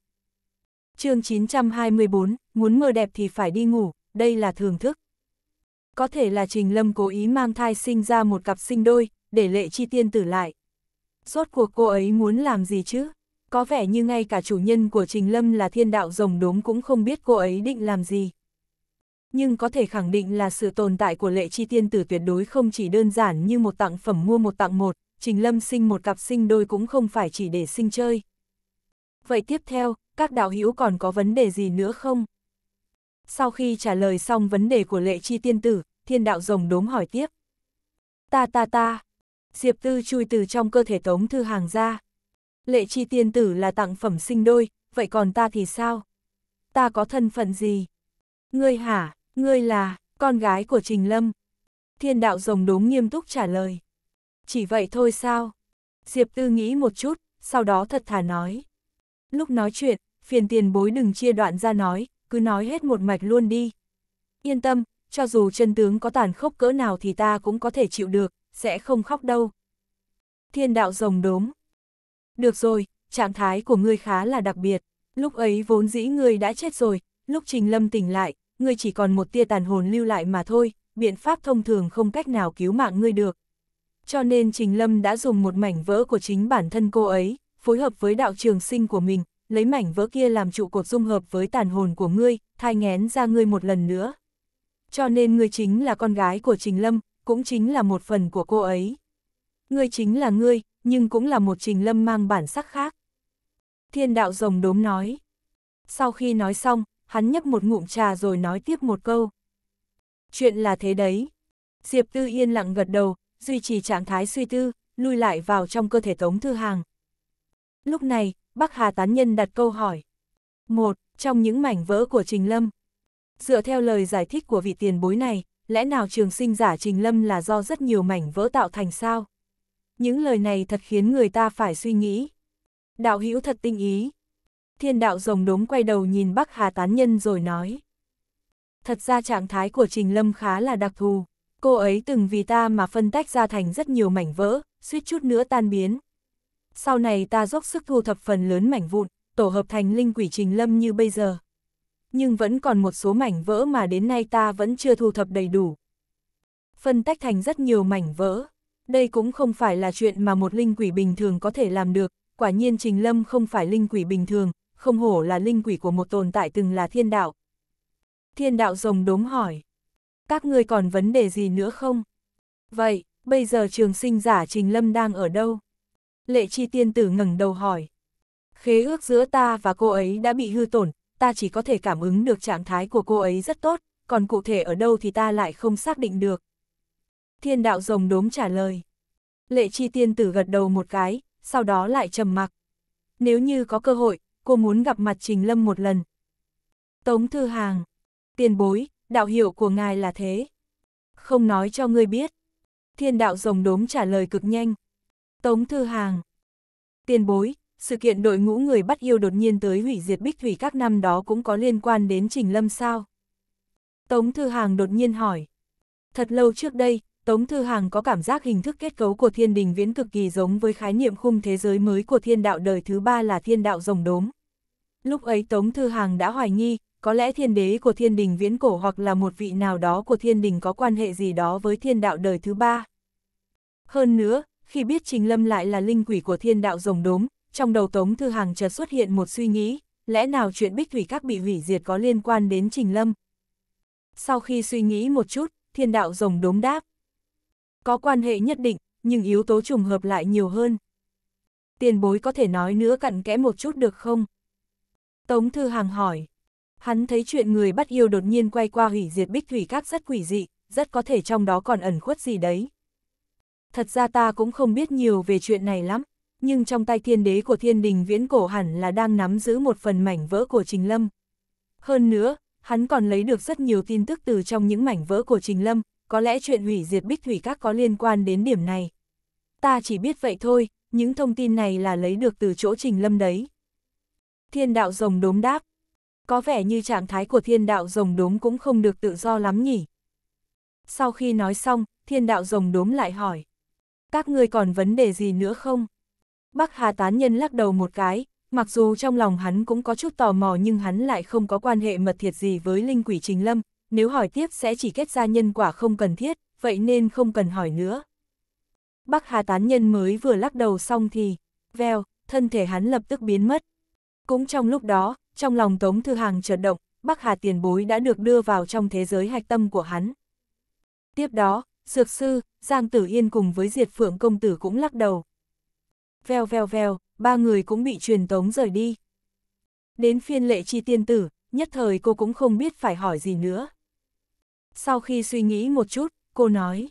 chương 924, muốn mơ đẹp thì phải đi ngủ, đây là thưởng thức. Có thể là Trình Lâm cố ý mang thai sinh ra một cặp sinh đôi, để lệ chi tiên tử lại. Rốt cuộc cô ấy muốn làm gì chứ? Có vẻ như ngay cả chủ nhân của Trình Lâm là thiên đạo rồng đốm cũng không biết cô ấy định làm gì nhưng có thể khẳng định là sự tồn tại của lệ chi tiên tử tuyệt đối không chỉ đơn giản như một tặng phẩm mua một tặng một, Trình Lâm sinh một cặp sinh đôi cũng không phải chỉ để sinh chơi. Vậy tiếp theo, các đạo hữu còn có vấn đề gì nữa không? Sau khi trả lời xong vấn đề của lệ chi tiên tử, thiên đạo rồng đốm hỏi tiếp. Ta ta ta, Diệp Tư chui từ trong cơ thể Tống Thư Hàng ra. Lệ chi tiên tử là tặng phẩm sinh đôi, vậy còn ta thì sao? Ta có thân phận gì? Ngươi hả? Ngươi là, con gái của Trình Lâm. Thiên đạo rồng đúng nghiêm túc trả lời. Chỉ vậy thôi sao? Diệp Tư nghĩ một chút, sau đó thật thà nói. Lúc nói chuyện, phiền tiền bối đừng chia đoạn ra nói, cứ nói hết một mạch luôn đi. Yên tâm, cho dù chân tướng có tàn khốc cỡ nào thì ta cũng có thể chịu được, sẽ không khóc đâu. Thiên đạo rồng đốm. Được rồi, trạng thái của ngươi khá là đặc biệt. Lúc ấy vốn dĩ ngươi đã chết rồi, lúc Trình Lâm tỉnh lại, ngươi chỉ còn một tia tàn hồn lưu lại mà thôi, biện pháp thông thường không cách nào cứu mạng ngươi được. Cho nên Trình Lâm đã dùng một mảnh vỡ của chính bản thân cô ấy, phối hợp với đạo trường sinh của mình, lấy mảnh vỡ kia làm trụ cột dung hợp với tàn hồn của ngươi, thai ngén ra ngươi một lần nữa. Cho nên ngươi chính là con gái của Trình Lâm, cũng chính là một phần của cô ấy. Ngươi chính là ngươi, nhưng cũng là một Trình Lâm mang bản sắc khác. Thiên đạo rồng đốm nói. Sau khi nói xong, hắn nhấp một ngụm trà rồi nói tiếp một câu. Chuyện là thế đấy. Diệp Tư yên lặng gật đầu, duy trì trạng thái suy tư, lui lại vào trong cơ thể Tống Thư Hàng. Lúc này, Bắc Hà Tán Nhân đặt câu hỏi. Một, trong những mảnh vỡ của Trình Lâm. Dựa theo lời giải thích của vị tiền bối này, lẽ nào trường sinh giả Trình Lâm là do rất nhiều mảnh vỡ tạo thành sao? Những lời này thật khiến người ta phải suy nghĩ. Đạo hữu thật tinh ý, thiên đạo rồng đốm quay đầu nhìn Bắc Hà tán nhân rồi nói. Thật ra trạng thái của Trình Lâm khá là đặc thù, cô ấy từng vì ta mà phân tách ra thành rất nhiều mảnh vỡ, suýt chút nữa tan biến. Sau này ta dốc sức thu thập phần lớn mảnh vụn, tổ hợp thành linh quỷ Trình Lâm như bây giờ. Nhưng vẫn còn một số mảnh vỡ mà đến nay ta vẫn chưa thu thập đầy đủ. Phân tách thành rất nhiều mảnh vỡ. Đây cũng không phải là chuyện mà một linh quỷ bình thường có thể làm được, quả nhiên Trình Lâm không phải linh quỷ bình thường, không hổ là linh quỷ của một tồn tại từng là thiên đạo. Thiên đạo rồng đốm hỏi, các ngươi còn vấn đề gì nữa không? Vậy, bây giờ trường sinh giả Trình Lâm đang ở đâu? Lệ chi tiên tử ngẩng đầu hỏi. Khế ước giữa ta và cô ấy đã bị hư tổn, ta chỉ có thể cảm ứng được trạng thái của cô ấy rất tốt, còn cụ thể ở đâu thì ta lại không xác định được. Thiên đạo rồng đốm trả lời. Lệ chi tiên tử gật đầu một cái, sau đó lại trầm mặc. Nếu như có cơ hội, cô muốn gặp mặt Trình Lâm một lần. Tống Thư Hàng, tiền bối, đạo hiệu của ngài là thế. Không nói cho ngươi biết. Thiên đạo rồng đốm trả lời cực nhanh. Tống Thư Hàng, tiền bối, sự kiện đội ngũ người bắt yêu đột nhiên tới hủy diệt bích thủy các năm đó cũng có liên quan đến Trình Lâm sao? Tống Thư Hàng đột nhiên hỏi. Thật lâu trước đây, Tống Thư Hàng có cảm giác hình thức kết cấu của thiên đình viễn cực kỳ giống với khái niệm khung thế giới mới của thiên đạo đời thứ ba là thiên đạo rồng đốm. Lúc ấy Tống Thư Hàng đã hoài nghi, có lẽ thiên đế của thiên đình viễn cổ hoặc là một vị nào đó của thiên đình có quan hệ gì đó với thiên đạo đời thứ ba. Hơn nữa, khi biết Trình Lâm lại là linh quỷ của thiên đạo rồng đốm, trong đầu Tống Thư Hàng chợt xuất hiện một suy nghĩ, lẽ nào chuyện bích thủy các bị hủy diệt có liên quan đến Trình Lâm? Sau khi suy nghĩ một chút, thiên đạo rồng đốm đáp. Có quan hệ nhất định, nhưng yếu tố trùng hợp lại nhiều hơn. Tiền bối có thể nói nữa cặn kẽ một chút được không? Tống Thư Hàng hỏi. Hắn thấy chuyện người bắt yêu đột nhiên quay qua hủy diệt bích thủy các rất quỷ dị, rất có thể trong đó còn ẩn khuất gì đấy. Thật ra ta cũng không biết nhiều về chuyện này lắm, nhưng trong tay thiên đế của thiên đình viễn cổ hẳn là đang nắm giữ một phần mảnh vỡ của Trình Lâm. Hơn nữa, hắn còn lấy được rất nhiều tin tức từ trong những mảnh vỡ của Trình Lâm, có lẽ chuyện hủy diệt bích thủy các có liên quan đến điểm này. Ta chỉ biết vậy thôi, những thông tin này là lấy được từ chỗ Trình Lâm đấy. Thiên đạo rồng đốm đáp. Có vẻ như trạng thái của thiên đạo rồng đốm cũng không được tự do lắm nhỉ. Sau khi nói xong, thiên đạo rồng đốm lại hỏi. Các ngươi còn vấn đề gì nữa không? Bắc Hà Tán Nhân lắc đầu một cái, mặc dù trong lòng hắn cũng có chút tò mò nhưng hắn lại không có quan hệ mật thiệt gì với linh quỷ Trình Lâm, nếu hỏi tiếp sẽ chỉ kết ra nhân quả không cần thiết, vậy nên không cần hỏi nữa. Bắc Hà Tán Nhân mới vừa lắc đầu xong thì, veo, thân thể hắn lập tức biến mất, cũng trong lúc đó, trong lòng Tống Thư Hàng chợt động, Bắc Hà tiền bối đã được đưa vào trong thế giới hạch tâm của hắn. Tiếp đó, sược Sư, Giang Tử Yên cùng với Diệt Phượng Công Tử cũng lắc đầu. Vèo vèo vèo, ba người cũng bị truyền tống rời đi. Đến phiên lệ chi tiên tử, nhất thời cô cũng không biết phải hỏi gì nữa. Sau khi suy nghĩ một chút, cô nói.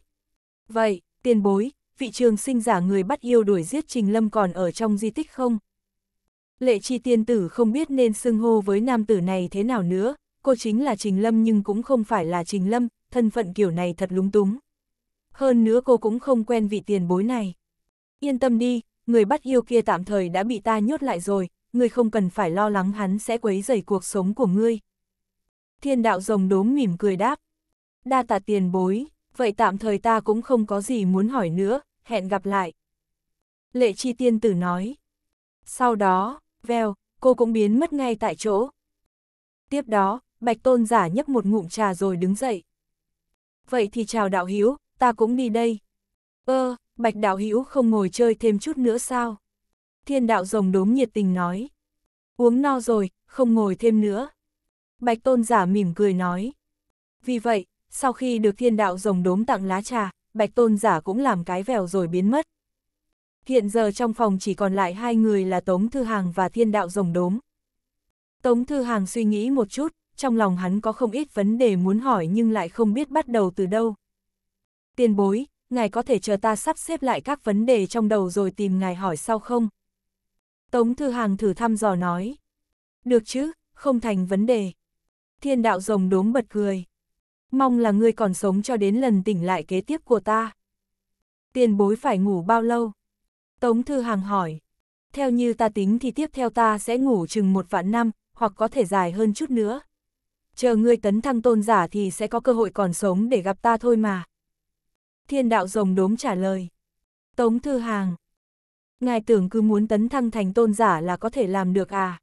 Vậy, tiền bối, vị trường sinh giả người bắt yêu đuổi giết Trình Lâm còn ở trong di tích không? Lệ chi tiên tử không biết nên xưng hô với nam tử này thế nào nữa, cô chính là Trình Lâm nhưng cũng không phải là Trình Lâm, thân phận kiểu này thật lúng túng. Hơn nữa cô cũng không quen vị tiền bối này. Yên tâm đi, người bắt yêu kia tạm thời đã bị ta nhốt lại rồi, người không cần phải lo lắng hắn sẽ quấy rầy cuộc sống của ngươi. Thiên đạo rồng đốm mỉm cười đáp. Đa tạ tiền bối, vậy tạm thời ta cũng không có gì muốn hỏi nữa, hẹn gặp lại. Lệ chi tiên tử nói. Sau đó, veo, cô cũng biến mất ngay tại chỗ. Tiếp đó, Bạch Tôn giả nhấp một ngụm trà rồi đứng dậy. Vậy thì chào đạo Hiếu, ta cũng đi đây. Ơ, ờ, Bạch đạo Hiếu không ngồi chơi thêm chút nữa sao? Thiên đạo rồng đốm nhiệt tình nói. Uống no rồi, không ngồi thêm nữa. Bạch Tôn giả mỉm cười nói. Vì vậy, sau khi được thiên đạo rồng đốm tặng lá trà, Bạch Tôn giả cũng làm cái vèo rồi biến mất. Hiện giờ trong phòng chỉ còn lại hai người là Tống Thư Hàng và Thiên Đạo Rồng Đốm. Tống Thư Hàng suy nghĩ một chút, trong lòng hắn có không ít vấn đề muốn hỏi nhưng lại không biết bắt đầu từ đâu. Tiền bối, ngài có thể chờ ta sắp xếp lại các vấn đề trong đầu rồi tìm ngài hỏi sau không? Tống Thư Hàng thử thăm dò nói. Được chứ, không thành vấn đề. Thiên đạo rồng đốm bật cười. Mong là ngươi còn sống cho đến lần tỉnh lại kế tiếp của ta. Tiền bối phải ngủ bao lâu? Tống Thư Hàng hỏi. Theo như ta tính thì tiếp theo ta sẽ ngủ chừng một vạn năm, hoặc có thể dài hơn chút nữa. Chờ ngươi tấn thăng tôn giả thì sẽ có cơ hội còn sống để gặp ta thôi mà. Thiên đạo rồng đốm trả lời. Tống Thư Hàng. Ngài tưởng cứ muốn tấn thăng thành tôn giả là có thể làm được à?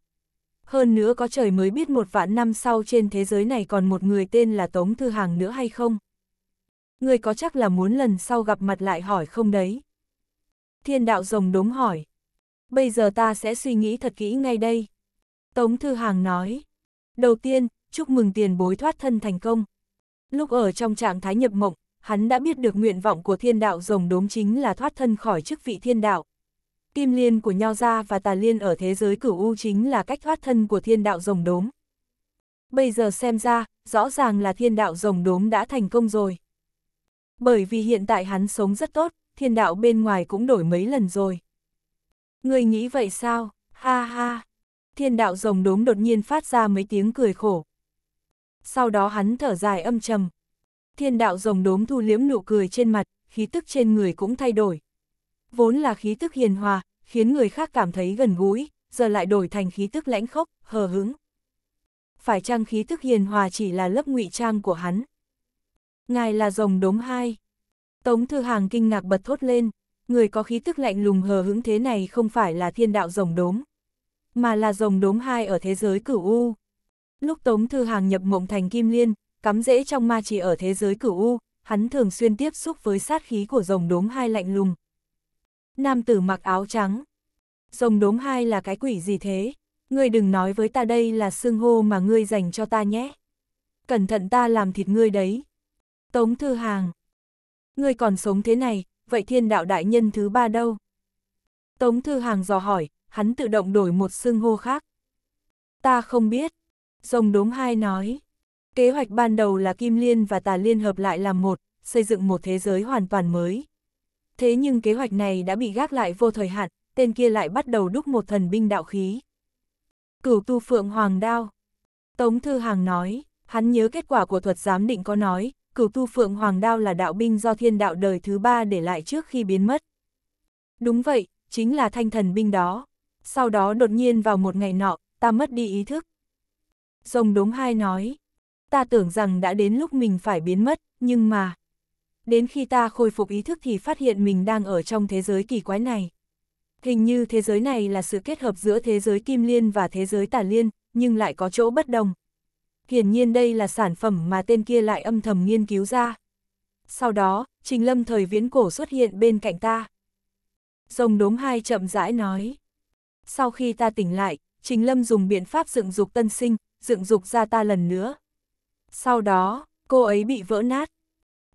Hơn nữa có trời mới biết một vạn năm sau trên thế giới này còn một người tên là Tống Thư Hàng nữa hay không? Ngươi có chắc là muốn lần sau gặp mặt lại hỏi không đấy? Thiên đạo rồng đốm hỏi. Bây giờ ta sẽ suy nghĩ thật kỹ ngay đây. Tống Thư Hàng nói. Đầu tiên, chúc mừng tiền bối thoát thân thành công. Lúc ở trong trạng thái nhập mộng, hắn đã biết được nguyện vọng của thiên đạo rồng đốm chính là thoát thân khỏi chức vị thiên đạo. Kim liên của Nho Gia và Tà liên ở thế giới cửu u chính là cách thoát thân của thiên đạo rồng đốm. Bây giờ xem ra, rõ ràng là thiên đạo rồng đốm đã thành công rồi. Bởi vì hiện tại hắn sống rất tốt, thiên đạo bên ngoài cũng đổi mấy lần rồi. Người nghĩ vậy sao, ha ha. Thiên đạo rồng đốm đột nhiên phát ra mấy tiếng cười khổ. Sau đó hắn thở dài âm trầm. Thiên đạo rồng đốm thu liếm nụ cười trên mặt, khí tức trên người cũng thay đổi. Vốn là khí tức hiền hòa, khiến người khác cảm thấy gần gũi, giờ lại đổi thành khí tức lãnh khốc, hờ hững. Phải chăng khí tức hiền hòa chỉ là lớp ngụy trang của hắn? Ngài là rồng đốm hai. Tống Thư Hàng kinh ngạc bật thốt lên, người có khí tức lạnh lùng hờ hững thế này không phải là thiên đạo rồng đốm, mà là rồng đốm hai ở thế giới cửu U. Lúc Tống Thư Hàng nhập mộng thành Kim Liên, cắm rễ trong ma chỉ ở thế giới cửu U, hắn thường xuyên tiếp xúc với sát khí của rồng đốm hai lạnh lùng. Nam tử mặc áo trắng. Rồng đốm hai là cái quỷ gì thế? Ngươi đừng nói với ta đây là xương hô mà ngươi dành cho ta nhé. Cẩn thận ta làm thịt ngươi đấy. Tống Thư Hàng, Ngươi còn sống thế này, vậy thiên đạo đại nhân thứ ba đâu? Tống Thư Hàng dò hỏi, hắn tự động đổi một xưng hô khác. Ta không biết. Rồng đốm hai nói. Kế hoạch ban đầu là Kim Liên và Tà Liên hợp lại làm một, xây dựng một thế giới hoàn toàn mới. Thế nhưng kế hoạch này đã bị gác lại vô thời hạn, tên kia lại bắt đầu đúc một thần binh đạo khí. Cửu tu phượng hoàng đao. Tống Thư Hàng nói, hắn nhớ kết quả của thuật giám định có nói, cửu tu phượng hoàng đao là đạo binh do thiên đạo đời thứ ba để lại trước khi biến mất. Đúng vậy, chính là thanh thần binh đó. Sau đó đột nhiên vào một ngày nọ, ta mất đi ý thức. Rồng đốm hai nói, ta tưởng rằng đã đến lúc mình phải biến mất, nhưng mà... Đến khi ta khôi phục ý thức thì phát hiện mình đang ở trong thế giới kỳ quái này. Hình như thế giới này là sự kết hợp giữa thế giới kim liên và thế giới tà liên, nhưng lại có chỗ bất đồng hiển nhiên đây là sản phẩm mà tên kia lại âm thầm nghiên cứu ra. Sau đó, Trình Lâm thời viễn cổ xuất hiện bên cạnh ta. Rồng đốm hai chậm rãi nói. Sau khi ta tỉnh lại, Trình Lâm dùng biện pháp dựng dục tân sinh, dựng dục ra ta lần nữa. Sau đó, cô ấy bị vỡ nát.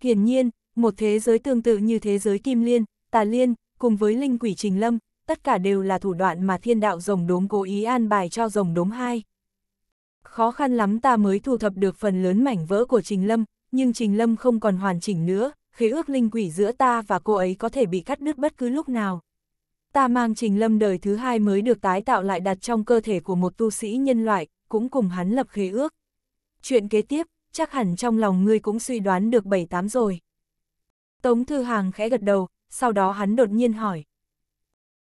Hiển nhiên, một thế giới tương tự như thế giới Kim Liên, Tà Liên, cùng với linh quỷ Trình Lâm, tất cả đều là thủ đoạn mà thiên đạo rồng đốm cố ý an bài cho rồng đốm hai khó khăn lắm ta mới thu thập được phần lớn mảnh vỡ của Trình Lâm, nhưng Trình Lâm không còn hoàn chỉnh nữa, khế ước linh quỷ giữa ta và cô ấy có thể bị cắt đứt bất cứ lúc nào. Ta mang Trình Lâm đời thứ hai mới được tái tạo lại đặt trong cơ thể của một tu sĩ nhân loại, cũng cùng hắn lập khế ước. Chuyện kế tiếp, chắc hẳn trong lòng ngươi cũng suy đoán được bảy tám rồi. Tống Thư Hàng khẽ gật đầu, sau đó hắn đột nhiên hỏi.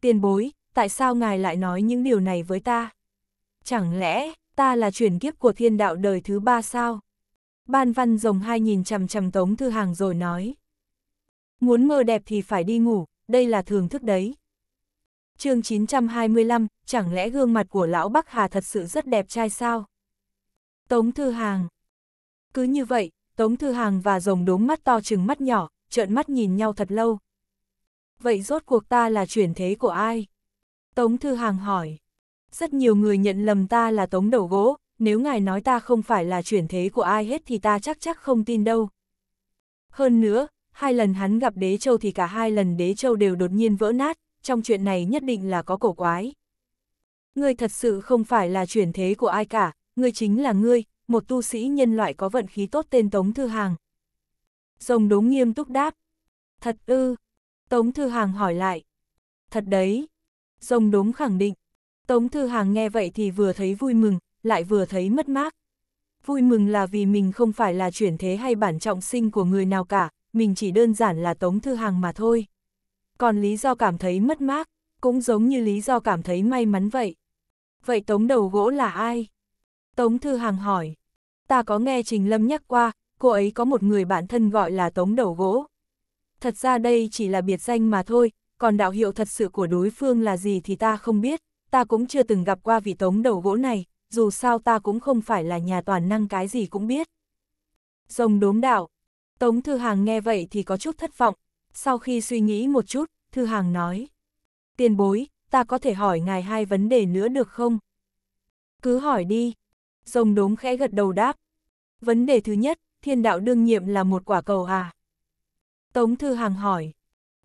Tiền bối, tại sao ngài lại nói những điều này với ta? Chẳng lẽ ta là chuyển kiếp của thiên đạo đời thứ ba sao? Ban văn rồng hai nhìn chằm chằm Tống Thư Hàng rồi nói. Muốn mơ đẹp thì phải đi ngủ, đây là thưởng thức đấy. chương 925, chẳng lẽ gương mặt của lão Bắc Hà thật sự rất đẹp trai sao? Tống Thư Hàng Cứ như vậy, Tống Thư Hàng và rồng đốm mắt to chừng mắt nhỏ, trợn mắt nhìn nhau thật lâu. Vậy rốt cuộc ta là chuyển thế của ai? Tống Thư Hàng hỏi rất nhiều người nhận lầm ta là tống đầu gỗ, nếu ngài nói ta không phải là chuyển thế của ai hết thì ta chắc chắc không tin đâu. Hơn nữa, hai lần hắn gặp đế châu thì cả hai lần đế châu đều đột nhiên vỡ nát, trong chuyện này nhất định là có cổ quái. Ngươi thật sự không phải là chuyển thế của ai cả, ngươi chính là ngươi, một tu sĩ nhân loại có vận khí tốt tên Tống Thư Hàng. Rồng đống nghiêm túc đáp. Thật ư. Tống Thư Hàng hỏi lại. Thật đấy. Rồng đống khẳng định. Tống Thư Hàng nghe vậy thì vừa thấy vui mừng, lại vừa thấy mất mát. Vui mừng là vì mình không phải là chuyển thế hay bản trọng sinh của người nào cả, mình chỉ đơn giản là Tống Thư Hàng mà thôi. Còn lý do cảm thấy mất mát, cũng giống như lý do cảm thấy may mắn vậy. Vậy Tống đầu gỗ là ai? Tống Thư Hàng hỏi. Ta có nghe Trình Lâm nhắc qua, cô ấy có một người bạn thân gọi là Tống đầu gỗ. Thật ra đây chỉ là biệt danh mà thôi, còn đạo hiệu thật sự của đối phương là gì thì ta không biết ta cũng chưa từng gặp qua vị tống đầu gỗ này, dù sao ta cũng không phải là nhà toàn năng cái gì cũng biết. Rồng đốm đạo, Tống Thư Hàng nghe vậy thì có chút thất vọng, sau khi suy nghĩ một chút, Thư Hàng nói. Tiền bối, ta có thể hỏi ngài hai vấn đề nữa được không? Cứ hỏi đi. Rồng đốm khẽ gật đầu đáp. Vấn đề thứ nhất, thiên đạo đương nhiệm là một quả cầu à? Tống Thư Hàng hỏi.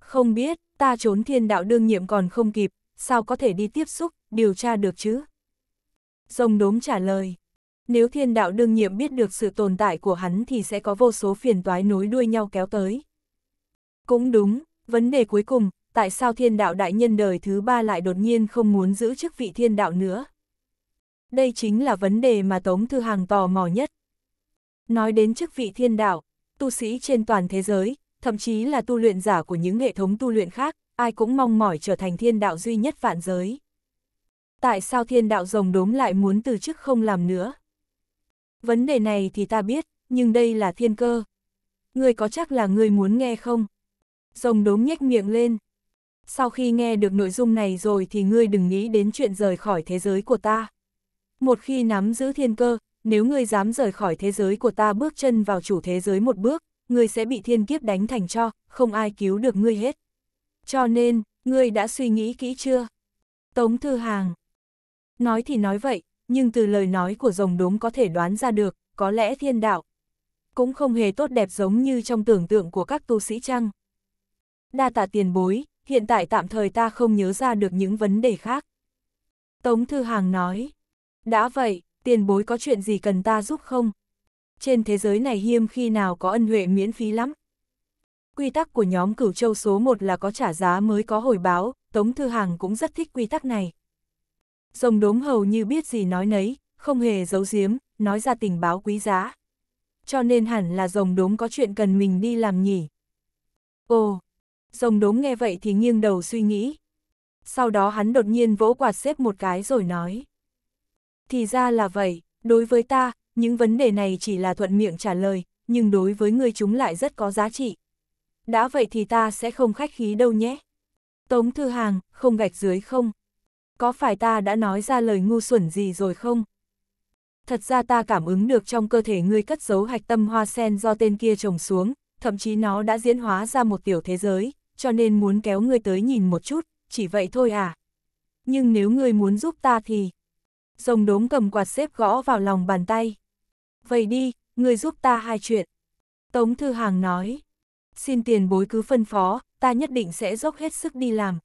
Không biết, ta trốn thiên đạo đương nhiệm còn không kịp, sao có thể đi tiếp xúc, điều tra được chứ? Rồng đốm trả lời, nếu thiên đạo đương nhiệm biết được sự tồn tại của hắn thì sẽ có vô số phiền toái nối đuôi nhau kéo tới. Cũng đúng, vấn đề cuối cùng, tại sao thiên đạo đại nhân đời thứ ba lại đột nhiên không muốn giữ chức vị thiên đạo nữa? Đây chính là vấn đề mà Tống Thư Hàng tò mò nhất. Nói đến chức vị thiên đạo, tu sĩ trên toàn thế giới, thậm chí là tu luyện giả của những hệ thống tu luyện khác, ai cũng mong mỏi trở thành thiên đạo duy nhất vạn giới. Tại sao thiên đạo rồng đốm lại muốn từ chức không làm nữa? Vấn đề này thì ta biết, nhưng đây là thiên cơ. Ngươi có chắc là ngươi muốn nghe không? Rồng đốm nhếch miệng lên. Sau khi nghe được nội dung này rồi thì ngươi đừng nghĩ đến chuyện rời khỏi thế giới của ta. Một khi nắm giữ thiên cơ, nếu ngươi dám rời khỏi thế giới của ta bước chân vào chủ thế giới một bước, ngươi sẽ bị thiên kiếp đánh thành cho, không ai cứu được ngươi hết. Cho nên, ngươi đã suy nghĩ kỹ chưa? Tống Thư Hàng Nói thì nói vậy, nhưng từ lời nói của rồng đốm có thể đoán ra được, có lẽ thiên đạo cũng không hề tốt đẹp giống như trong tưởng tượng của các tu sĩ chăng. Đa tạ tiền bối, hiện tại tạm thời ta không nhớ ra được những vấn đề khác. Tống Thư Hàng nói, đã vậy, tiền bối có chuyện gì cần ta giúp không? Trên thế giới này hiêm khi nào có ân huệ miễn phí lắm quy tắc của nhóm cửu châu số 1 là có trả giá mới có hồi báo, Tống Thư hằng cũng rất thích quy tắc này. Rồng đốm hầu như biết gì nói nấy, không hề giấu giếm, nói ra tình báo quý giá. Cho nên hẳn là rồng đốm có chuyện cần mình đi làm nhỉ. Ồ, rồng đốm nghe vậy thì nghiêng đầu suy nghĩ. Sau đó hắn đột nhiên vỗ quạt xếp một cái rồi nói. Thì ra là vậy, đối với ta, những vấn đề này chỉ là thuận miệng trả lời, nhưng đối với người chúng lại rất có giá trị đã vậy thì ta sẽ không khách khí đâu nhé. Tống Thư Hàng, không gạch dưới không? Có phải ta đã nói ra lời ngu xuẩn gì rồi không? Thật ra ta cảm ứng được trong cơ thể ngươi cất giấu hạch tâm hoa sen do tên kia trồng xuống, thậm chí nó đã diễn hóa ra một tiểu thế giới, cho nên muốn kéo ngươi tới nhìn một chút, chỉ vậy thôi à. Nhưng nếu ngươi muốn giúp ta thì... Rồng đốm cầm quạt xếp gõ vào lòng bàn tay. Vậy đi, ngươi giúp ta hai chuyện. Tống Thư Hàng nói. Xin tiền bối cứ phân phó, ta nhất định sẽ dốc hết sức đi làm.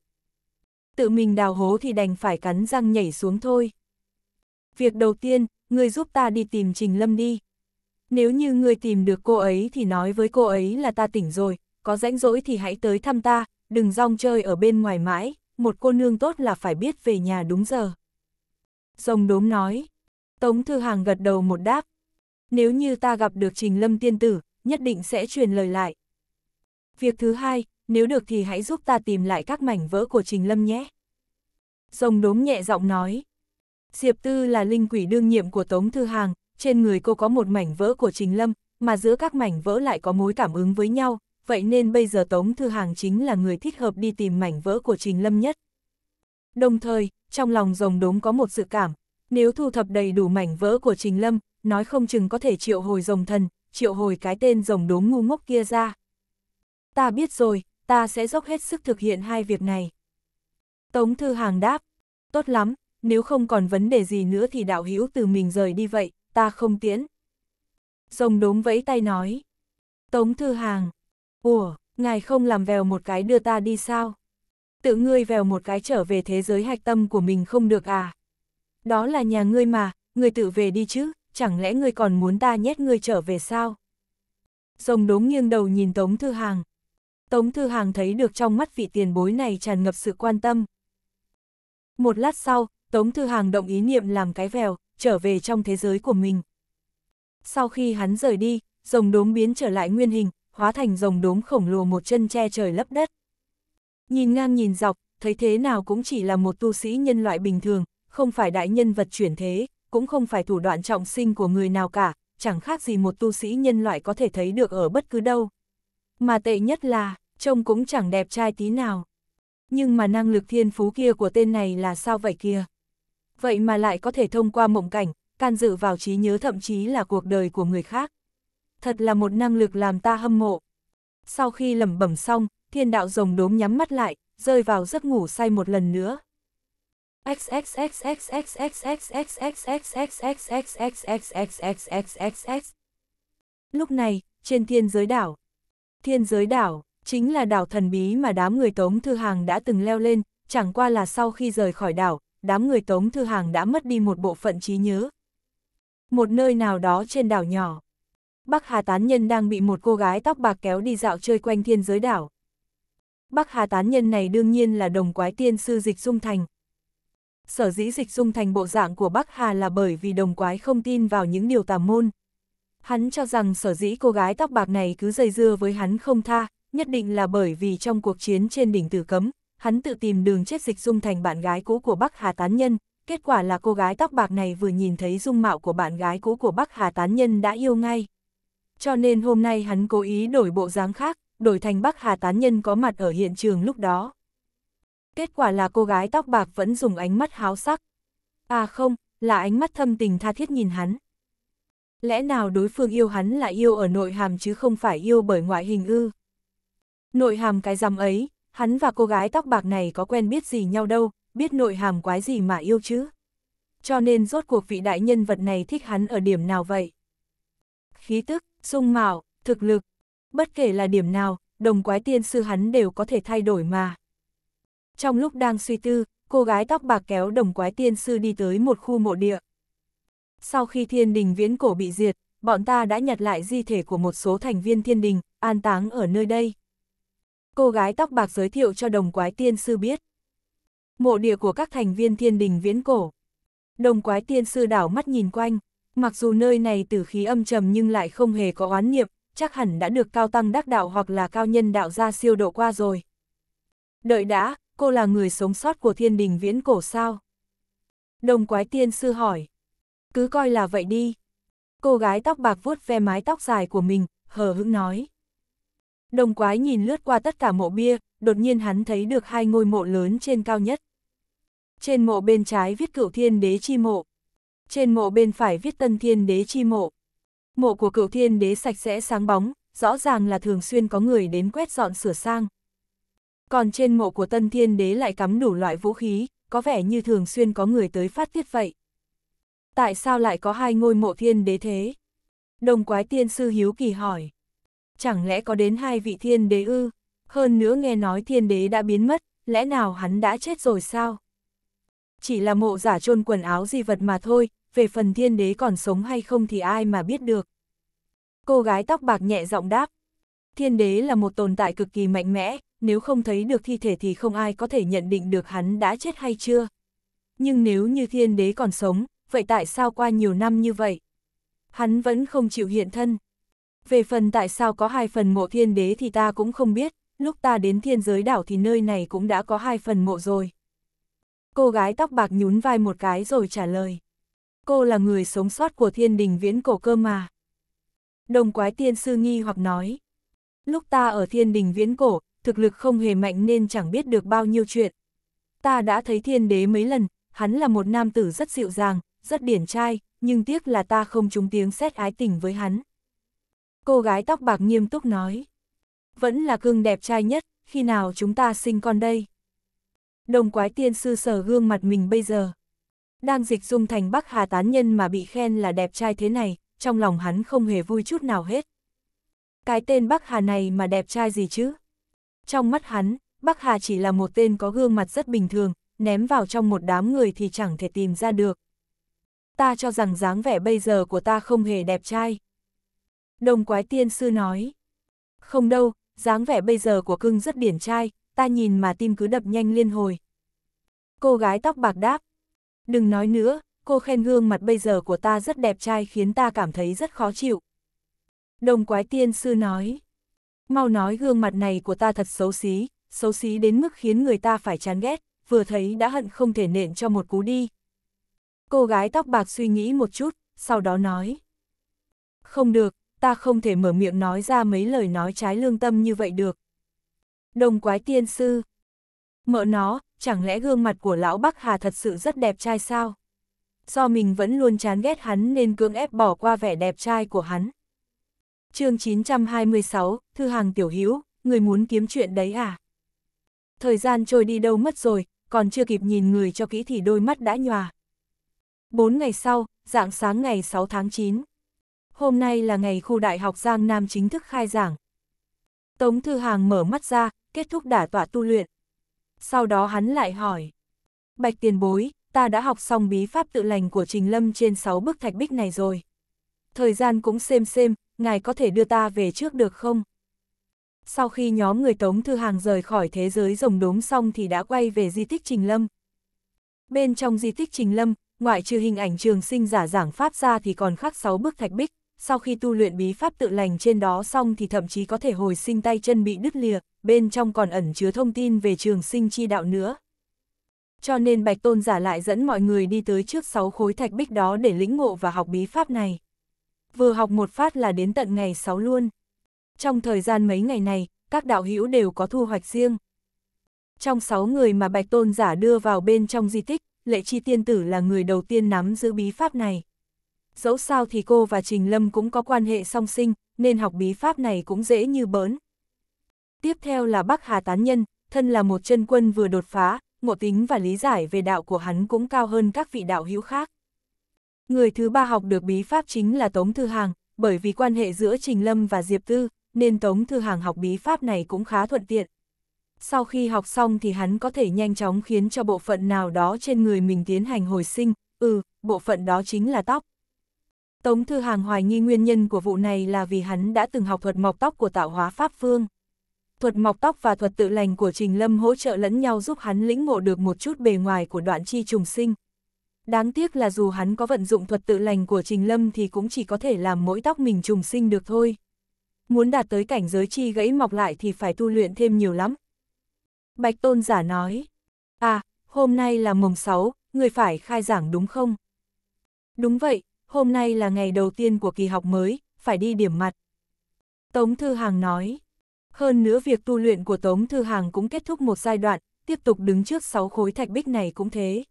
Tự mình đào hố thì đành phải cắn răng nhảy xuống thôi. Việc đầu tiên, ngươi giúp ta đi tìm Trình Lâm đi. Nếu như ngươi tìm được cô ấy thì nói với cô ấy là ta tỉnh rồi, có rãnh rỗi thì hãy tới thăm ta, đừng rong chơi ở bên ngoài mãi, một cô nương tốt là phải biết về nhà đúng giờ. Rồng đốm nói, Tống Thư Hàng gật đầu một đáp, nếu như ta gặp được Trình Lâm Tiên Tử, nhất định sẽ truyền lời lại. Việc thứ hai, nếu được thì hãy giúp ta tìm lại các mảnh vỡ của Trình Lâm nhé. Rồng đốm nhẹ giọng nói. Diệp Tư là linh quỷ đương nhiệm của Tống Thư Hàng, trên người cô có một mảnh vỡ của Trình Lâm, mà giữa các mảnh vỡ lại có mối cảm ứng với nhau, vậy nên bây giờ Tống Thư Hàng chính là người thích hợp đi tìm mảnh vỡ của Trình Lâm nhất. Đồng thời, trong lòng rồng đốm có một dự cảm, nếu thu thập đầy đủ mảnh vỡ của Trình Lâm, nói không chừng có thể triệu hồi rồng thần, triệu hồi cái tên rồng đốm ngu ngốc kia ra ta biết rồi, ta sẽ dốc hết sức thực hiện hai việc này. Tống Thư Hàng đáp, tốt lắm, nếu không còn vấn đề gì nữa thì đạo hữu từ mình rời đi vậy, ta không tiễn. Rồng đốm vẫy tay nói, Tống Thư Hàng, ủa, ngài không làm vèo một cái đưa ta đi sao? Tự ngươi vèo một cái trở về thế giới hạch tâm của mình không được à? Đó là nhà ngươi mà, ngươi tự về đi chứ, chẳng lẽ ngươi còn muốn ta nhét ngươi trở về sao? Rồng đốm nghiêng đầu nhìn Tống Thư Hàng, Tống Thư Hàng thấy được trong mắt vị tiền bối này tràn ngập sự quan tâm. Một lát sau, Tống Thư Hàng động ý niệm làm cái vèo, trở về trong thế giới của mình. Sau khi hắn rời đi, rồng đốm biến trở lại nguyên hình, hóa thành rồng đốm khổng lồ một chân che trời lấp đất. Nhìn ngang nhìn dọc, thấy thế nào cũng chỉ là một tu sĩ nhân loại bình thường, không phải đại nhân vật chuyển thế, cũng không phải thủ đoạn trọng sinh của người nào cả, chẳng khác gì một tu sĩ nhân loại có thể thấy được ở bất cứ đâu. Mà tệ nhất là, trông cũng chẳng đẹp trai tí nào. Nhưng mà năng lực thiên phú kia của tên này là sao vậy kia? Vậy mà lại có thể thông qua mộng cảnh, can dự vào trí nhớ thậm chí là cuộc đời của người khác. Thật là một năng lực làm ta hâm mộ. Sau khi lẩm bẩm xong, thiên đạo rồng đốm nhắm mắt lại, rơi vào giấc ngủ say một lần nữa. Lúc này, trên thiên giới đảo, thiên giới đảo, chính là đảo thần bí mà đám người Tống Thư Hàng đã từng leo lên, chẳng qua là sau khi rời khỏi đảo, đám người Tống Thư Hàng đã mất đi một bộ phận trí nhớ. Một nơi nào đó trên đảo nhỏ, Bắc Hà Tán Nhân đang bị một cô gái tóc bạc kéo đi dạo chơi quanh thiên giới đảo. Bắc Hà Tán Nhân này đương nhiên là đồng quái tiên sư Dịch Dung Thành. Sở dĩ Dịch Dung Thành bộ dạng của Bắc Hà là bởi vì đồng quái không tin vào những điều tà môn. Hắn cho rằng sở dĩ cô gái tóc bạc này cứ dây dưa với hắn không tha, nhất định là bởi vì trong cuộc chiến trên đỉnh tử cấm, hắn tự tìm đường chết dịch dung thành bạn gái cũ của Bắc Hà Tán Nhân, kết quả là cô gái tóc bạc này vừa nhìn thấy dung mạo của bạn gái cũ của Bắc Hà Tán Nhân đã yêu ngay. Cho nên hôm nay hắn cố ý đổi bộ dáng khác, đổi thành Bắc Hà Tán Nhân có mặt ở hiện trường lúc đó. Kết quả là cô gái tóc bạc vẫn dùng ánh mắt háo sắc. À không, là ánh mắt thâm tình tha thiết nhìn hắn. Lẽ nào đối phương yêu hắn là yêu ở nội hàm chứ không phải yêu bởi ngoại hình ư? Nội hàm cái rằm ấy, hắn và cô gái tóc bạc này có quen biết gì nhau đâu, biết nội hàm quái gì mà yêu chứ. Cho nên rốt cuộc vị đại nhân vật này thích hắn ở điểm nào vậy? Khí tức, sung mạo, thực lực, bất kể là điểm nào, đồng quái tiên sư hắn đều có thể thay đổi mà. Trong lúc đang suy tư, cô gái tóc bạc kéo đồng quái tiên sư đi tới một khu mộ địa. Sau khi thiên đình viễn cổ bị diệt, bọn ta đã nhặt lại di thể của một số thành viên thiên đình, an táng ở nơi đây cô gái tóc bạc giới thiệu cho đồng quái tiên sư biết. Mộ địa của các thành viên thiên đình viễn cổ. Đồng quái tiên sư đảo mắt nhìn quanh, mặc dù nơi này tử khí âm trầm nhưng lại không hề có oán niệm, chắc hẳn đã được cao tăng đắc đạo hoặc là cao nhân đạo ra siêu độ qua rồi. Đợi đã, cô là người sống sót của thiên đình viễn cổ sao? Đồng quái tiên sư hỏi. Cứ coi là vậy đi. Cô gái tóc bạc vuốt ve mái tóc dài của mình, hờ hững nói. Đồng quái nhìn lướt qua tất cả mộ bia, đột nhiên hắn thấy được hai ngôi mộ lớn trên cao nhất. Trên mộ bên trái viết Cựu thiên đế chi mộ. Trên mộ bên phải viết tân thiên đế chi mộ. Mộ của Cựu thiên đế sạch sẽ sáng bóng, rõ ràng là thường xuyên có người đến quét dọn sửa sang. Còn trên mộ của tân thiên đế lại cắm đủ loại vũ khí, có vẻ như thường xuyên có người tới phát tiết vậy. Tại sao lại có hai ngôi mộ thiên đế thế? Đồng quái tiên sư hiếu kỳ hỏi chẳng lẽ có đến hai vị thiên đế ư? Hơn nữa nghe nói thiên đế đã biến mất, lẽ nào hắn đã chết rồi sao? Chỉ là mộ giả chôn quần áo di vật mà thôi, về phần thiên đế còn sống hay không thì ai mà biết được. Cô gái tóc bạc nhẹ giọng đáp. Thiên đế là một tồn tại cực kỳ mạnh mẽ, nếu không thấy được thi thể thì không ai có thể nhận định được hắn đã chết hay chưa. Nhưng nếu như thiên đế còn sống, vậy tại sao qua nhiều năm như vậy? Hắn vẫn không chịu hiện thân. Về phần tại sao có hai phần mộ thiên đế thì ta cũng không biết, lúc ta đến thiên giới đảo thì nơi này cũng đã có hai phần mộ rồi. Cô gái tóc bạc nhún vai một cái rồi trả lời. Cô là người sống sót của thiên đình viễn cổ cơ mà. Đồng quái tiên sư nghi hoặc nói. Lúc ta ở thiên đình viễn cổ, thực lực không hề mạnh nên chẳng biết được bao nhiêu chuyện. Ta đã thấy thiên đế mấy lần, hắn là một nam tử rất dịu dàng, rất điển trai, nhưng tiếc là ta không trúng tiếng xét ái tình với hắn cô gái tóc bạc nghiêm túc nói. Vẫn là gương đẹp trai nhất, khi nào chúng ta sinh con đây? Đồng quái tiên sư sở gương mặt mình bây giờ. Đang dịch dung thành Bắc Hà tán nhân mà bị khen là đẹp trai thế này, trong lòng hắn không hề vui chút nào hết. Cái tên Bắc Hà này mà đẹp trai gì chứ? Trong mắt hắn, Bắc Hà chỉ là một tên có gương mặt rất bình thường, ném vào trong một đám người thì chẳng thể tìm ra được. Ta cho rằng dáng vẻ bây giờ của ta không hề đẹp trai. Đồng quái tiên sư nói. Không đâu, dáng vẻ bây giờ của cưng rất điển trai, ta nhìn mà tim cứ đập nhanh liên hồi. Cô gái tóc bạc đáp. Đừng nói nữa, cô khen gương mặt bây giờ của ta rất đẹp trai khiến ta cảm thấy rất khó chịu. Đồng quái tiên sư nói. Mau nói gương mặt này của ta thật xấu xí, xấu xí đến mức khiến người ta phải chán ghét, vừa thấy đã hận không thể nện cho một cú đi. Cô gái tóc bạc suy nghĩ một chút, sau đó nói. Không được, ta không thể mở miệng nói ra mấy lời nói trái lương tâm như vậy được. Đồng quái tiên sư. Mợ nó, chẳng lẽ gương mặt của lão Bắc Hà thật sự rất đẹp trai sao? Do mình vẫn luôn chán ghét hắn nên cưỡng ép bỏ qua vẻ đẹp trai của hắn. chương 926, Thư hàng Tiểu hiếu, người muốn kiếm chuyện đấy à? Thời gian trôi đi đâu mất rồi, còn chưa kịp nhìn người cho kỹ thì đôi mắt đã nhòa. Bốn ngày sau, dạng sáng ngày 6 tháng 9 hôm nay là ngày khu đại học Giang Nam chính thức khai giảng. Tống Thư Hàng mở mắt ra, kết thúc đả tọa tu luyện. Sau đó hắn lại hỏi. Bạch tiền bối, ta đã học xong bí pháp tự lành của Trình Lâm trên 6 bức thạch bích này rồi. Thời gian cũng xem xem, ngài có thể đưa ta về trước được không? Sau khi nhóm người Tống Thư Hàng rời khỏi thế giới rồng đốm xong thì đã quay về di tích Trình Lâm. Bên trong di tích Trình Lâm, ngoại trừ hình ảnh trường sinh giả giảng pháp ra thì còn khắc 6 bức thạch bích sau khi tu luyện bí pháp tự lành trên đó xong thì thậm chí có thể hồi sinh tay chân bị đứt lìa, bên trong còn ẩn chứa thông tin về trường sinh chi đạo nữa. Cho nên Bạch Tôn giả lại dẫn mọi người đi tới trước 6 khối thạch bích đó để lĩnh ngộ và học bí pháp này. Vừa học một phát là đến tận ngày 6 luôn. Trong thời gian mấy ngày này, các đạo hữu đều có thu hoạch riêng. Trong 6 người mà Bạch Tôn giả đưa vào bên trong di tích, Lệ Chi Tiên Tử là người đầu tiên nắm giữ bí pháp này dẫu sao thì cô và Trình Lâm cũng có quan hệ song sinh, nên học bí pháp này cũng dễ như bỡn. Tiếp theo là Bắc Hà Tán Nhân, thân là một chân quân vừa đột phá, ngộ tính và lý giải về đạo của hắn cũng cao hơn các vị đạo hữu khác. Người thứ ba học được bí pháp chính là Tống Thư Hàng, bởi vì quan hệ giữa Trình Lâm và Diệp Tư, nên Tống Thư Hàng học bí pháp này cũng khá thuận tiện. Sau khi học xong thì hắn có thể nhanh chóng khiến cho bộ phận nào đó trên người mình tiến hành hồi sinh, ừ, bộ phận đó chính là tóc. Tống Thư Hàng hoài nghi nguyên nhân của vụ này là vì hắn đã từng học thuật mọc tóc của tạo hóa Pháp Phương. Thuật mọc tóc và thuật tự lành của Trình Lâm hỗ trợ lẫn nhau giúp hắn lĩnh ngộ được một chút bề ngoài của đoạn chi trùng sinh. Đáng tiếc là dù hắn có vận dụng thuật tự lành của Trình Lâm thì cũng chỉ có thể làm mỗi tóc mình trùng sinh được thôi. Muốn đạt tới cảnh giới chi gãy mọc lại thì phải tu luyện thêm nhiều lắm. Bạch Tôn giả nói, à, hôm nay là mồng 6, người phải khai giảng đúng không? Đúng vậy, hôm nay là ngày đầu tiên của kỳ học mới, phải đi điểm mặt. Tống Thư Hàng nói, hơn nữa việc tu luyện của Tống Thư Hàng cũng kết thúc một giai đoạn, tiếp tục đứng trước sáu khối thạch bích này cũng thế.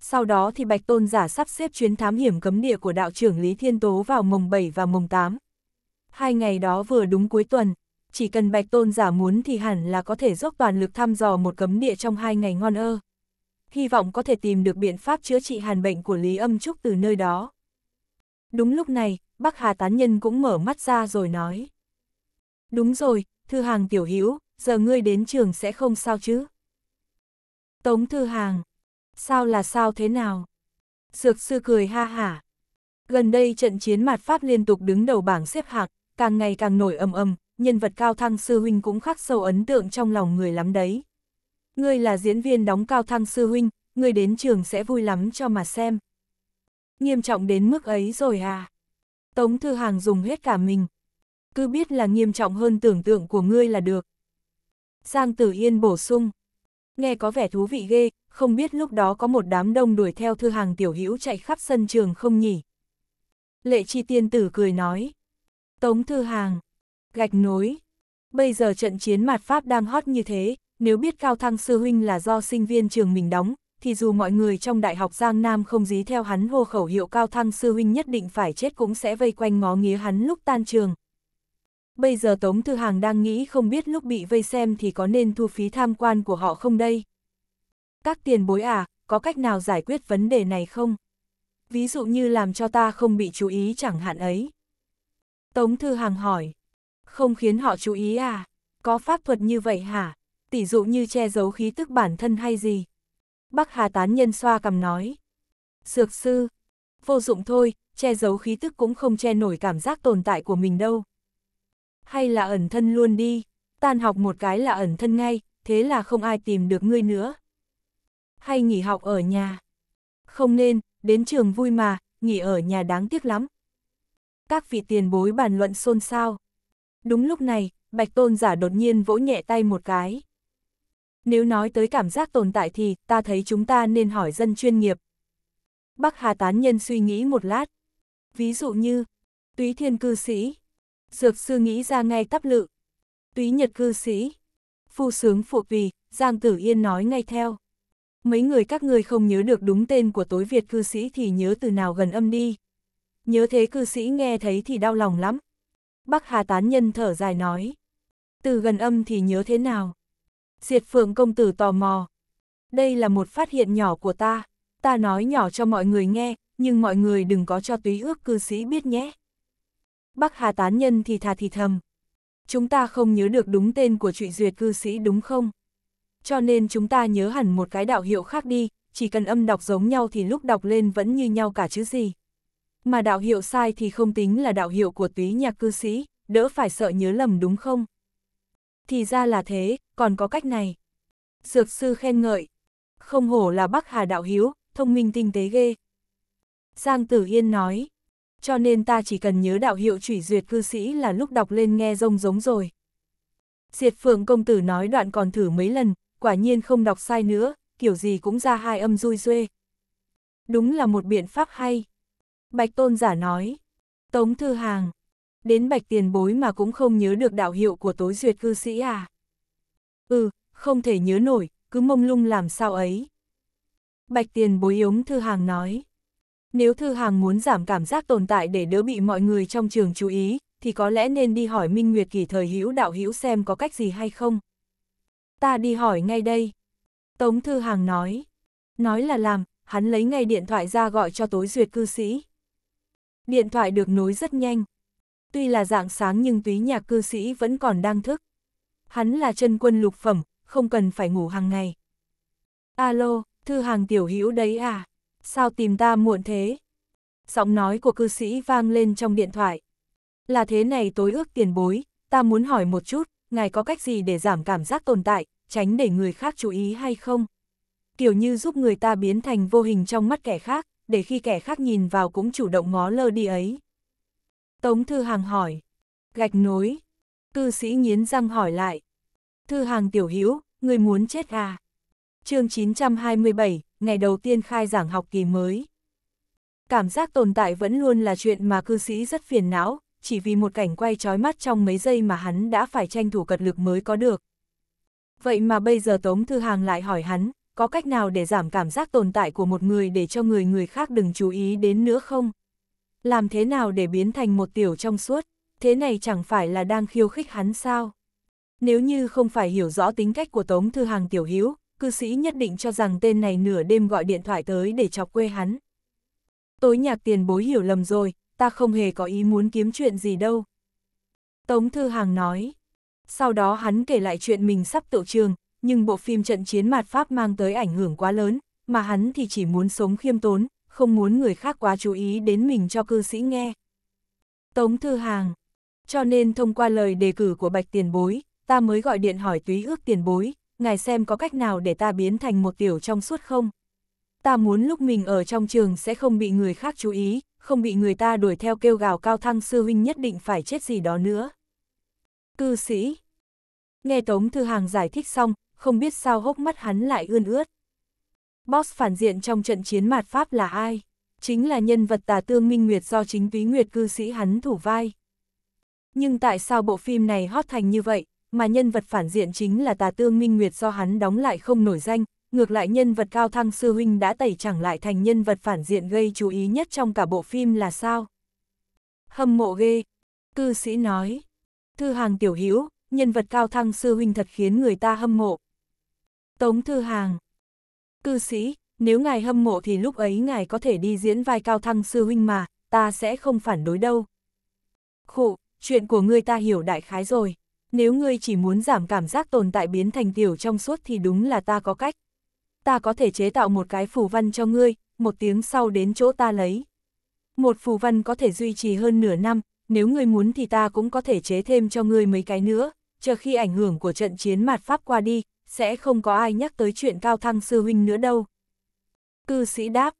Sau đó thì Bạch Tôn giả sắp xếp chuyến thám hiểm cấm địa của đạo trưởng Lý Thiên Tố vào mùng 7 và mùng 8. Hai ngày đó vừa đúng cuối tuần, chỉ cần Bạch Tôn giả muốn thì hẳn là có thể dốc toàn lực thăm dò một cấm địa trong hai ngày ngon ơ hy vọng có thể tìm được biện pháp chữa trị hàn bệnh của Lý Âm Trúc từ nơi đó. Đúng lúc này, Bắc Hà Tán Nhân cũng mở mắt ra rồi nói. Đúng rồi, Thư Hàng Tiểu Hữu giờ ngươi đến trường sẽ không sao chứ? Tống Thư Hàng, sao là sao thế nào? Dược sư cười ha hả. Gần đây trận chiến mạt Pháp liên tục đứng đầu bảng xếp hạng, càng ngày càng nổi âm âm, nhân vật cao thăng sư huynh cũng khắc sâu ấn tượng trong lòng người lắm đấy ngươi là diễn viên đóng cao thăng sư huynh, ngươi đến trường sẽ vui lắm cho mà xem. Nghiêm trọng đến mức ấy rồi à? Tống Thư Hàng dùng hết cả mình. Cứ biết là nghiêm trọng hơn tưởng tượng của ngươi là được. Giang Tử Yên bổ sung. Nghe có vẻ thú vị ghê, không biết lúc đó có một đám đông đuổi theo Thư Hàng tiểu hữu chạy khắp sân trường không nhỉ? Lệ Chi Tiên Tử cười nói. Tống Thư Hàng. Gạch nối. Bây giờ trận chiến mạt Pháp đang hot như thế, nếu biết Cao Thăng Sư Huynh là do sinh viên trường mình đóng, thì dù mọi người trong Đại học Giang Nam không dí theo hắn hô khẩu hiệu Cao Thăng Sư Huynh nhất định phải chết cũng sẽ vây quanh ngó nghía hắn lúc tan trường. Bây giờ Tống Thư Hàng đang nghĩ không biết lúc bị vây xem thì có nên thu phí tham quan của họ không đây? Các tiền bối à, có cách nào giải quyết vấn đề này không? Ví dụ như làm cho ta không bị chú ý chẳng hạn ấy. Tống Thư Hàng hỏi, không khiến họ chú ý à? Có pháp thuật như vậy hả? tỉ dụ như che giấu khí tức bản thân hay gì. Bắc Hà tán nhân xoa cầm nói. sược sư, vô dụng thôi, che giấu khí tức cũng không che nổi cảm giác tồn tại của mình đâu. Hay là ẩn thân luôn đi, tan học một cái là ẩn thân ngay, thế là không ai tìm được ngươi nữa. Hay nghỉ học ở nhà. Không nên, đến trường vui mà, nghỉ ở nhà đáng tiếc lắm. Các vị tiền bối bàn luận xôn xao. Đúng lúc này, Bạch Tôn giả đột nhiên vỗ nhẹ tay một cái. Nếu nói tới cảm giác tồn tại thì, ta thấy chúng ta nên hỏi dân chuyên nghiệp. Bắc Hà Tán Nhân suy nghĩ một lát. Ví dụ như, túy thiên cư sĩ, dược sư nghĩ ra ngay tắp lự, túy nhật cư sĩ, phu sướng phụ vì, Giang Tử Yên nói ngay theo. Mấy người các người không nhớ được đúng tên của tối Việt cư sĩ thì nhớ từ nào gần âm đi. Nhớ thế cư sĩ nghe thấy thì đau lòng lắm. Bắc Hà Tán Nhân thở dài nói. Từ gần âm thì nhớ thế nào? Diệt Phượng công tử tò mò. Đây là một phát hiện nhỏ của ta, ta nói nhỏ cho mọi người nghe, nhưng mọi người đừng có cho túy ước cư sĩ biết nhé. Bắc Hà tán nhân thì thà thì thầm. Chúng ta không nhớ được đúng tên của trụy duyệt cư sĩ đúng không? Cho nên chúng ta nhớ hẳn một cái đạo hiệu khác đi, chỉ cần âm đọc giống nhau thì lúc đọc lên vẫn như nhau cả chứ gì. Mà đạo hiệu sai thì không tính là đạo hiệu của túy nhạc cư sĩ, đỡ phải sợ nhớ lầm đúng không? thì ra là thế, còn có cách này. Dược sư khen ngợi, không hổ là Bắc Hà Đạo Hiếu, thông minh tinh tế ghê. Giang Tử Yên nói, cho nên ta chỉ cần nhớ đạo hiệu chủy duyệt cư sĩ là lúc đọc lên nghe rông giống rồi. Diệt Phượng công tử nói đoạn còn thử mấy lần, quả nhiên không đọc sai nữa, kiểu gì cũng ra hai âm rui duê. Đúng là một biện pháp hay. Bạch Tôn giả nói, Tống Thư Hàng, đến bạch tiền bối mà cũng không nhớ được đạo hiệu của tối duyệt cư sĩ à. Ừ, không thể nhớ nổi, cứ mông lung làm sao ấy. Bạch tiền bối ống thư hàng nói. Nếu thư hàng muốn giảm cảm giác tồn tại để đỡ bị mọi người trong trường chú ý, thì có lẽ nên đi hỏi Minh Nguyệt kỳ thời hữu đạo hữu xem có cách gì hay không. Ta đi hỏi ngay đây. Tống thư hàng nói. Nói là làm, hắn lấy ngay điện thoại ra gọi cho tối duyệt cư sĩ. Điện thoại được nối rất nhanh, Tuy là dạng sáng nhưng túy nhạc cư sĩ vẫn còn đang thức. Hắn là chân quân lục phẩm, không cần phải ngủ hàng ngày. Alo, thư hàng tiểu hữu đấy à? Sao tìm ta muộn thế? Giọng nói của cư sĩ vang lên trong điện thoại. Là thế này tối ước tiền bối, ta muốn hỏi một chút, ngài có cách gì để giảm cảm giác tồn tại, tránh để người khác chú ý hay không? Kiểu như giúp người ta biến thành vô hình trong mắt kẻ khác, để khi kẻ khác nhìn vào cũng chủ động ngó lơ đi ấy. Tống Thư Hàng hỏi. Gạch nối. Cư sĩ nghiến răng hỏi lại. Thư Hàng tiểu hữu người muốn chết à? chương 927, ngày đầu tiên khai giảng học kỳ mới. Cảm giác tồn tại vẫn luôn là chuyện mà cư sĩ rất phiền não, chỉ vì một cảnh quay trói mắt trong mấy giây mà hắn đã phải tranh thủ cật lực mới có được. Vậy mà bây giờ Tống Thư Hàng lại hỏi hắn, có cách nào để giảm cảm giác tồn tại của một người để cho người người khác đừng chú ý đến nữa không? làm thế nào để biến thành một tiểu trong suốt, thế này chẳng phải là đang khiêu khích hắn sao? Nếu như không phải hiểu rõ tính cách của Tống Thư Hàng tiểu hữu, cư sĩ nhất định cho rằng tên này nửa đêm gọi điện thoại tới để chọc quê hắn. Tối nhạc tiền bối hiểu lầm rồi, ta không hề có ý muốn kiếm chuyện gì đâu. Tống Thư Hàng nói. Sau đó hắn kể lại chuyện mình sắp tự trường, nhưng bộ phim trận chiến mạt Pháp mang tới ảnh hưởng quá lớn, mà hắn thì chỉ muốn sống khiêm tốn, không muốn người khác quá chú ý đến mình cho cư sĩ nghe. Tống Thư Hàng Cho nên thông qua lời đề cử của Bạch Tiền Bối, ta mới gọi điện hỏi túy ước tiền bối, ngài xem có cách nào để ta biến thành một tiểu trong suốt không? Ta muốn lúc mình ở trong trường sẽ không bị người khác chú ý, không bị người ta đuổi theo kêu gào cao thăng sư huynh nhất định phải chết gì đó nữa. Cư sĩ Nghe Tống Thư Hàng giải thích xong, không biết sao hốc mắt hắn lại ươn ướt. Boss phản diện trong trận chiến mạt Pháp là ai? Chính là nhân vật tà tương Minh Nguyệt do chính túy Nguyệt cư sĩ hắn thủ vai. Nhưng tại sao bộ phim này hot thành như vậy, mà nhân vật phản diện chính là tà tương Minh Nguyệt do hắn đóng lại không nổi danh, ngược lại nhân vật cao thăng sư huynh đã tẩy chẳng lại thành nhân vật phản diện gây chú ý nhất trong cả bộ phim là sao? Hâm mộ ghê, cư sĩ nói. Thư hàng tiểu hữu nhân vật cao thăng sư huynh thật khiến người ta hâm mộ. Tống Thư Hàng, Cư sĩ, nếu ngài hâm mộ thì lúc ấy ngài có thể đi diễn vai cao thăng sư huynh mà, ta sẽ không phản đối đâu. Khụ, chuyện của ngươi ta hiểu đại khái rồi. Nếu ngươi chỉ muốn giảm cảm giác tồn tại biến thành tiểu trong suốt thì đúng là ta có cách. Ta có thể chế tạo một cái phù văn cho ngươi, một tiếng sau đến chỗ ta lấy. Một phù văn có thể duy trì hơn nửa năm, nếu ngươi muốn thì ta cũng có thể chế thêm cho ngươi mấy cái nữa, chờ khi ảnh hưởng của trận chiến mạt Pháp qua đi, sẽ không có ai nhắc tới chuyện cao thăng sư huynh nữa đâu. Cư sĩ đáp,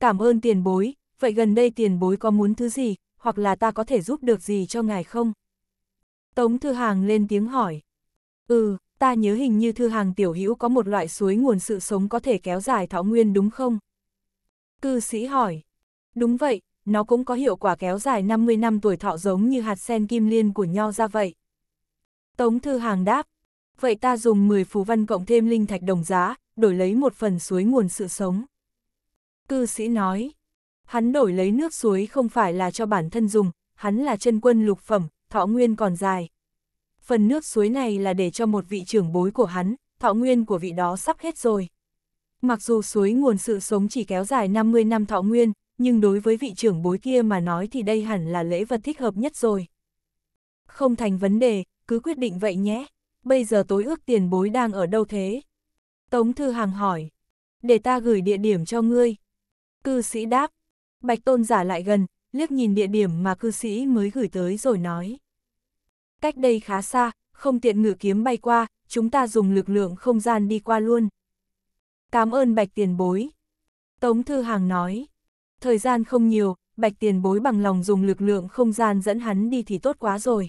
cảm ơn tiền bối, vậy gần đây tiền bối có muốn thứ gì, hoặc là ta có thể giúp được gì cho ngài không? Tống Thư Hàng lên tiếng hỏi. Ừ, ta nhớ hình như Thư Hàng tiểu hữu có một loại suối nguồn sự sống có thể kéo dài thọ nguyên đúng không? Cư sĩ hỏi. Đúng vậy, nó cũng có hiệu quả kéo dài 50 năm tuổi thọ giống như hạt sen kim liên của nho ra vậy. Tống Thư Hàng đáp, vậy ta dùng 10 phù văn cộng thêm linh thạch đồng giá, đổi lấy một phần suối nguồn sự sống. Cư sĩ nói, hắn đổi lấy nước suối không phải là cho bản thân dùng, hắn là chân quân lục phẩm, thọ nguyên còn dài. Phần nước suối này là để cho một vị trưởng bối của hắn, thọ nguyên của vị đó sắp hết rồi. Mặc dù suối nguồn sự sống chỉ kéo dài 50 năm thọ nguyên, nhưng đối với vị trưởng bối kia mà nói thì đây hẳn là lễ vật thích hợp nhất rồi. Không thành vấn đề, cứ quyết định vậy nhé bây giờ tối ước tiền bối đang ở đâu thế? Tống Thư Hàng hỏi, để ta gửi địa điểm cho ngươi. Cư sĩ đáp, Bạch Tôn giả lại gần, liếc nhìn địa điểm mà cư sĩ mới gửi tới rồi nói. Cách đây khá xa, không tiện ngự kiếm bay qua, chúng ta dùng lực lượng không gian đi qua luôn. Cảm ơn Bạch Tiền Bối. Tống Thư Hàng nói, thời gian không nhiều, Bạch Tiền Bối bằng lòng dùng lực lượng không gian dẫn hắn đi thì tốt quá rồi.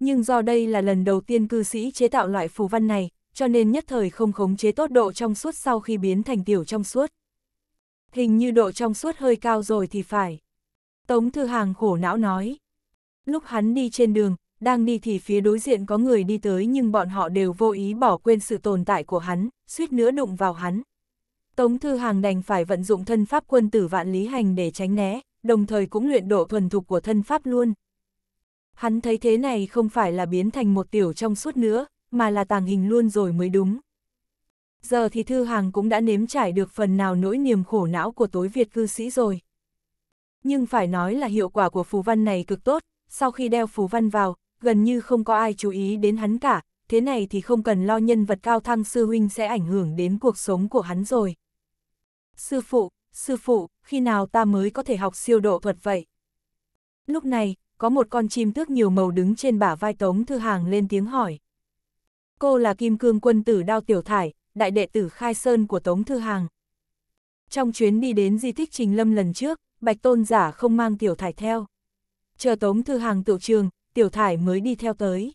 nhưng do đây là lần đầu tiên cư sĩ chế tạo loại phù văn này, cho nên nhất thời không khống chế tốt độ trong suốt sau khi biến thành tiểu trong suốt. Hình như độ trong suốt hơi cao rồi thì phải. Tống Thư Hàng khổ não nói. Lúc hắn đi trên đường, đang đi thì phía đối diện có người đi tới nhưng bọn họ đều vô ý bỏ quên sự tồn tại của hắn, suýt nữa đụng vào hắn. Tống Thư Hàng đành phải vận dụng thân pháp quân tử vạn lý hành để tránh né, đồng thời cũng luyện độ thuần thục của thân pháp luôn, Hắn thấy thế này không phải là biến thành một tiểu trong suốt nữa, mà là tàng hình luôn rồi mới đúng. Giờ thì Thư Hàng cũng đã nếm trải được phần nào nỗi niềm khổ não của tối Việt cư sĩ rồi. Nhưng phải nói là hiệu quả của phù văn này cực tốt, sau khi đeo phù văn vào, gần như không có ai chú ý đến hắn cả, thế này thì không cần lo nhân vật cao thăng sư huynh sẽ ảnh hưởng đến cuộc sống của hắn rồi. Sư phụ, sư phụ, khi nào ta mới có thể học siêu độ thuật vậy? Lúc này, có một con chim tước nhiều màu đứng trên bả vai Tống Thư Hàng lên tiếng hỏi. Cô là Kim Cương quân tử Đao Tiểu Thải, đại đệ tử Khai Sơn của Tống Thư Hàng. Trong chuyến đi đến di tích Trình Lâm lần trước, Bạch Tôn giả không mang Tiểu Thải theo. Chờ Tống Thư Hàng tự trường, Tiểu Thải mới đi theo tới.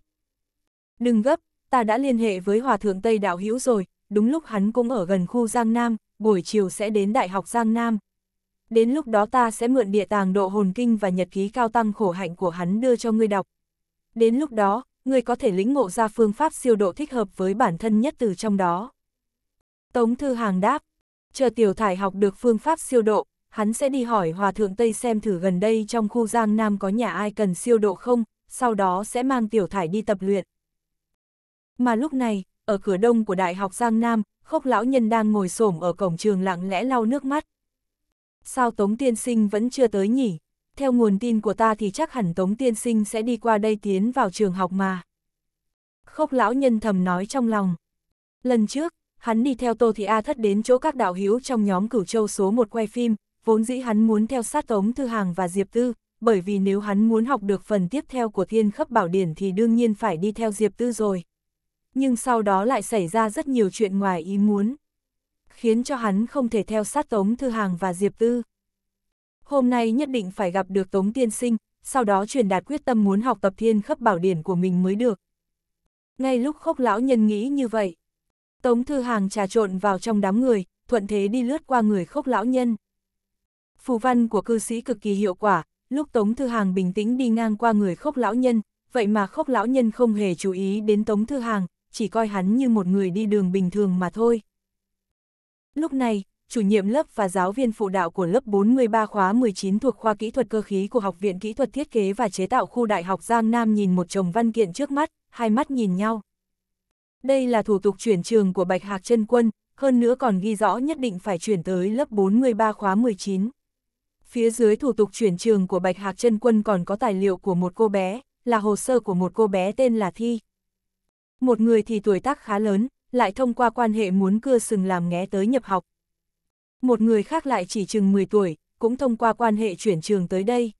Đừng gấp, ta đã liên hệ với Hòa Thượng Tây Đạo Hữu rồi, đúng lúc hắn cũng ở gần khu Giang Nam, buổi chiều sẽ đến Đại học Giang Nam, đến lúc đó ta sẽ mượn địa tàng độ hồn kinh và nhật ký cao tăng khổ hạnh của hắn đưa cho ngươi đọc. Đến lúc đó, ngươi có thể lĩnh ngộ ra phương pháp siêu độ thích hợp với bản thân nhất từ trong đó. Tống Thư Hàng đáp, chờ tiểu thải học được phương pháp siêu độ, hắn sẽ đi hỏi Hòa Thượng Tây xem thử gần đây trong khu Giang Nam có nhà ai cần siêu độ không, sau đó sẽ mang tiểu thải đi tập luyện. Mà lúc này, ở cửa đông của Đại học Giang Nam, khốc lão nhân đang ngồi xổm ở cổng trường lặng lẽ lau nước mắt, Sao Tống Tiên Sinh vẫn chưa tới nhỉ? Theo nguồn tin của ta thì chắc hẳn Tống Tiên Sinh sẽ đi qua đây tiến vào trường học mà. Khốc lão nhân thầm nói trong lòng. Lần trước, hắn đi theo Tô Thị A Thất đến chỗ các đạo hữu trong nhóm cửu châu số 1 quay phim, vốn dĩ hắn muốn theo sát Tống Thư Hàng và Diệp Tư, bởi vì nếu hắn muốn học được phần tiếp theo của thiên khấp bảo điển thì đương nhiên phải đi theo Diệp Tư rồi. Nhưng sau đó lại xảy ra rất nhiều chuyện ngoài ý muốn khiến cho hắn không thể theo sát Tống Thư Hàng và Diệp Tư. Hôm nay nhất định phải gặp được Tống Tiên Sinh, sau đó truyền đạt quyết tâm muốn học tập thiên khắp bảo điển của mình mới được. Ngay lúc khốc lão nhân nghĩ như vậy, Tống Thư Hàng trà trộn vào trong đám người, thuận thế đi lướt qua người khốc lão nhân. Phù văn của cư sĩ cực kỳ hiệu quả, lúc Tống Thư Hàng bình tĩnh đi ngang qua người khốc lão nhân, vậy mà khốc lão nhân không hề chú ý đến Tống Thư Hàng, chỉ coi hắn như một người đi đường bình thường mà thôi. Lúc này, chủ nhiệm lớp và giáo viên phụ đạo của lớp 43 khóa 19 thuộc khoa kỹ thuật cơ khí của Học viện Kỹ thuật Thiết kế và Chế tạo khu Đại học Giang Nam nhìn một chồng văn kiện trước mắt, hai mắt nhìn nhau. Đây là thủ tục chuyển trường của Bạch Hạc Trân Quân, hơn nữa còn ghi rõ nhất định phải chuyển tới lớp 43 khóa 19. Phía dưới thủ tục chuyển trường của Bạch Hạc Trân Quân còn có tài liệu của một cô bé, là hồ sơ của một cô bé tên là Thi. Một người thì tuổi tác khá lớn, lại thông qua quan hệ muốn cưa sừng làm nghé tới nhập học. Một người khác lại chỉ chừng 10 tuổi, cũng thông qua quan hệ chuyển trường tới đây.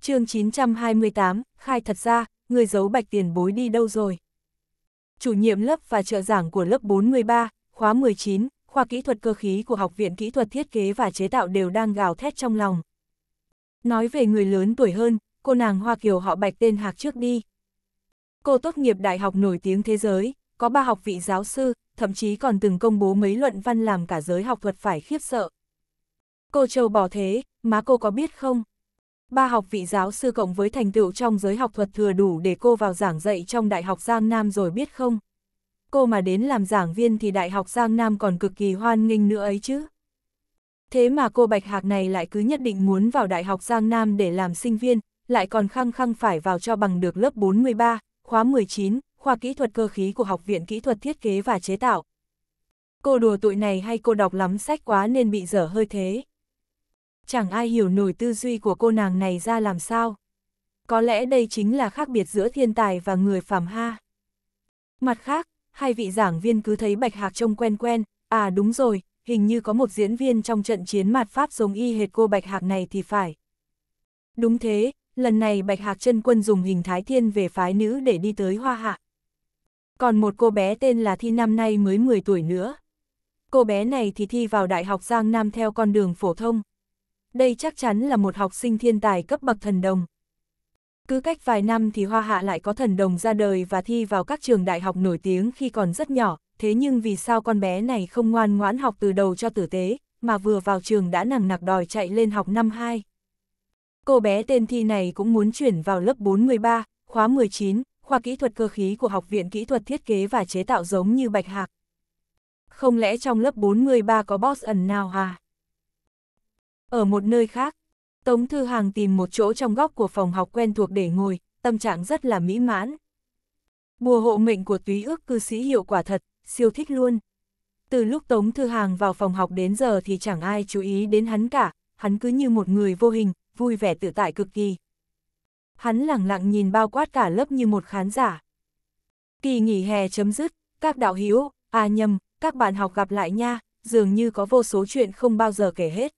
chương 928, khai thật ra, người giấu bạch tiền bối đi đâu rồi? Chủ nhiệm lớp và trợ giảng của lớp 43, khóa 19, khoa kỹ thuật cơ khí của Học viện Kỹ thuật Thiết kế và Chế tạo đều đang gào thét trong lòng. Nói về người lớn tuổi hơn, cô nàng Hoa Kiều họ Bạch tên Hạc trước đi. Cô tốt nghiệp đại học nổi tiếng thế giới, có ba học vị giáo sư, thậm chí còn từng công bố mấy luận văn làm cả giới học thuật phải khiếp sợ. Cô Châu bỏ thế, má cô có biết không? Ba học vị giáo sư cộng với thành tựu trong giới học thuật thừa đủ để cô vào giảng dạy trong Đại học Giang Nam rồi biết không? Cô mà đến làm giảng viên thì Đại học Giang Nam còn cực kỳ hoan nghênh nữa ấy chứ. Thế mà cô Bạch Hạc này lại cứ nhất định muốn vào Đại học Giang Nam để làm sinh viên, lại còn khăng khăng phải vào cho bằng được lớp 43, khóa 19, khoa kỹ thuật cơ khí của Học viện Kỹ thuật Thiết kế và Chế tạo. Cô đùa tụi này hay cô đọc lắm sách quá nên bị dở hơi thế. Chẳng ai hiểu nổi tư duy của cô nàng này ra làm sao. Có lẽ đây chính là khác biệt giữa thiên tài và người phàm ha. Mặt khác, hai vị giảng viên cứ thấy Bạch Hạc trông quen quen, à đúng rồi, hình như có một diễn viên trong trận chiến mạt Pháp giống y hệt cô Bạch Hạc này thì phải. Đúng thế, lần này Bạch Hạc chân quân dùng hình thái thiên về phái nữ để đi tới Hoa Hạ còn một cô bé tên là Thi năm nay mới 10 tuổi nữa. Cô bé này thì thi vào Đại học Giang Nam theo con đường phổ thông. Đây chắc chắn là một học sinh thiên tài cấp bậc thần đồng. Cứ cách vài năm thì Hoa Hạ lại có thần đồng ra đời và thi vào các trường đại học nổi tiếng khi còn rất nhỏ, thế nhưng vì sao con bé này không ngoan ngoãn học từ đầu cho tử tế, mà vừa vào trường đã nằng nặc đòi chạy lên học năm 2. Cô bé tên Thi này cũng muốn chuyển vào lớp 43, khóa 19, khoa kỹ thuật cơ khí của Học viện Kỹ thuật Thiết kế và Chế tạo giống như Bạch Hạc. Không lẽ trong lớp 43 có boss ẩn nào à? Ở một nơi khác, Tống Thư Hàng tìm một chỗ trong góc của phòng học quen thuộc để ngồi, tâm trạng rất là mỹ mãn. Bùa hộ mệnh của túy ước cư sĩ hiệu quả thật, siêu thích luôn. Từ lúc Tống Thư Hàng vào phòng học đến giờ thì chẳng ai chú ý đến hắn cả, hắn cứ như một người vô hình, vui vẻ tự tại cực kỳ hắn lẳng lặng nhìn bao quát cả lớp như một khán giả. Kỳ nghỉ hè chấm dứt, các đạo hiếu, à nhầm, các bạn học gặp lại nha, dường như có vô số chuyện không bao giờ kể hết.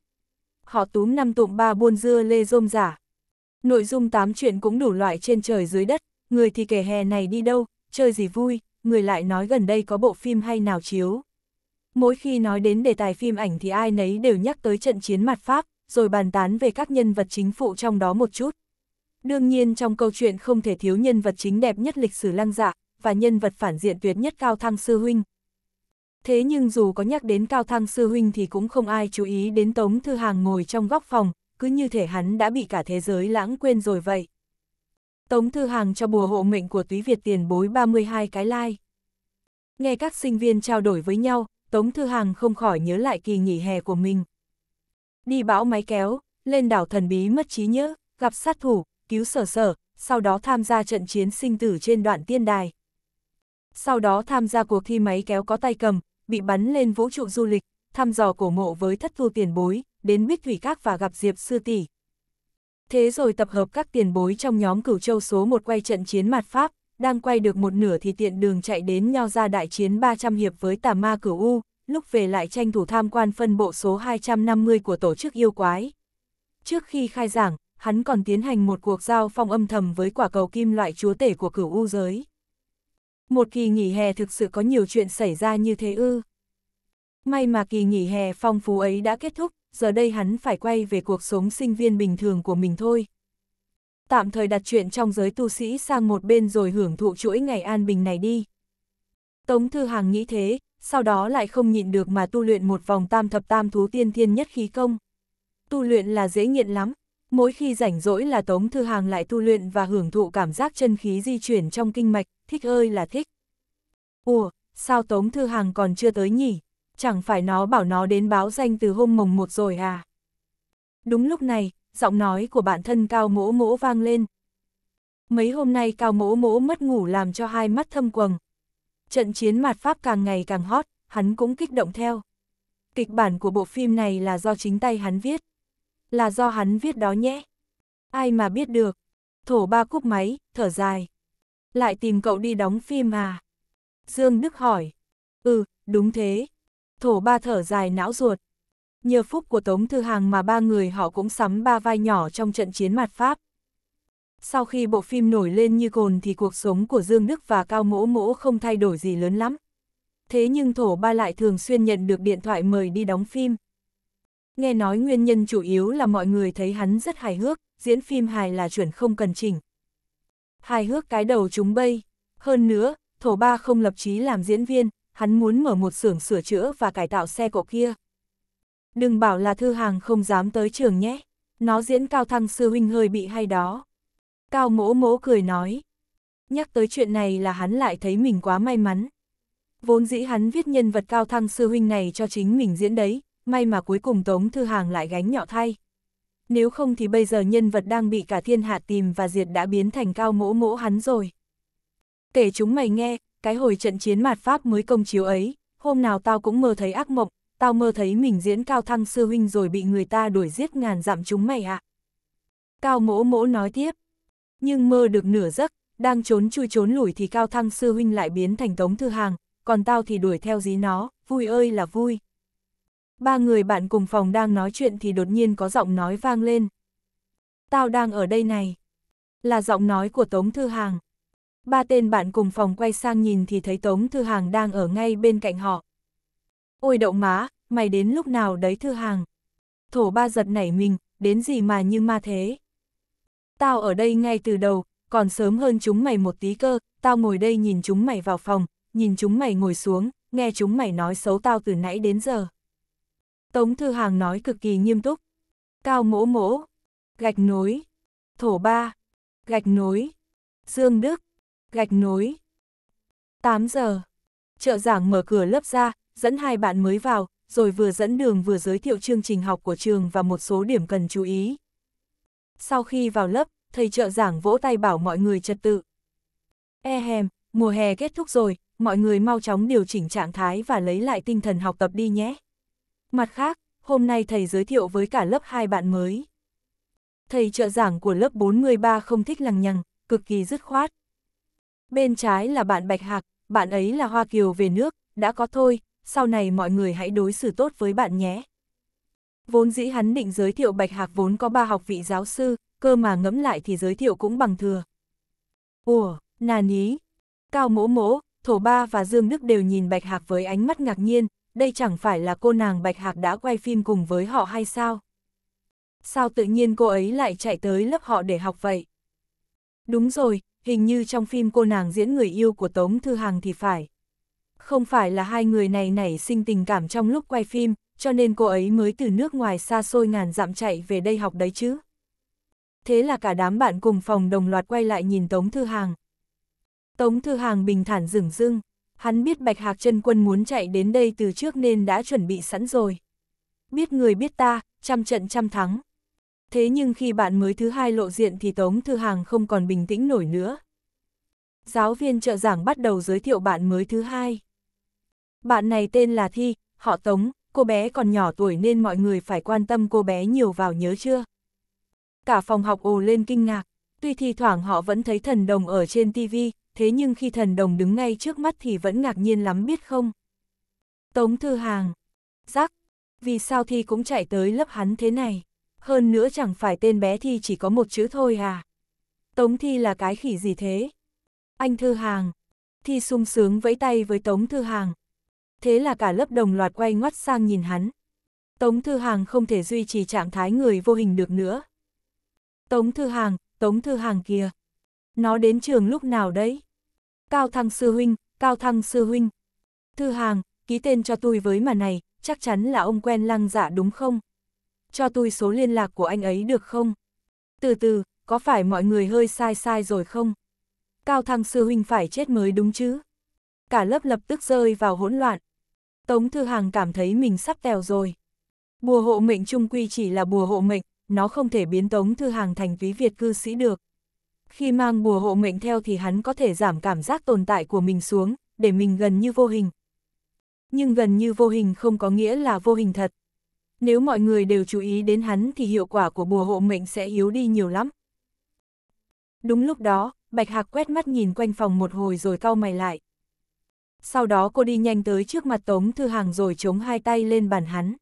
Họ túm năm tụm ba buôn dưa lê rôm giả. Nội dung tám chuyện cũng đủ loại trên trời dưới đất, người thì kể hè này đi đâu, chơi gì vui, người lại nói gần đây có bộ phim hay nào chiếu. Mỗi khi nói đến đề tài phim ảnh thì ai nấy đều nhắc tới trận chiến mặt Pháp, rồi bàn tán về các nhân vật chính phụ trong đó một chút. Đương nhiên trong câu chuyện không thể thiếu nhân vật chính đẹp nhất lịch sử lăng dạ, và nhân vật phản diện tuyệt nhất Cao Thăng Sư Huynh. Thế nhưng dù có nhắc đến Cao Thăng Sư Huynh thì cũng không ai chú ý đến Tống Thư Hàng ngồi trong góc phòng, cứ như thể hắn đã bị cả thế giới lãng quên rồi vậy. Tống Thư Hàng cho bùa hộ mệnh của Túy Việt tiền bối 32 cái like. Nghe các sinh viên trao đổi với nhau, Tống Thư Hàng không khỏi nhớ lại kỳ nghỉ hè của mình. Đi bão máy kéo, lên đảo thần bí mất trí nhớ, gặp sát thủ, cứu sở sở, sau đó tham gia trận chiến sinh tử trên đoạn tiên đài. Sau đó tham gia cuộc thi máy kéo có tay cầm, bị bắn lên vũ trụ du lịch, thăm dò cổ mộ với thất thu tiền bối, đến Bích Thủy Các và gặp Diệp Sư Tỷ. Thế rồi tập hợp các tiền bối trong nhóm cửu châu số một quay trận chiến mặt Pháp, đang quay được một nửa thì tiện đường chạy đến nho ra đại chiến 300 hiệp với tà ma cửu U, lúc về lại tranh thủ tham quan phân bộ số 250 của tổ chức yêu quái. Trước khi khai giảng, hắn còn tiến hành một cuộc giao phong âm thầm với quả cầu kim loại chúa tể của cửu u giới. Một kỳ nghỉ hè thực sự có nhiều chuyện xảy ra như thế ư. May mà kỳ nghỉ hè phong phú ấy đã kết thúc, giờ đây hắn phải quay về cuộc sống sinh viên bình thường của mình thôi. Tạm thời đặt chuyện trong giới tu sĩ sang một bên rồi hưởng thụ chuỗi ngày an bình này đi. Tống Thư Hàng nghĩ thế, sau đó lại không nhịn được mà tu luyện một vòng tam thập tam thú tiên thiên nhất khí công. Tu luyện là dễ nghiện lắm, Mỗi khi rảnh rỗi là Tống Thư Hàng lại tu luyện và hưởng thụ cảm giác chân khí di chuyển trong kinh mạch, thích ơi là thích. Ủa, sao Tống Thư Hàng còn chưa tới nhỉ? Chẳng phải nó bảo nó đến báo danh từ hôm mồng một rồi à? Đúng lúc này, giọng nói của bản thân Cao Mỗ Mỗ vang lên. Mấy hôm nay Cao Mỗ Mỗ mất ngủ làm cho hai mắt thâm quầng. Trận chiến mặt Pháp càng ngày càng hot, hắn cũng kích động theo. Kịch bản của bộ phim này là do chính tay hắn viết là do hắn viết đó nhé. Ai mà biết được. Thổ ba cúp máy, thở dài. Lại tìm cậu đi đóng phim à? Dương Đức hỏi. Ừ, đúng thế. Thổ ba thở dài não ruột. Nhờ phúc của Tống Thư Hàng mà ba người họ cũng sắm ba vai nhỏ trong trận chiến mặt Pháp. Sau khi bộ phim nổi lên như cồn thì cuộc sống của Dương Đức và Cao Mỗ Mỗ không thay đổi gì lớn lắm. Thế nhưng Thổ Ba lại thường xuyên nhận được điện thoại mời đi đóng phim. Nghe nói nguyên nhân chủ yếu là mọi người thấy hắn rất hài hước, diễn phim hài là chuẩn không cần chỉnh. Hài hước cái đầu chúng bay. Hơn nữa, thổ ba không lập chí làm diễn viên, hắn muốn mở một xưởng sửa chữa và cải tạo xe cổ kia. Đừng bảo là thư hàng không dám tới trường nhé, nó diễn cao thăng sư huynh hơi bị hay đó. Cao mỗ mỗ cười nói. Nhắc tới chuyện này là hắn lại thấy mình quá may mắn. Vốn dĩ hắn viết nhân vật cao thăng sư huynh này cho chính mình diễn đấy, may mà cuối cùng Tống Thư Hàng lại gánh nhỏ thay. Nếu không thì bây giờ nhân vật đang bị cả thiên hạ tìm và diệt đã biến thành cao mỗ mỗ hắn rồi. Kể chúng mày nghe, cái hồi trận chiến mạt Pháp mới công chiếu ấy, hôm nào tao cũng mơ thấy ác mộng, tao mơ thấy mình diễn cao thăng sư huynh rồi bị người ta đuổi giết ngàn dặm chúng mày ạ. Cao mỗ mỗ nói tiếp, nhưng mơ được nửa giấc, đang trốn chui trốn lủi thì cao thăng sư huynh lại biến thành tống thư hàng, còn tao thì đuổi theo dí nó, vui ơi là vui ba người bạn cùng phòng đang nói chuyện thì đột nhiên có giọng nói vang lên. Tao đang ở đây này. Là giọng nói của Tống Thư Hàng. Ba tên bạn cùng phòng quay sang nhìn thì thấy Tống Thư Hàng đang ở ngay bên cạnh họ. Ôi đậu má, mày đến lúc nào đấy Thư Hàng. Thổ ba giật nảy mình, đến gì mà như ma thế. Tao ở đây ngay từ đầu, còn sớm hơn chúng mày một tí cơ, tao ngồi đây nhìn chúng mày vào phòng, nhìn chúng mày ngồi xuống, nghe chúng mày nói xấu tao từ nãy đến giờ. Tống Thư Hàng nói cực kỳ nghiêm túc. Cao mỗ mỗ, gạch nối, thổ ba, gạch nối, Dương Đức, gạch nối. 8 giờ, trợ giảng mở cửa lớp ra, dẫn hai bạn mới vào, rồi vừa dẫn đường vừa giới thiệu chương trình học của trường và một số điểm cần chú ý. Sau khi vào lớp, thầy trợ giảng vỗ tay bảo mọi người trật tự. E hèm, mùa hè kết thúc rồi, mọi người mau chóng điều chỉnh trạng thái và lấy lại tinh thần học tập đi nhé. Mặt khác, hôm nay thầy giới thiệu với cả lớp 2 bạn mới. Thầy trợ giảng của lớp 43 không thích lằng nhằng, cực kỳ dứt khoát. Bên trái là bạn Bạch Hạc, bạn ấy là Hoa Kiều về nước, đã có thôi, sau này mọi người hãy đối xử tốt với bạn nhé. Vốn dĩ hắn định giới thiệu Bạch Hạc vốn có ba học vị giáo sư, cơ mà ngẫm lại thì giới thiệu cũng bằng thừa. Ủa, nà ní, Cao Mỗ Mỗ, Thổ Ba và Dương Đức đều nhìn Bạch Hạc với ánh mắt ngạc nhiên, đây chẳng phải là cô nàng Bạch Hạc đã quay phim cùng với họ hay sao? Sao tự nhiên cô ấy lại chạy tới lớp họ để học vậy? Đúng rồi, hình như trong phim cô nàng diễn người yêu của Tống Thư Hằng thì phải. Không phải là hai người này nảy sinh tình cảm trong lúc quay phim, cho nên cô ấy mới từ nước ngoài xa xôi ngàn dặm chạy về đây học đấy chứ. Thế là cả đám bạn cùng phòng đồng loạt quay lại nhìn Tống Thư Hàng. Tống Thư Hàng bình thản rừng rưng. Hắn biết Bạch Hạc chân Quân muốn chạy đến đây từ trước nên đã chuẩn bị sẵn rồi. Biết người biết ta, trăm trận trăm thắng. Thế nhưng khi bạn mới thứ hai lộ diện thì Tống Thư Hàng không còn bình tĩnh nổi nữa. Giáo viên trợ giảng bắt đầu giới thiệu bạn mới thứ hai. Bạn này tên là Thi, họ Tống, cô bé còn nhỏ tuổi nên mọi người phải quan tâm cô bé nhiều vào nhớ chưa? Cả phòng học ồ lên kinh ngạc, tuy thi thoảng họ vẫn thấy thần đồng ở trên TV, thế nhưng khi thần đồng đứng ngay trước mắt thì vẫn ngạc nhiên lắm biết không. Tống Thư Hàng, rắc, vì sao Thi cũng chạy tới lớp hắn thế này, hơn nữa chẳng phải tên bé Thi chỉ có một chữ thôi à. Tống Thi là cái khỉ gì thế? Anh Thư Hàng, Thi sung sướng vẫy tay với Tống Thư Hàng. Thế là cả lớp đồng loạt quay ngoắt sang nhìn hắn. Tống Thư Hàng không thể duy trì trạng thái người vô hình được nữa. Tống Thư Hàng, Tống Thư Hàng kìa. Nó đến trường lúc nào đấy? Cao Thăng Sư Huynh, Cao Thăng Sư Huynh. Thư hàng, ký tên cho tôi với mà này, chắc chắn là ông quen lăng giả dạ đúng không? Cho tôi số liên lạc của anh ấy được không? Từ từ, có phải mọi người hơi sai sai rồi không? Cao Thăng Sư Huynh phải chết mới đúng chứ? Cả lớp lập tức rơi vào hỗn loạn. Tống Thư Hàng cảm thấy mình sắp tèo rồi. Bùa hộ mệnh trung quy chỉ là bùa hộ mệnh, nó không thể biến Tống Thư Hàng thành Ví Việt cư sĩ được. Khi mang bùa hộ mệnh theo thì hắn có thể giảm cảm giác tồn tại của mình xuống, để mình gần như vô hình. Nhưng gần như vô hình không có nghĩa là vô hình thật. Nếu mọi người đều chú ý đến hắn thì hiệu quả của bùa hộ mệnh sẽ yếu đi nhiều lắm. Đúng lúc đó, Bạch Hạc quét mắt nhìn quanh phòng một hồi rồi cau mày lại. Sau đó cô đi nhanh tới trước mặt Tống Thư Hàng rồi chống hai tay lên bàn hắn.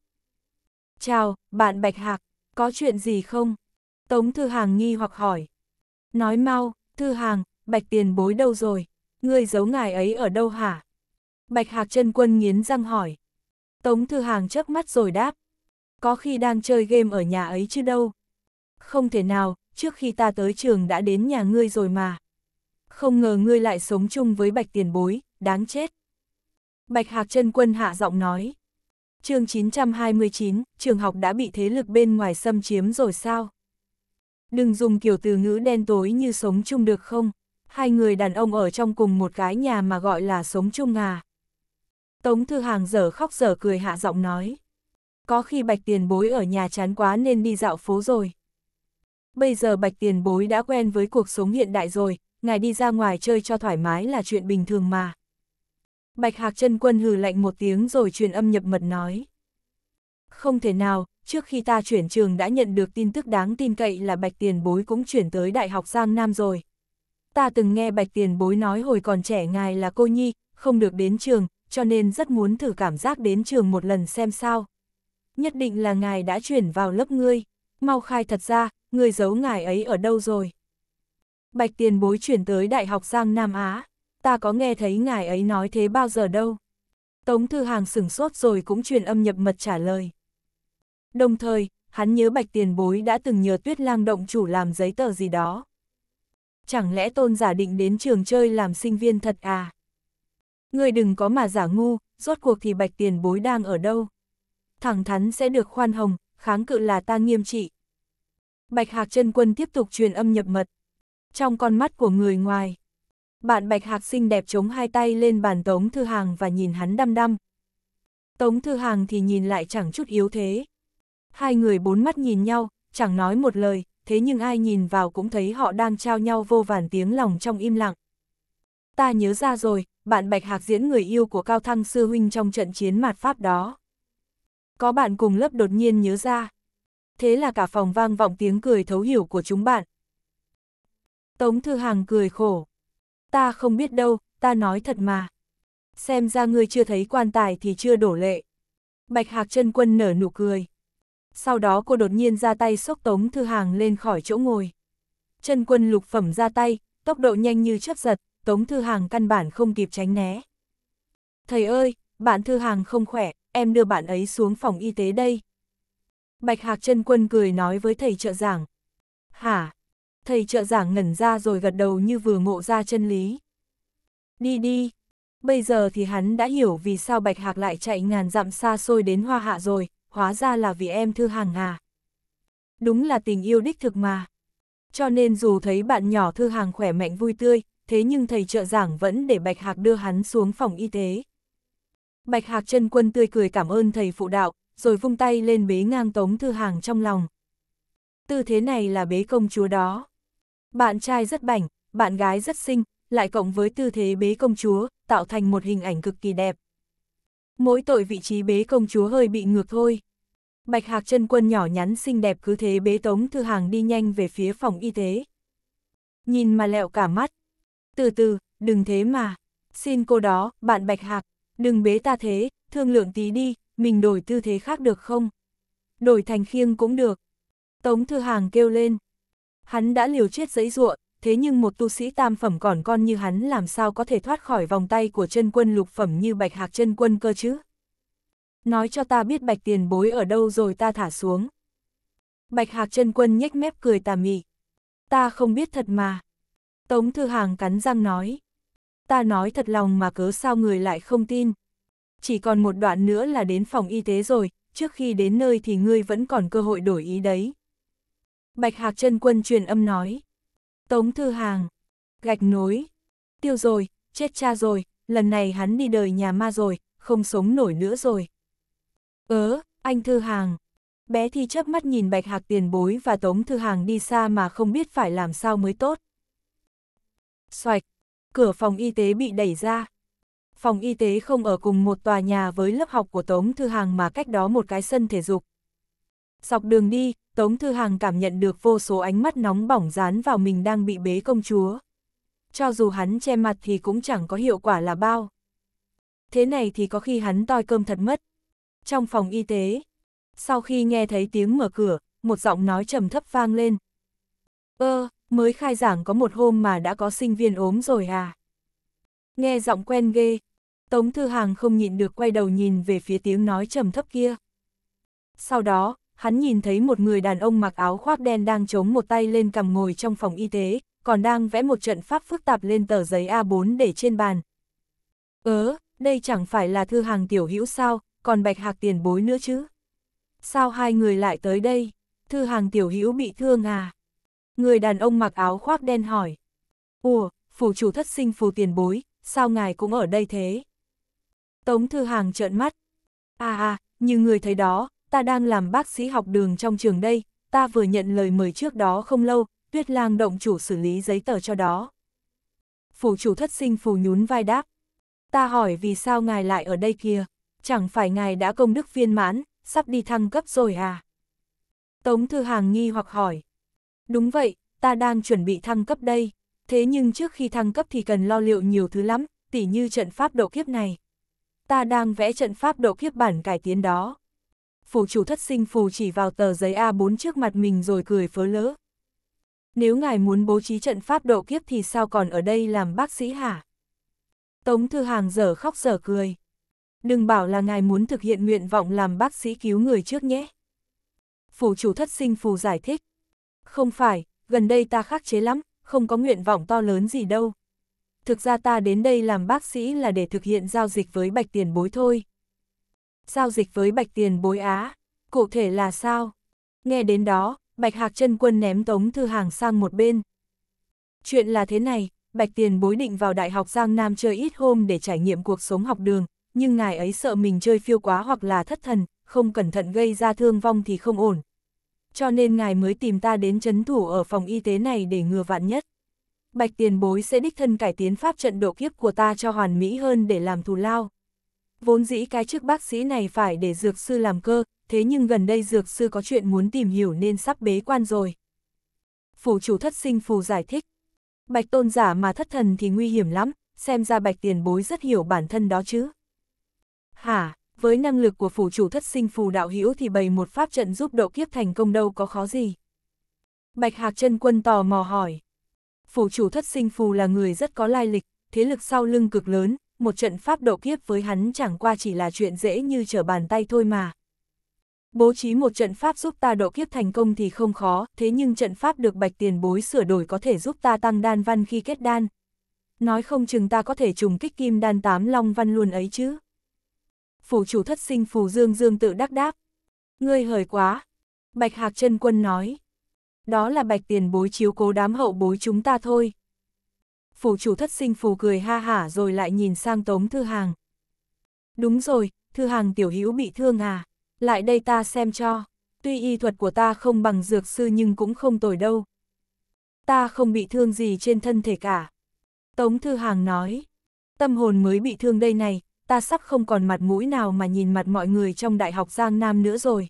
Chào, bạn Bạch Hạc, có chuyện gì không? Tống Thư Hàng nghi hoặc hỏi. Nói mau, thư hàng, bạch tiền bối đâu rồi? Ngươi giấu ngài ấy ở đâu hả? Bạch hạc chân quân nghiến răng hỏi. Tống thư hàng chớp mắt rồi đáp. Có khi đang chơi game ở nhà ấy chứ đâu. Không thể nào, trước khi ta tới trường đã đến nhà ngươi rồi mà. Không ngờ ngươi lại sống chung với bạch tiền bối, đáng chết. Bạch hạc chân quân hạ giọng nói. mươi 929, trường học đã bị thế lực bên ngoài xâm chiếm rồi sao? đừng dùng kiểu từ ngữ đen tối như sống chung được không? Hai người đàn ông ở trong cùng một cái nhà mà gọi là sống chung à? Tống Thư Hàng dở khóc dở cười hạ giọng nói. Có khi Bạch Tiền Bối ở nhà chán quá nên đi dạo phố rồi. Bây giờ Bạch Tiền Bối đã quen với cuộc sống hiện đại rồi, ngài đi ra ngoài chơi cho thoải mái là chuyện bình thường mà. Bạch Hạc chân Quân hừ lạnh một tiếng rồi truyền âm nhập mật nói. Không thể nào, trước khi ta chuyển trường đã nhận được tin tức đáng tin cậy là Bạch Tiền Bối cũng chuyển tới Đại học Giang Nam rồi. Ta từng nghe Bạch Tiền Bối nói hồi còn trẻ ngài là cô nhi, không được đến trường, cho nên rất muốn thử cảm giác đến trường một lần xem sao. Nhất định là ngài đã chuyển vào lớp ngươi, mau khai thật ra, ngươi giấu ngài ấy ở đâu rồi. Bạch Tiền Bối chuyển tới Đại học Giang Nam Á, ta có nghe thấy ngài ấy nói thế bao giờ đâu. Tống Thư Hàng sửng sốt rồi cũng truyền âm nhập mật trả lời. Đồng thời, hắn nhớ bạch tiền bối đã từng nhờ tuyết lang động chủ làm giấy tờ gì đó. Chẳng lẽ tôn giả định đến trường chơi làm sinh viên thật à? Người đừng có mà giả ngu, rốt cuộc thì bạch tiền bối đang ở đâu? Thẳng thắn sẽ được khoan hồng, kháng cự là ta nghiêm trị. Bạch Hạc chân Quân tiếp tục truyền âm nhập mật. Trong con mắt của người ngoài, bạn Bạch Hạc xinh đẹp chống hai tay lên bàn Tống Thư Hàng và nhìn hắn đăm đăm. Tống Thư Hàng thì nhìn lại chẳng chút yếu thế, Hai người bốn mắt nhìn nhau, chẳng nói một lời, thế nhưng ai nhìn vào cũng thấy họ đang trao nhau vô vàn tiếng lòng trong im lặng. Ta nhớ ra rồi, bạn Bạch Hạc diễn người yêu của Cao Thăng Sư Huynh trong trận chiến mạt Pháp đó. Có bạn cùng lớp đột nhiên nhớ ra. Thế là cả phòng vang vọng tiếng cười thấu hiểu của chúng bạn. Tống Thư Hàng cười khổ. Ta không biết đâu, ta nói thật mà. Xem ra ngươi chưa thấy quan tài thì chưa đổ lệ. Bạch Hạc chân quân nở nụ cười sau đó cô đột nhiên ra tay xốc Tống Thư Hàng lên khỏi chỗ ngồi. Chân quân lục phẩm ra tay, tốc độ nhanh như chớp giật, Tống Thư Hàng căn bản không kịp tránh né. Thầy ơi, bạn Thư Hàng không khỏe, em đưa bạn ấy xuống phòng y tế đây. Bạch Hạc chân quân cười nói với thầy trợ giảng. Hả? Thầy trợ giảng ngẩn ra rồi gật đầu như vừa ngộ ra chân lý. Đi đi. Bây giờ thì hắn đã hiểu vì sao Bạch Hạc lại chạy ngàn dặm xa xôi đến Hoa Hạ rồi, hóa ra là vì em thư hàng à. Đúng là tình yêu đích thực mà. Cho nên dù thấy bạn nhỏ thư hàng khỏe mạnh vui tươi, thế nhưng thầy trợ giảng vẫn để Bạch Hạc đưa hắn xuống phòng y tế. Bạch Hạc chân quân tươi cười cảm ơn thầy phụ đạo, rồi vung tay lên bế ngang tống thư hàng trong lòng. Tư thế này là bế công chúa đó. Bạn trai rất bảnh, bạn gái rất xinh, lại cộng với tư thế bế công chúa, tạo thành một hình ảnh cực kỳ đẹp mỗi tội vị trí bế công chúa hơi bị ngược thôi. Bạch Hạc chân quân nhỏ nhắn xinh đẹp cứ thế bế Tống Thư Hàng đi nhanh về phía phòng y tế. Nhìn mà lẹo cả mắt. Từ từ, đừng thế mà. Xin cô đó, bạn Bạch Hạc, đừng bế ta thế, thương lượng tí đi, mình đổi tư thế khác được không? Đổi thành khiêng cũng được. Tống Thư Hàng kêu lên. Hắn đã liều chết giấy ruộng, thế nhưng một tu sĩ tam phẩm còn con như hắn làm sao có thể thoát khỏi vòng tay của chân quân lục phẩm như bạch hạc chân quân cơ chứ. Nói cho ta biết bạch tiền bối ở đâu rồi ta thả xuống. Bạch hạc chân quân nhếch mép cười tà mị. Ta không biết thật mà. Tống thư hàng cắn răng nói. Ta nói thật lòng mà cớ sao người lại không tin. Chỉ còn một đoạn nữa là đến phòng y tế rồi, trước khi đến nơi thì ngươi vẫn còn cơ hội đổi ý đấy. Bạch hạc chân quân truyền âm nói. Tống Thư Hàng, gạch nối, tiêu rồi, chết cha rồi, lần này hắn đi đời nhà ma rồi, không sống nổi nữa rồi. Ớ, anh Thư Hàng. Bé Thi chớp mắt nhìn Bạch Hạc tiền bối và Tống Thư Hàng đi xa mà không biết phải làm sao mới tốt. Xoạch, cửa phòng y tế bị đẩy ra. Phòng y tế không ở cùng một tòa nhà với lớp học của Tống Thư Hàng mà cách đó một cái sân thể dục, Dọc đường đi, Tống Thư Hàng cảm nhận được vô số ánh mắt nóng bỏng dán vào mình đang bị bế công chúa. Cho dù hắn che mặt thì cũng chẳng có hiệu quả là bao. Thế này thì có khi hắn toi cơm thật mất. Trong phòng y tế, sau khi nghe thấy tiếng mở cửa, một giọng nói trầm thấp vang lên. Ơ, mới khai giảng có một hôm mà đã có sinh viên ốm rồi à? Nghe giọng quen ghê, Tống Thư Hàng không nhịn được quay đầu nhìn về phía tiếng nói trầm thấp kia. Sau đó, hắn nhìn thấy một người đàn ông mặc áo khoác đen đang chống một tay lên cầm ngồi trong phòng y tế, còn đang vẽ một trận pháp phức tạp lên tờ giấy A4 để trên bàn. Ớ, đây chẳng phải là thư hàng tiểu hữu sao, còn bạch hạc tiền bối nữa chứ. Sao hai người lại tới đây? Thư hàng tiểu hữu bị thương à? Người đàn ông mặc áo khoác đen hỏi. Ủa, phủ chủ thất sinh phù tiền bối, sao ngài cũng ở đây thế? Tống thư hàng trợn mắt. À à, như người thấy đó, ta đang làm bác sĩ học đường trong trường đây, ta vừa nhận lời mời trước đó không lâu, tuyết lang động chủ xử lý giấy tờ cho đó. Phủ chủ thất sinh phù nhún vai đáp. Ta hỏi vì sao ngài lại ở đây kia, chẳng phải ngài đã công đức viên mãn, sắp đi thăng cấp rồi à? Tống Thư Hàng nghi hoặc hỏi. Đúng vậy, ta đang chuẩn bị thăng cấp đây, thế nhưng trước khi thăng cấp thì cần lo liệu nhiều thứ lắm, tỉ như trận pháp độ kiếp này. Ta đang vẽ trận pháp độ kiếp bản cải tiến đó. Phủ chủ thất sinh phù chỉ vào tờ giấy A4 trước mặt mình rồi cười phớ lỡ. Nếu ngài muốn bố trí trận pháp độ kiếp thì sao còn ở đây làm bác sĩ hả? Tống Thư Hàng dở khóc dở cười. Đừng bảo là ngài muốn thực hiện nguyện vọng làm bác sĩ cứu người trước nhé. Phủ chủ thất sinh phù giải thích. Không phải, gần đây ta khắc chế lắm, không có nguyện vọng to lớn gì đâu. Thực ra ta đến đây làm bác sĩ là để thực hiện giao dịch với bạch tiền bối thôi giao dịch với bạch tiền bối Á, cụ thể là sao? Nghe đến đó, bạch hạc chân quân ném tống thư hàng sang một bên. Chuyện là thế này, bạch tiền bối định vào Đại học Giang Nam chơi ít hôm để trải nghiệm cuộc sống học đường, nhưng ngài ấy sợ mình chơi phiêu quá hoặc là thất thần, không cẩn thận gây ra thương vong thì không ổn. Cho nên ngài mới tìm ta đến chấn thủ ở phòng y tế này để ngừa vạn nhất. Bạch tiền bối sẽ đích thân cải tiến pháp trận độ kiếp của ta cho hoàn mỹ hơn để làm thù lao. Vốn dĩ cái chức bác sĩ này phải để dược sư làm cơ, thế nhưng gần đây dược sư có chuyện muốn tìm hiểu nên sắp bế quan rồi. Phủ chủ thất sinh phù giải thích. Bạch tôn giả mà thất thần thì nguy hiểm lắm, xem ra bạch tiền bối rất hiểu bản thân đó chứ. Hả, với năng lực của phủ chủ thất sinh phù đạo hữu thì bày một pháp trận giúp độ kiếp thành công đâu có khó gì. Bạch Hạc chân Quân tò mò hỏi. Phủ chủ thất sinh phù là người rất có lai lịch, thế lực sau lưng cực lớn, một trận pháp độ kiếp với hắn chẳng qua chỉ là chuyện dễ như trở bàn tay thôi mà. Bố trí một trận pháp giúp ta độ kiếp thành công thì không khó, thế nhưng trận pháp được bạch tiền bối sửa đổi có thể giúp ta tăng đan văn khi kết đan. Nói không chừng ta có thể trùng kích kim đan tám long văn luôn ấy chứ. Phủ chủ thất sinh phù dương dương tự đắc đáp. Ngươi hời quá. Bạch Hạc chân Quân nói. Đó là bạch tiền bối chiếu cố đám hậu bối chúng ta thôi phủ chủ thất sinh phù cười ha hả rồi lại nhìn sang Tống Thư Hàng. Đúng rồi, Thư Hàng tiểu hữu bị thương à, lại đây ta xem cho, tuy y thuật của ta không bằng dược sư nhưng cũng không tồi đâu. Ta không bị thương gì trên thân thể cả. Tống Thư Hàng nói, tâm hồn mới bị thương đây này, ta sắp không còn mặt mũi nào mà nhìn mặt mọi người trong Đại học Giang Nam nữa rồi.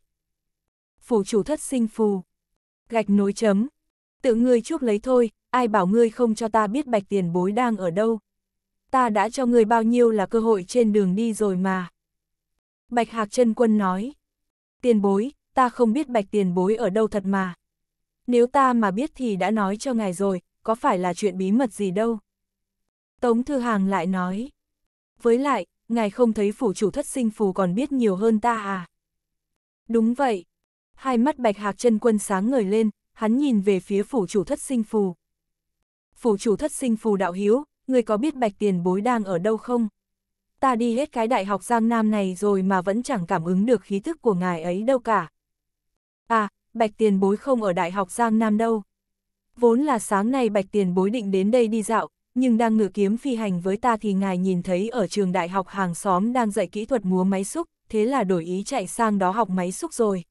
Phủ chủ thất sinh phù, gạch nối chấm, Tự ngươi chuốc lấy thôi, ai bảo ngươi không cho ta biết bạch tiền bối đang ở đâu. Ta đã cho ngươi bao nhiêu là cơ hội trên đường đi rồi mà. Bạch Hạc chân Quân nói, tiền bối, ta không biết bạch tiền bối ở đâu thật mà. Nếu ta mà biết thì đã nói cho ngài rồi, có phải là chuyện bí mật gì đâu. Tống Thư Hàng lại nói, với lại, ngài không thấy phủ chủ thất sinh phù còn biết nhiều hơn ta à? Đúng vậy, hai mắt bạch hạc chân quân sáng ngời lên, hắn nhìn về phía phủ chủ thất sinh phù. Phủ chủ thất sinh phù đạo hiếu, người có biết bạch tiền bối đang ở đâu không? Ta đi hết cái đại học Giang Nam này rồi mà vẫn chẳng cảm ứng được khí thức của ngài ấy đâu cả. À, bạch tiền bối không ở đại học Giang Nam đâu. Vốn là sáng nay bạch tiền bối định đến đây đi dạo, nhưng đang ngự kiếm phi hành với ta thì ngài nhìn thấy ở trường đại học hàng xóm đang dạy kỹ thuật múa máy xúc, thế là đổi ý chạy sang đó học máy xúc rồi.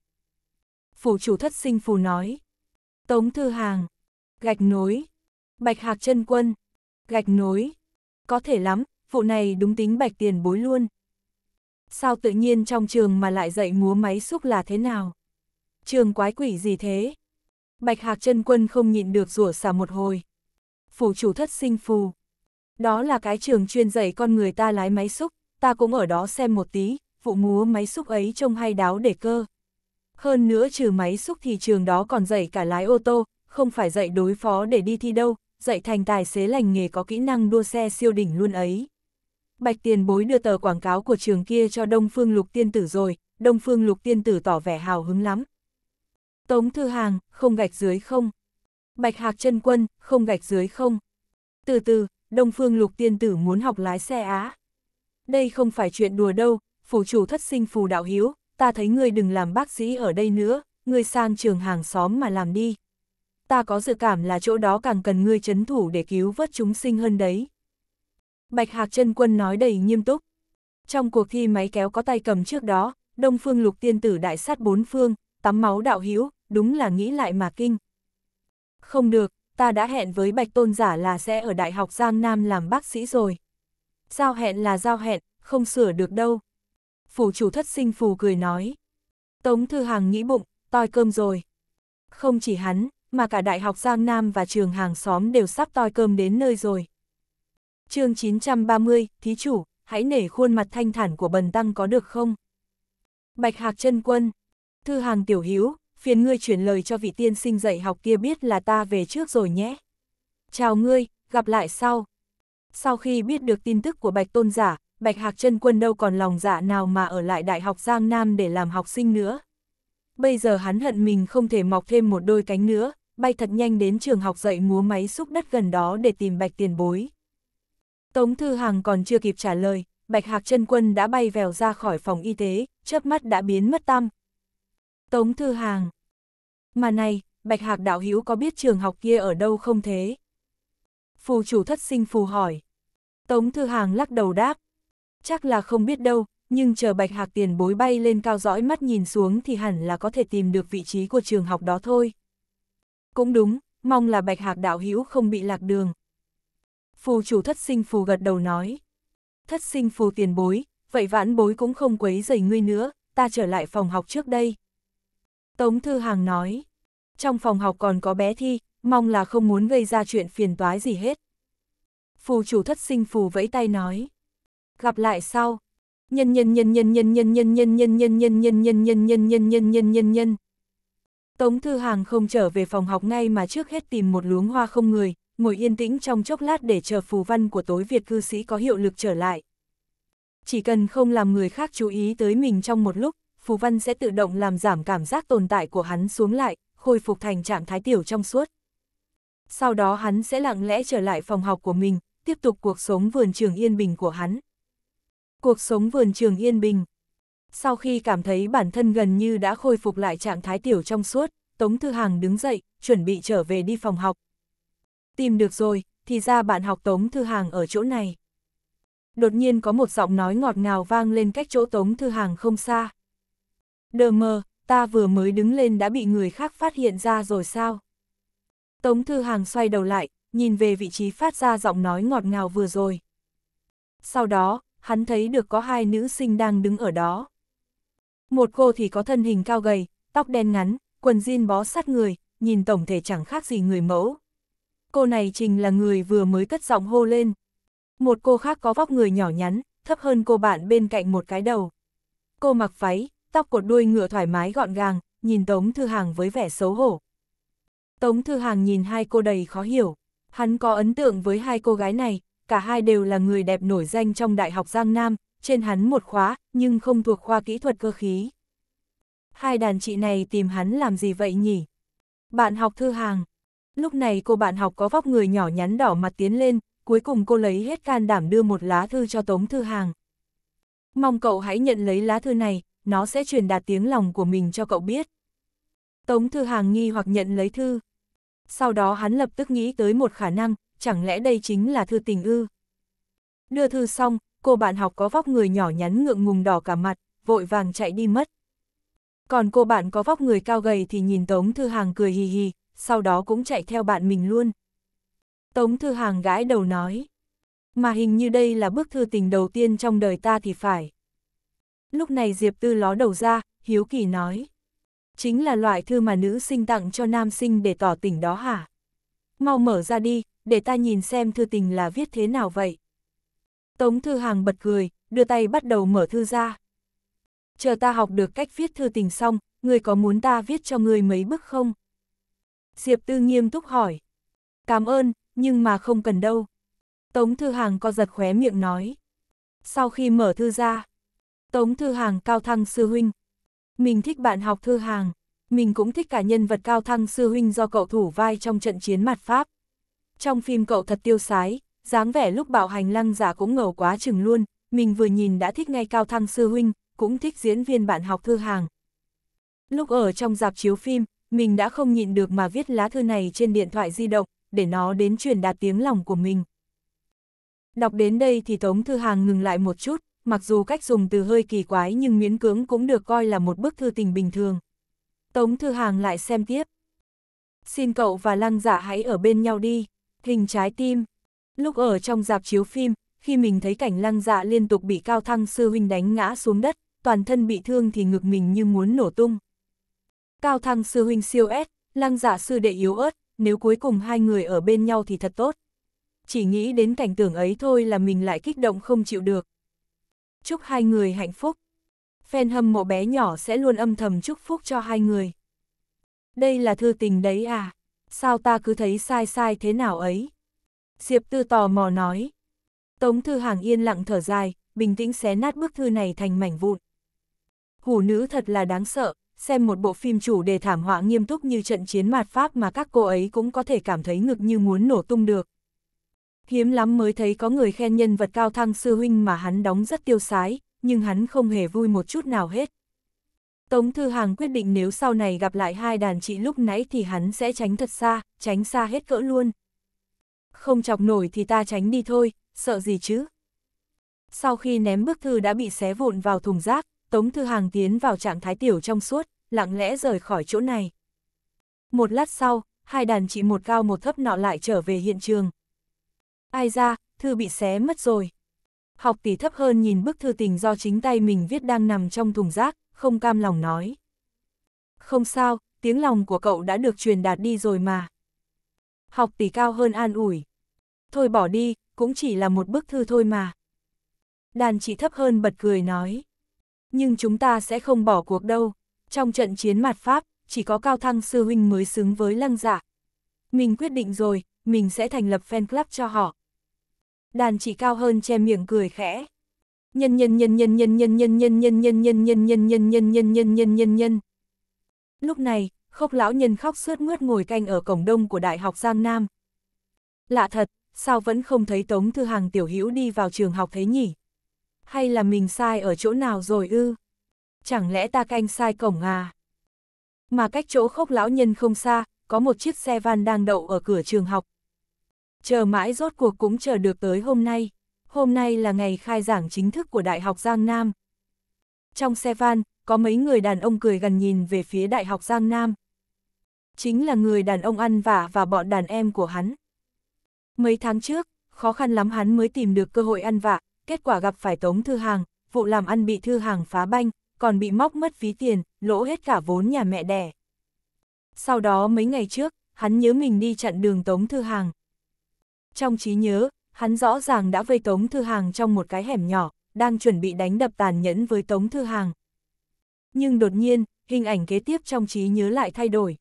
Phủ chủ thất sinh phù nói. Tống Thư Hàng, gạch nối, Bạch Hạc chân Quân, gạch nối, có thể lắm, vụ này đúng tính bạch tiền bối luôn. Sao tự nhiên trong trường mà lại dạy múa máy xúc là thế nào? Trường quái quỷ gì thế? Bạch Hạc chân Quân không nhịn được rủa xả một hồi. Phủ chủ thất sinh phù. Đó là cái trường chuyên dạy con người ta lái máy xúc, ta cũng ở đó xem một tí, vụ múa máy xúc ấy trông hay đáo để cơ. Hơn nữa trừ máy xúc thì trường đó còn dạy cả lái ô tô, không phải dạy đối phó để đi thi đâu, dạy thành tài xế lành nghề có kỹ năng đua xe siêu đỉnh luôn ấy. Bạch tiền bối đưa tờ quảng cáo của trường kia cho Đông Phương Lục Tiên Tử rồi, Đông Phương Lục Tiên Tử tỏ vẻ hào hứng lắm. Tống Thư Hàng, không gạch dưới không. Bạch Hạc chân Quân, không gạch dưới không. Từ từ, Đông Phương Lục Tiên Tử muốn học lái xe á. Đây không phải chuyện đùa đâu, phủ chủ thất sinh phù đạo hiếu, ta thấy ngươi đừng làm bác sĩ ở đây nữa, ngươi sang trường hàng xóm mà làm đi. Ta có dự cảm là chỗ đó càng cần ngươi chấn thủ để cứu vớt chúng sinh hơn đấy. Bạch Hạc chân Quân nói đầy nghiêm túc. Trong cuộc thi máy kéo có tay cầm trước đó, Đông Phương Lục Tiên Tử đại sát bốn phương, tắm máu đạo hiếu, đúng là nghĩ lại mà kinh. Không được, ta đã hẹn với Bạch Tôn Giả là sẽ ở Đại học Giang Nam làm bác sĩ rồi. Giao hẹn là giao hẹn, không sửa được đâu phủ chủ thất sinh phù cười nói. Tống Thư Hàng nghĩ bụng, toi cơm rồi. Không chỉ hắn, mà cả Đại học Giang Nam và trường hàng xóm đều sắp toi cơm đến nơi rồi. chương 930, Thí chủ, hãy nể khuôn mặt thanh thản của bần tăng có được không? Bạch Hạc chân Quân, Thư Hàng Tiểu Hiếu, phiền ngươi chuyển lời cho vị tiên sinh dạy học kia biết là ta về trước rồi nhé. Chào ngươi, gặp lại sau. Sau khi biết được tin tức của Bạch Tôn Giả, Bạch Hạc chân Quân đâu còn lòng dạ nào mà ở lại Đại học Giang Nam để làm học sinh nữa. Bây giờ hắn hận mình không thể mọc thêm một đôi cánh nữa, bay thật nhanh đến trường học dạy múa máy xúc đất gần đó để tìm Bạch Tiền Bối. Tống Thư Hằng còn chưa kịp trả lời, Bạch Hạc chân Quân đã bay vèo ra khỏi phòng y tế, chớp mắt đã biến mất tăm. Tống Thư Hằng Mà này, Bạch Hạc đạo hữu có biết trường học kia ở đâu không thế? Phù chủ thất sinh phù hỏi. Tống Thư Hàng lắc đầu đáp, Chắc là không biết đâu, nhưng chờ bạch hạc tiền bối bay lên cao dõi mắt nhìn xuống thì hẳn là có thể tìm được vị trí của trường học đó thôi. Cũng đúng, mong là bạch hạc đạo hữu không bị lạc đường. Phù chủ thất sinh phù gật đầu nói. Thất sinh phù tiền bối, vậy vãn bối cũng không quấy dày ngươi nữa, ta trở lại phòng học trước đây. Tống Thư Hàng nói, trong phòng học còn có bé thi, mong là không muốn gây ra chuyện phiền toái gì hết. Phù chủ thất sinh phù vẫy tay nói gặp lại sau. Nhân nhân nhân nhân nhân nhân nhân nhân nhân nhân nhân nhân nhân nhân nhân nhân nhân nhân nhân nhân. Tống Thư Hàng không trở về phòng học ngay mà trước hết tìm một luống hoa không người, ngồi yên tĩnh trong chốc lát để chờ phù văn của tối Việt cư sĩ có hiệu lực trở lại. Chỉ cần không làm người khác chú ý tới mình trong một lúc, phù văn sẽ tự động làm giảm cảm giác tồn tại của hắn xuống lại, khôi phục thành trạng thái tiểu trong suốt. Sau đó hắn sẽ lặng lẽ trở lại phòng học của mình, tiếp tục cuộc sống vườn trường yên bình của hắn. Cuộc sống vườn trường yên bình. Sau khi cảm thấy bản thân gần như đã khôi phục lại trạng thái tiểu trong suốt, Tống Thư Hàng đứng dậy, chuẩn bị trở về đi phòng học. Tìm được rồi, thì ra bạn học Tống Thư Hàng ở chỗ này. Đột nhiên có một giọng nói ngọt ngào vang lên cách chỗ Tống Thư Hàng không xa. Đờ mờ, ta vừa mới đứng lên đã bị người khác phát hiện ra rồi sao? Tống Thư Hàng xoay đầu lại, nhìn về vị trí phát ra giọng nói ngọt ngào vừa rồi. Sau đó, hắn thấy được có hai nữ sinh đang đứng ở đó. Một cô thì có thân hình cao gầy, tóc đen ngắn, quần jean bó sát người, nhìn tổng thể chẳng khác gì người mẫu. Cô này trình là người vừa mới cất giọng hô lên. Một cô khác có vóc người nhỏ nhắn, thấp hơn cô bạn bên cạnh một cái đầu. Cô mặc váy, tóc cột đuôi ngựa thoải mái gọn gàng, nhìn Tống Thư Hàng với vẻ xấu hổ. Tống Thư Hàng nhìn hai cô đầy khó hiểu. Hắn có ấn tượng với hai cô gái này, cả hai đều là người đẹp nổi danh trong Đại học Giang Nam, trên hắn một khóa, nhưng không thuộc khoa kỹ thuật cơ khí. Hai đàn chị này tìm hắn làm gì vậy nhỉ? Bạn học thư hàng. Lúc này cô bạn học có vóc người nhỏ nhắn đỏ mặt tiến lên, cuối cùng cô lấy hết can đảm đưa một lá thư cho Tống Thư Hàng. Mong cậu hãy nhận lấy lá thư này, nó sẽ truyền đạt tiếng lòng của mình cho cậu biết. Tống Thư Hàng nghi hoặc nhận lấy thư. Sau đó hắn lập tức nghĩ tới một khả năng, chẳng lẽ đây chính là thư tình ư? Đưa thư xong, cô bạn học có vóc người nhỏ nhắn ngượng ngùng đỏ cả mặt, vội vàng chạy đi mất. Còn cô bạn có vóc người cao gầy thì nhìn Tống Thư Hàng cười hì hì, sau đó cũng chạy theo bạn mình luôn. Tống Thư Hàng gãi đầu nói, mà hình như đây là bức thư tình đầu tiên trong đời ta thì phải. Lúc này Diệp Tư ló đầu ra, Hiếu Kỳ nói, chính là loại thư mà nữ sinh tặng cho nam sinh để tỏ tình đó hả? mau mở ra đi, để ta nhìn xem thư tình là viết thế nào vậy. Tống Thư Hàng bật cười, đưa tay bắt đầu mở thư ra. Chờ ta học được cách viết thư tình xong, người có muốn ta viết cho người mấy bức không? Diệp Tư nghiêm túc hỏi. Cảm ơn, nhưng mà không cần đâu. Tống Thư Hàng co giật khóe miệng nói. Sau khi mở thư ra, Tống Thư Hàng cao thăng sư huynh. Mình thích bạn học Thư Hàng mình cũng thích cả nhân vật cao thăng sư huynh do cậu thủ vai trong trận chiến mặt Pháp. Trong phim cậu thật tiêu sái, dáng vẻ lúc bạo hành lăng giả cũng ngầu quá chừng luôn, mình vừa nhìn đã thích ngay cao thăng sư huynh, cũng thích diễn viên bạn học thư hàng. Lúc ở trong dạp chiếu phim, mình đã không nhịn được mà viết lá thư này trên điện thoại di động, để nó đến truyền đạt tiếng lòng của mình. Đọc đến đây thì Tống Thư Hàng ngừng lại một chút, mặc dù cách dùng từ hơi kỳ quái nhưng miễn cưỡng cũng được coi là một bức thư tình bình thường. Tống Thư Hàng lại xem tiếp. Xin cậu và lăng giả dạ hãy ở bên nhau đi. Hình trái tim. Lúc ở trong dạp chiếu phim, khi mình thấy cảnh lăng dạ liên tục bị cao thăng sư huynh đánh ngã xuống đất, toàn thân bị thương thì ngực mình như muốn nổ tung. Cao thăng sư huynh siêu ép, lăng dạ sư đệ yếu ớt, nếu cuối cùng hai người ở bên nhau thì thật tốt. Chỉ nghĩ đến cảnh tưởng ấy thôi là mình lại kích động không chịu được. Chúc hai người hạnh phúc fan hâm mộ bé nhỏ sẽ luôn âm thầm chúc phúc cho hai người. Đây là thư tình đấy à? Sao ta cứ thấy sai sai thế nào ấy? Diệp Tư tò mò nói. Tống Thư Hàng yên lặng thở dài, bình tĩnh xé nát bức thư này thành mảnh vụn. Hủ nữ thật là đáng sợ, xem một bộ phim chủ đề thảm họa nghiêm túc như trận chiến mạt Pháp mà các cô ấy cũng có thể cảm thấy ngực như muốn nổ tung được. Hiếm lắm mới thấy có người khen nhân vật cao thăng sư huynh mà hắn đóng rất tiêu sái, nhưng hắn không hề vui một chút nào hết. Tống Thư Hàng quyết định nếu sau này gặp lại hai đàn chị lúc nãy thì hắn sẽ tránh thật xa, tránh xa hết cỡ luôn. Không chọc nổi thì ta tránh đi thôi, sợ gì chứ? Sau khi ném bức thư đã bị xé vụn vào thùng rác, Tống Thư Hàng tiến vào trạng thái tiểu trong suốt, lặng lẽ rời khỏi chỗ này. Một lát sau, hai đàn chị một cao một thấp nọ lại trở về hiện trường. Ai ra, thư bị xé mất rồi học tỷ thấp hơn nhìn bức thư tình do chính tay mình viết đang nằm trong thùng rác, không cam lòng nói. Không sao, tiếng lòng của cậu đã được truyền đạt đi rồi mà. Học tỷ cao hơn an ủi. Thôi bỏ đi, cũng chỉ là một bức thư thôi mà. Đàn chị thấp hơn bật cười nói. Nhưng chúng ta sẽ không bỏ cuộc đâu. Trong trận chiến mặt Pháp, chỉ có Cao Thăng Sư Huynh mới xứng với lăng giả. Dạ. Mình quyết định rồi, mình sẽ thành lập fan club cho họ. Đàn chỉ cao hơn che miệng cười khẽ. Nhân nhân nhân nhân nhân nhân nhân nhân nhân nhân nhân nhân nhân nhân nhân nhân nhân nhân nhân nhân. Lúc này, khóc lão nhân khóc suốt mướt ngồi canh ở cổng đông của Đại học Giang Nam. Lạ thật, sao vẫn không thấy Tống Thư Hàng tiểu hữu đi vào trường học thế nhỉ? Hay là mình sai ở chỗ nào rồi ư? Chẳng lẽ ta canh sai cổng à? Mà cách chỗ khốc lão nhân không xa, có một chiếc xe van đang đậu ở cửa trường học, Chờ mãi rốt cuộc cũng chờ được tới hôm nay. Hôm nay là ngày khai giảng chính thức của Đại học Giang Nam. Trong xe van, có mấy người đàn ông cười gần nhìn về phía Đại học Giang Nam. Chính là người đàn ông ăn vả và bọn đàn em của hắn. Mấy tháng trước, khó khăn lắm hắn mới tìm được cơ hội ăn vạ, kết quả gặp phải Tống Thư Hàng, vụ làm ăn bị Thư Hàng phá banh, còn bị móc mất phí tiền, lỗ hết cả vốn nhà mẹ đẻ. Sau đó mấy ngày trước, hắn nhớ mình đi chặn đường Tống Thư Hàng, trong trí nhớ, hắn rõ ràng đã vây Tống Thư Hàng trong một cái hẻm nhỏ, đang chuẩn bị đánh đập tàn nhẫn với Tống Thư Hàng. Nhưng đột nhiên, hình ảnh kế tiếp trong trí nhớ lại thay đổi.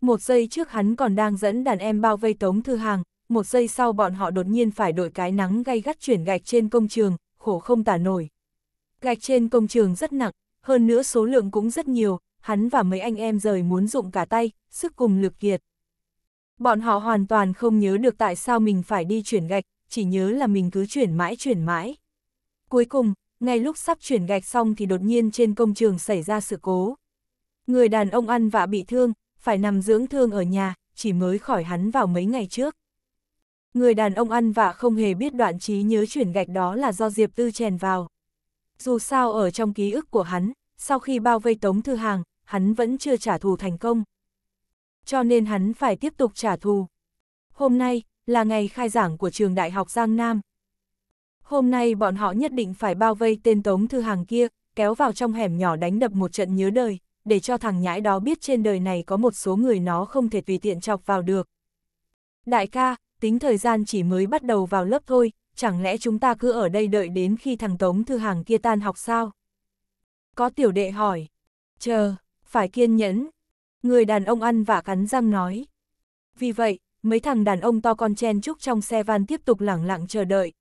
Một giây trước hắn còn đang dẫn đàn em bao vây Tống Thư Hàng, một giây sau bọn họ đột nhiên phải đội cái nắng gay gắt chuyển gạch trên công trường, khổ không tả nổi. Gạch trên công trường rất nặng, hơn nữa số lượng cũng rất nhiều, hắn và mấy anh em rời muốn dụng cả tay, sức cùng lực kiệt. Bọn họ hoàn toàn không nhớ được tại sao mình phải đi chuyển gạch, chỉ nhớ là mình cứ chuyển mãi chuyển mãi. Cuối cùng, ngay lúc sắp chuyển gạch xong thì đột nhiên trên công trường xảy ra sự cố. Người đàn ông ăn vạ bị thương, phải nằm dưỡng thương ở nhà, chỉ mới khỏi hắn vào mấy ngày trước. Người đàn ông ăn vạ không hề biết đoạn trí nhớ chuyển gạch đó là do Diệp Tư chèn vào. Dù sao ở trong ký ức của hắn, sau khi bao vây Tống Thư Hàng, hắn vẫn chưa trả thù thành công cho nên hắn phải tiếp tục trả thù. Hôm nay, là ngày khai giảng của trường Đại học Giang Nam. Hôm nay bọn họ nhất định phải bao vây tên Tống Thư Hàng kia, kéo vào trong hẻm nhỏ đánh đập một trận nhớ đời, để cho thằng nhãi đó biết trên đời này có một số người nó không thể tùy tiện chọc vào được. Đại ca, tính thời gian chỉ mới bắt đầu vào lớp thôi, chẳng lẽ chúng ta cứ ở đây đợi đến khi thằng Tống Thư Hàng kia tan học sao? Có tiểu đệ hỏi, chờ, phải kiên nhẫn, Người đàn ông ăn vả cắn răng nói. Vì vậy, mấy thằng đàn ông to con chen chúc trong xe van tiếp tục lẳng lặng chờ đợi.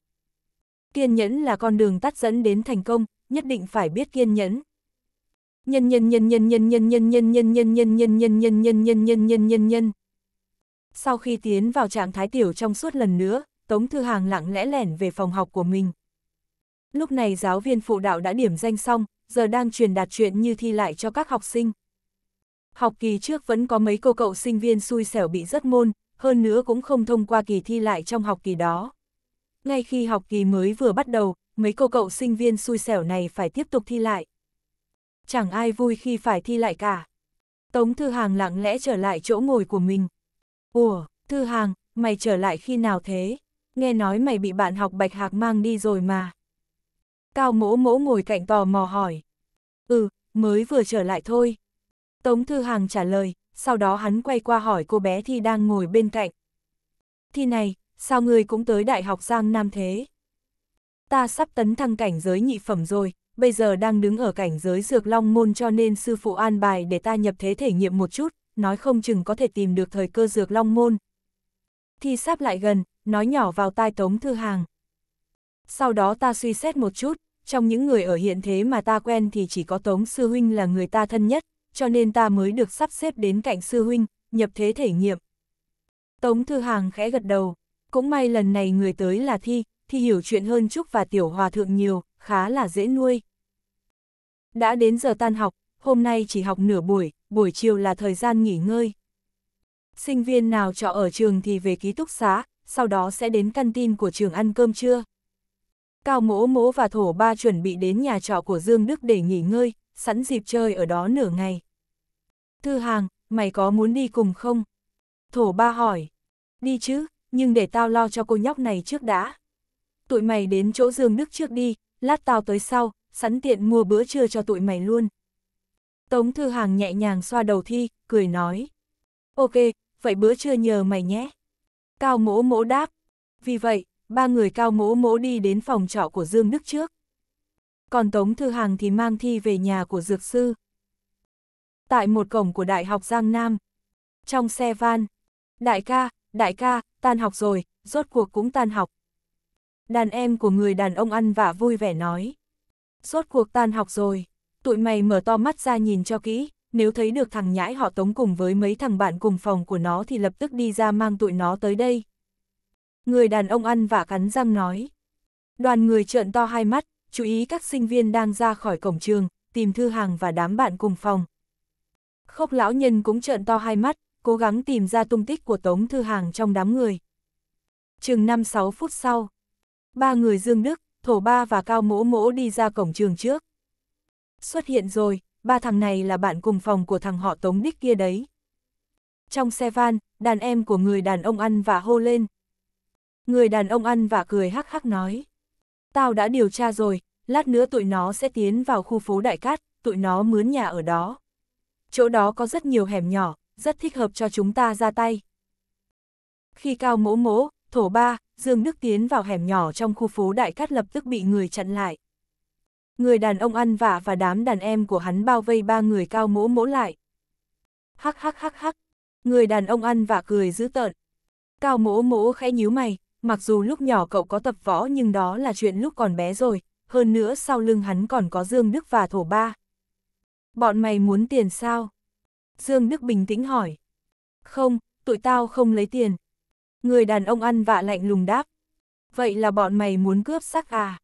Kiên nhẫn là con đường tắt dẫn đến thành công, nhất định phải biết kiên nhẫn. Nhân nhân nhân nhân nhân nhân nhân nhân nhân nhân nhân nhân nhân nhân nhân nhân nhân nhân nhân nhân. Sau khi tiến vào trạng thái tiểu trong suốt lần nữa, Tống Thư Hàng lặng lẽ lẻn về phòng học của mình. Lúc này giáo viên phụ đạo đã điểm danh xong, giờ đang truyền đạt chuyện như thi lại cho các học sinh. Học kỳ trước vẫn có mấy cô cậu sinh viên xui xẻo bị rớt môn, hơn nữa cũng không thông qua kỳ thi lại trong học kỳ đó. Ngay khi học kỳ mới vừa bắt đầu, mấy cô cậu sinh viên xui xẻo này phải tiếp tục thi lại. Chẳng ai vui khi phải thi lại cả. Tống Thư Hàng lặng lẽ trở lại chỗ ngồi của mình. Ủa, Thư Hàng, mày trở lại khi nào thế? Nghe nói mày bị bạn học Bạch Hạc mang đi rồi mà. Cao mỗ mỗ ngồi cạnh tò mò hỏi. Ừ, mới vừa trở lại thôi. Tống Thư Hàng trả lời, sau đó hắn quay qua hỏi cô bé Thi đang ngồi bên cạnh. Thi này, sao ngươi cũng tới Đại học Giang Nam thế? Ta sắp tấn thăng cảnh giới nhị phẩm rồi, bây giờ đang đứng ở cảnh giới dược long môn cho nên sư phụ an bài để ta nhập thế thể nghiệm một chút, nói không chừng có thể tìm được thời cơ dược long môn. Thi sắp lại gần, nói nhỏ vào tai Tống Thư Hàng. Sau đó ta suy xét một chút, trong những người ở hiện thế mà ta quen thì chỉ có Tống Sư Huynh là người ta thân nhất, cho nên ta mới được sắp xếp đến cạnh sư huynh, nhập thế thể nghiệm. Tống Thư Hàng khẽ gật đầu, cũng may lần này người tới là Thi, Thi hiểu chuyện hơn Trúc và Tiểu Hòa Thượng nhiều, khá là dễ nuôi. Đã đến giờ tan học, hôm nay chỉ học nửa buổi, buổi chiều là thời gian nghỉ ngơi. Sinh viên nào trọ ở trường thì về ký túc xá, sau đó sẽ đến căn tin của trường ăn cơm trưa. Cao Mỗ Mỗ và Thổ Ba chuẩn bị đến nhà trọ của Dương Đức để nghỉ ngơi, sẵn dịp chơi ở đó nửa ngày. Thư hàng, mày có muốn đi cùng không? Thổ ba hỏi. Đi chứ, nhưng để tao lo cho cô nhóc này trước đã. Tụi mày đến chỗ Dương Đức trước đi, lát tao tới sau, sẵn tiện mua bữa trưa cho tụi mày luôn. Tống Thư Hàng nhẹ nhàng xoa đầu thi, cười nói. Ok, vậy bữa trưa nhờ mày nhé. Cao mỗ mỗ đáp. Vì vậy, ba người cao mỗ mỗ đi đến phòng trọ của Dương Đức trước còn Tống Thư Hàng thì mang thi về nhà của Dược Sư. Tại một cổng của Đại học Giang Nam, trong xe van, đại ca, đại ca, tan học rồi, rốt cuộc cũng tan học. Đàn em của người đàn ông ăn vả vui vẻ nói. Rốt cuộc tan học rồi, tụi mày mở to mắt ra nhìn cho kỹ, nếu thấy được thằng nhãi họ tống cùng với mấy thằng bạn cùng phòng của nó thì lập tức đi ra mang tụi nó tới đây. Người đàn ông ăn vả cắn răng nói. Đoàn người trợn to hai mắt, chú ý các sinh viên đang ra khỏi cổng trường, tìm Thư Hàng và đám bạn cùng phòng. Khốc lão nhân cũng trợn to hai mắt, cố gắng tìm ra tung tích của Tống Thư Hàng trong đám người. Chừng 5-6 phút sau, ba người Dương Đức, Thổ Ba và Cao Mỗ Mỗ đi ra cổng trường trước. Xuất hiện rồi, ba thằng này là bạn cùng phòng của thằng họ Tống Đích kia đấy. Trong xe van, đàn em của người đàn ông ăn và hô lên. Người đàn ông ăn và cười hắc hắc nói. Tao đã điều tra rồi, lát nữa tụi nó sẽ tiến vào khu phố Đại Cát, tụi nó mướn nhà ở đó. Chỗ đó có rất nhiều hẻm nhỏ, rất thích hợp cho chúng ta ra tay. Khi Cao Mỗ Mỗ, Thổ Ba, Dương Đức tiến vào hẻm nhỏ trong khu phố Đại Cát lập tức bị người chặn lại. Người đàn ông ăn vạ và đám đàn em của hắn bao vây ba người Cao Mỗ Mỗ lại. Hắc hắc hắc hắc, người đàn ông ăn vạ cười dữ tợn. Cao Mỗ Mỗ khẽ nhíu mày, mặc dù lúc nhỏ cậu có tập võ nhưng đó là chuyện lúc còn bé rồi, hơn nữa sau lưng hắn còn có Dương Đức và Thổ Ba. Bọn mày muốn tiền sao? Dương Đức bình tĩnh hỏi. Không, tụi tao không lấy tiền. Người đàn ông ăn vạ lạnh lùng đáp. Vậy là bọn mày muốn cướp sắc à?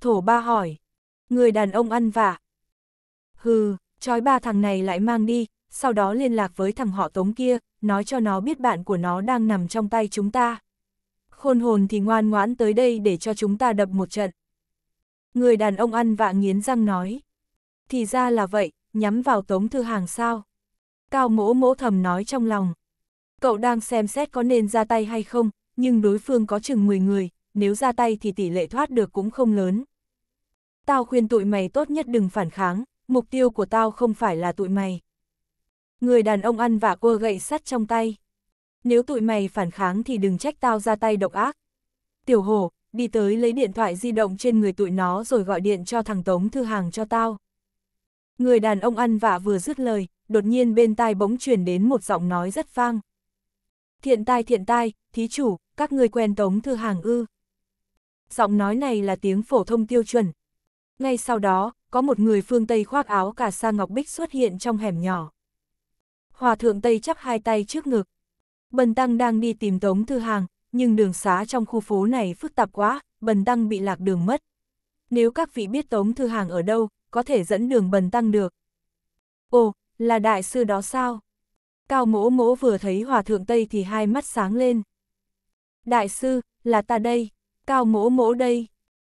Thổ ba hỏi. Người đàn ông ăn vạ. Hừ, trói ba thằng này lại mang đi, sau đó liên lạc với thằng họ tống kia, nói cho nó biết bạn của nó đang nằm trong tay chúng ta khôn hồn thì ngoan ngoãn tới đây để cho chúng ta đập một trận. Người đàn ông ăn vạ nghiến răng nói. Thì ra là vậy, nhắm vào tống thư hàng sao. Cao mỗ mỗ thầm nói trong lòng. Cậu đang xem xét có nên ra tay hay không, nhưng đối phương có chừng 10 người, nếu ra tay thì tỷ lệ thoát được cũng không lớn. Tao khuyên tụi mày tốt nhất đừng phản kháng, mục tiêu của tao không phải là tụi mày. Người đàn ông ăn vạ cua gậy sắt trong tay nếu tụi mày phản kháng thì đừng trách tao ra tay độc ác. Tiểu hổ, đi tới lấy điện thoại di động trên người tụi nó rồi gọi điện cho thằng Tống Thư Hàng cho tao. Người đàn ông ăn vạ vừa dứt lời, đột nhiên bên tai bỗng truyền đến một giọng nói rất vang. Thiện tai thiện tai, thí chủ, các ngươi quen Tống Thư Hàng ư. Giọng nói này là tiếng phổ thông tiêu chuẩn. Ngay sau đó, có một người phương Tây khoác áo cà sa ngọc bích xuất hiện trong hẻm nhỏ. Hòa thượng Tây chắp hai tay trước ngực, Bần Tăng đang đi tìm Tống Thư Hàng, nhưng đường xá trong khu phố này phức tạp quá, Bần Tăng bị lạc đường mất. Nếu các vị biết Tống Thư Hàng ở đâu, có thể dẫn đường Bần Tăng được. Ồ, là đại sư đó sao? Cao mỗ mỗ vừa thấy Hòa Thượng Tây thì hai mắt sáng lên. Đại sư, là ta đây, Cao mỗ mỗ đây.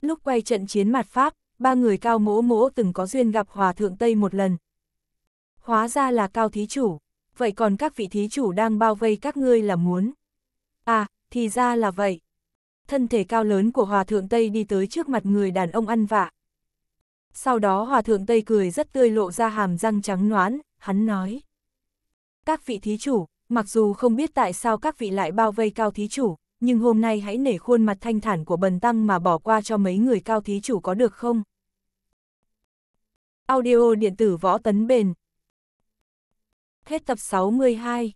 Lúc quay trận chiến mặt Pháp, ba người Cao mỗ mỗ từng có duyên gặp Hòa Thượng Tây một lần. Hóa ra là Cao Thí Chủ vậy còn các vị thí chủ đang bao vây các ngươi là muốn. À, thì ra là vậy. Thân thể cao lớn của Hòa Thượng Tây đi tới trước mặt người đàn ông ăn vạ. Sau đó Hòa Thượng Tây cười rất tươi lộ ra hàm răng trắng noán, hắn nói. Các vị thí chủ, mặc dù không biết tại sao các vị lại bao vây cao thí chủ, nhưng hôm nay hãy nể khuôn mặt thanh thản của bần tăng mà bỏ qua cho mấy người cao thí chủ có được không? Audio điện tử võ tấn bền Hết tập 62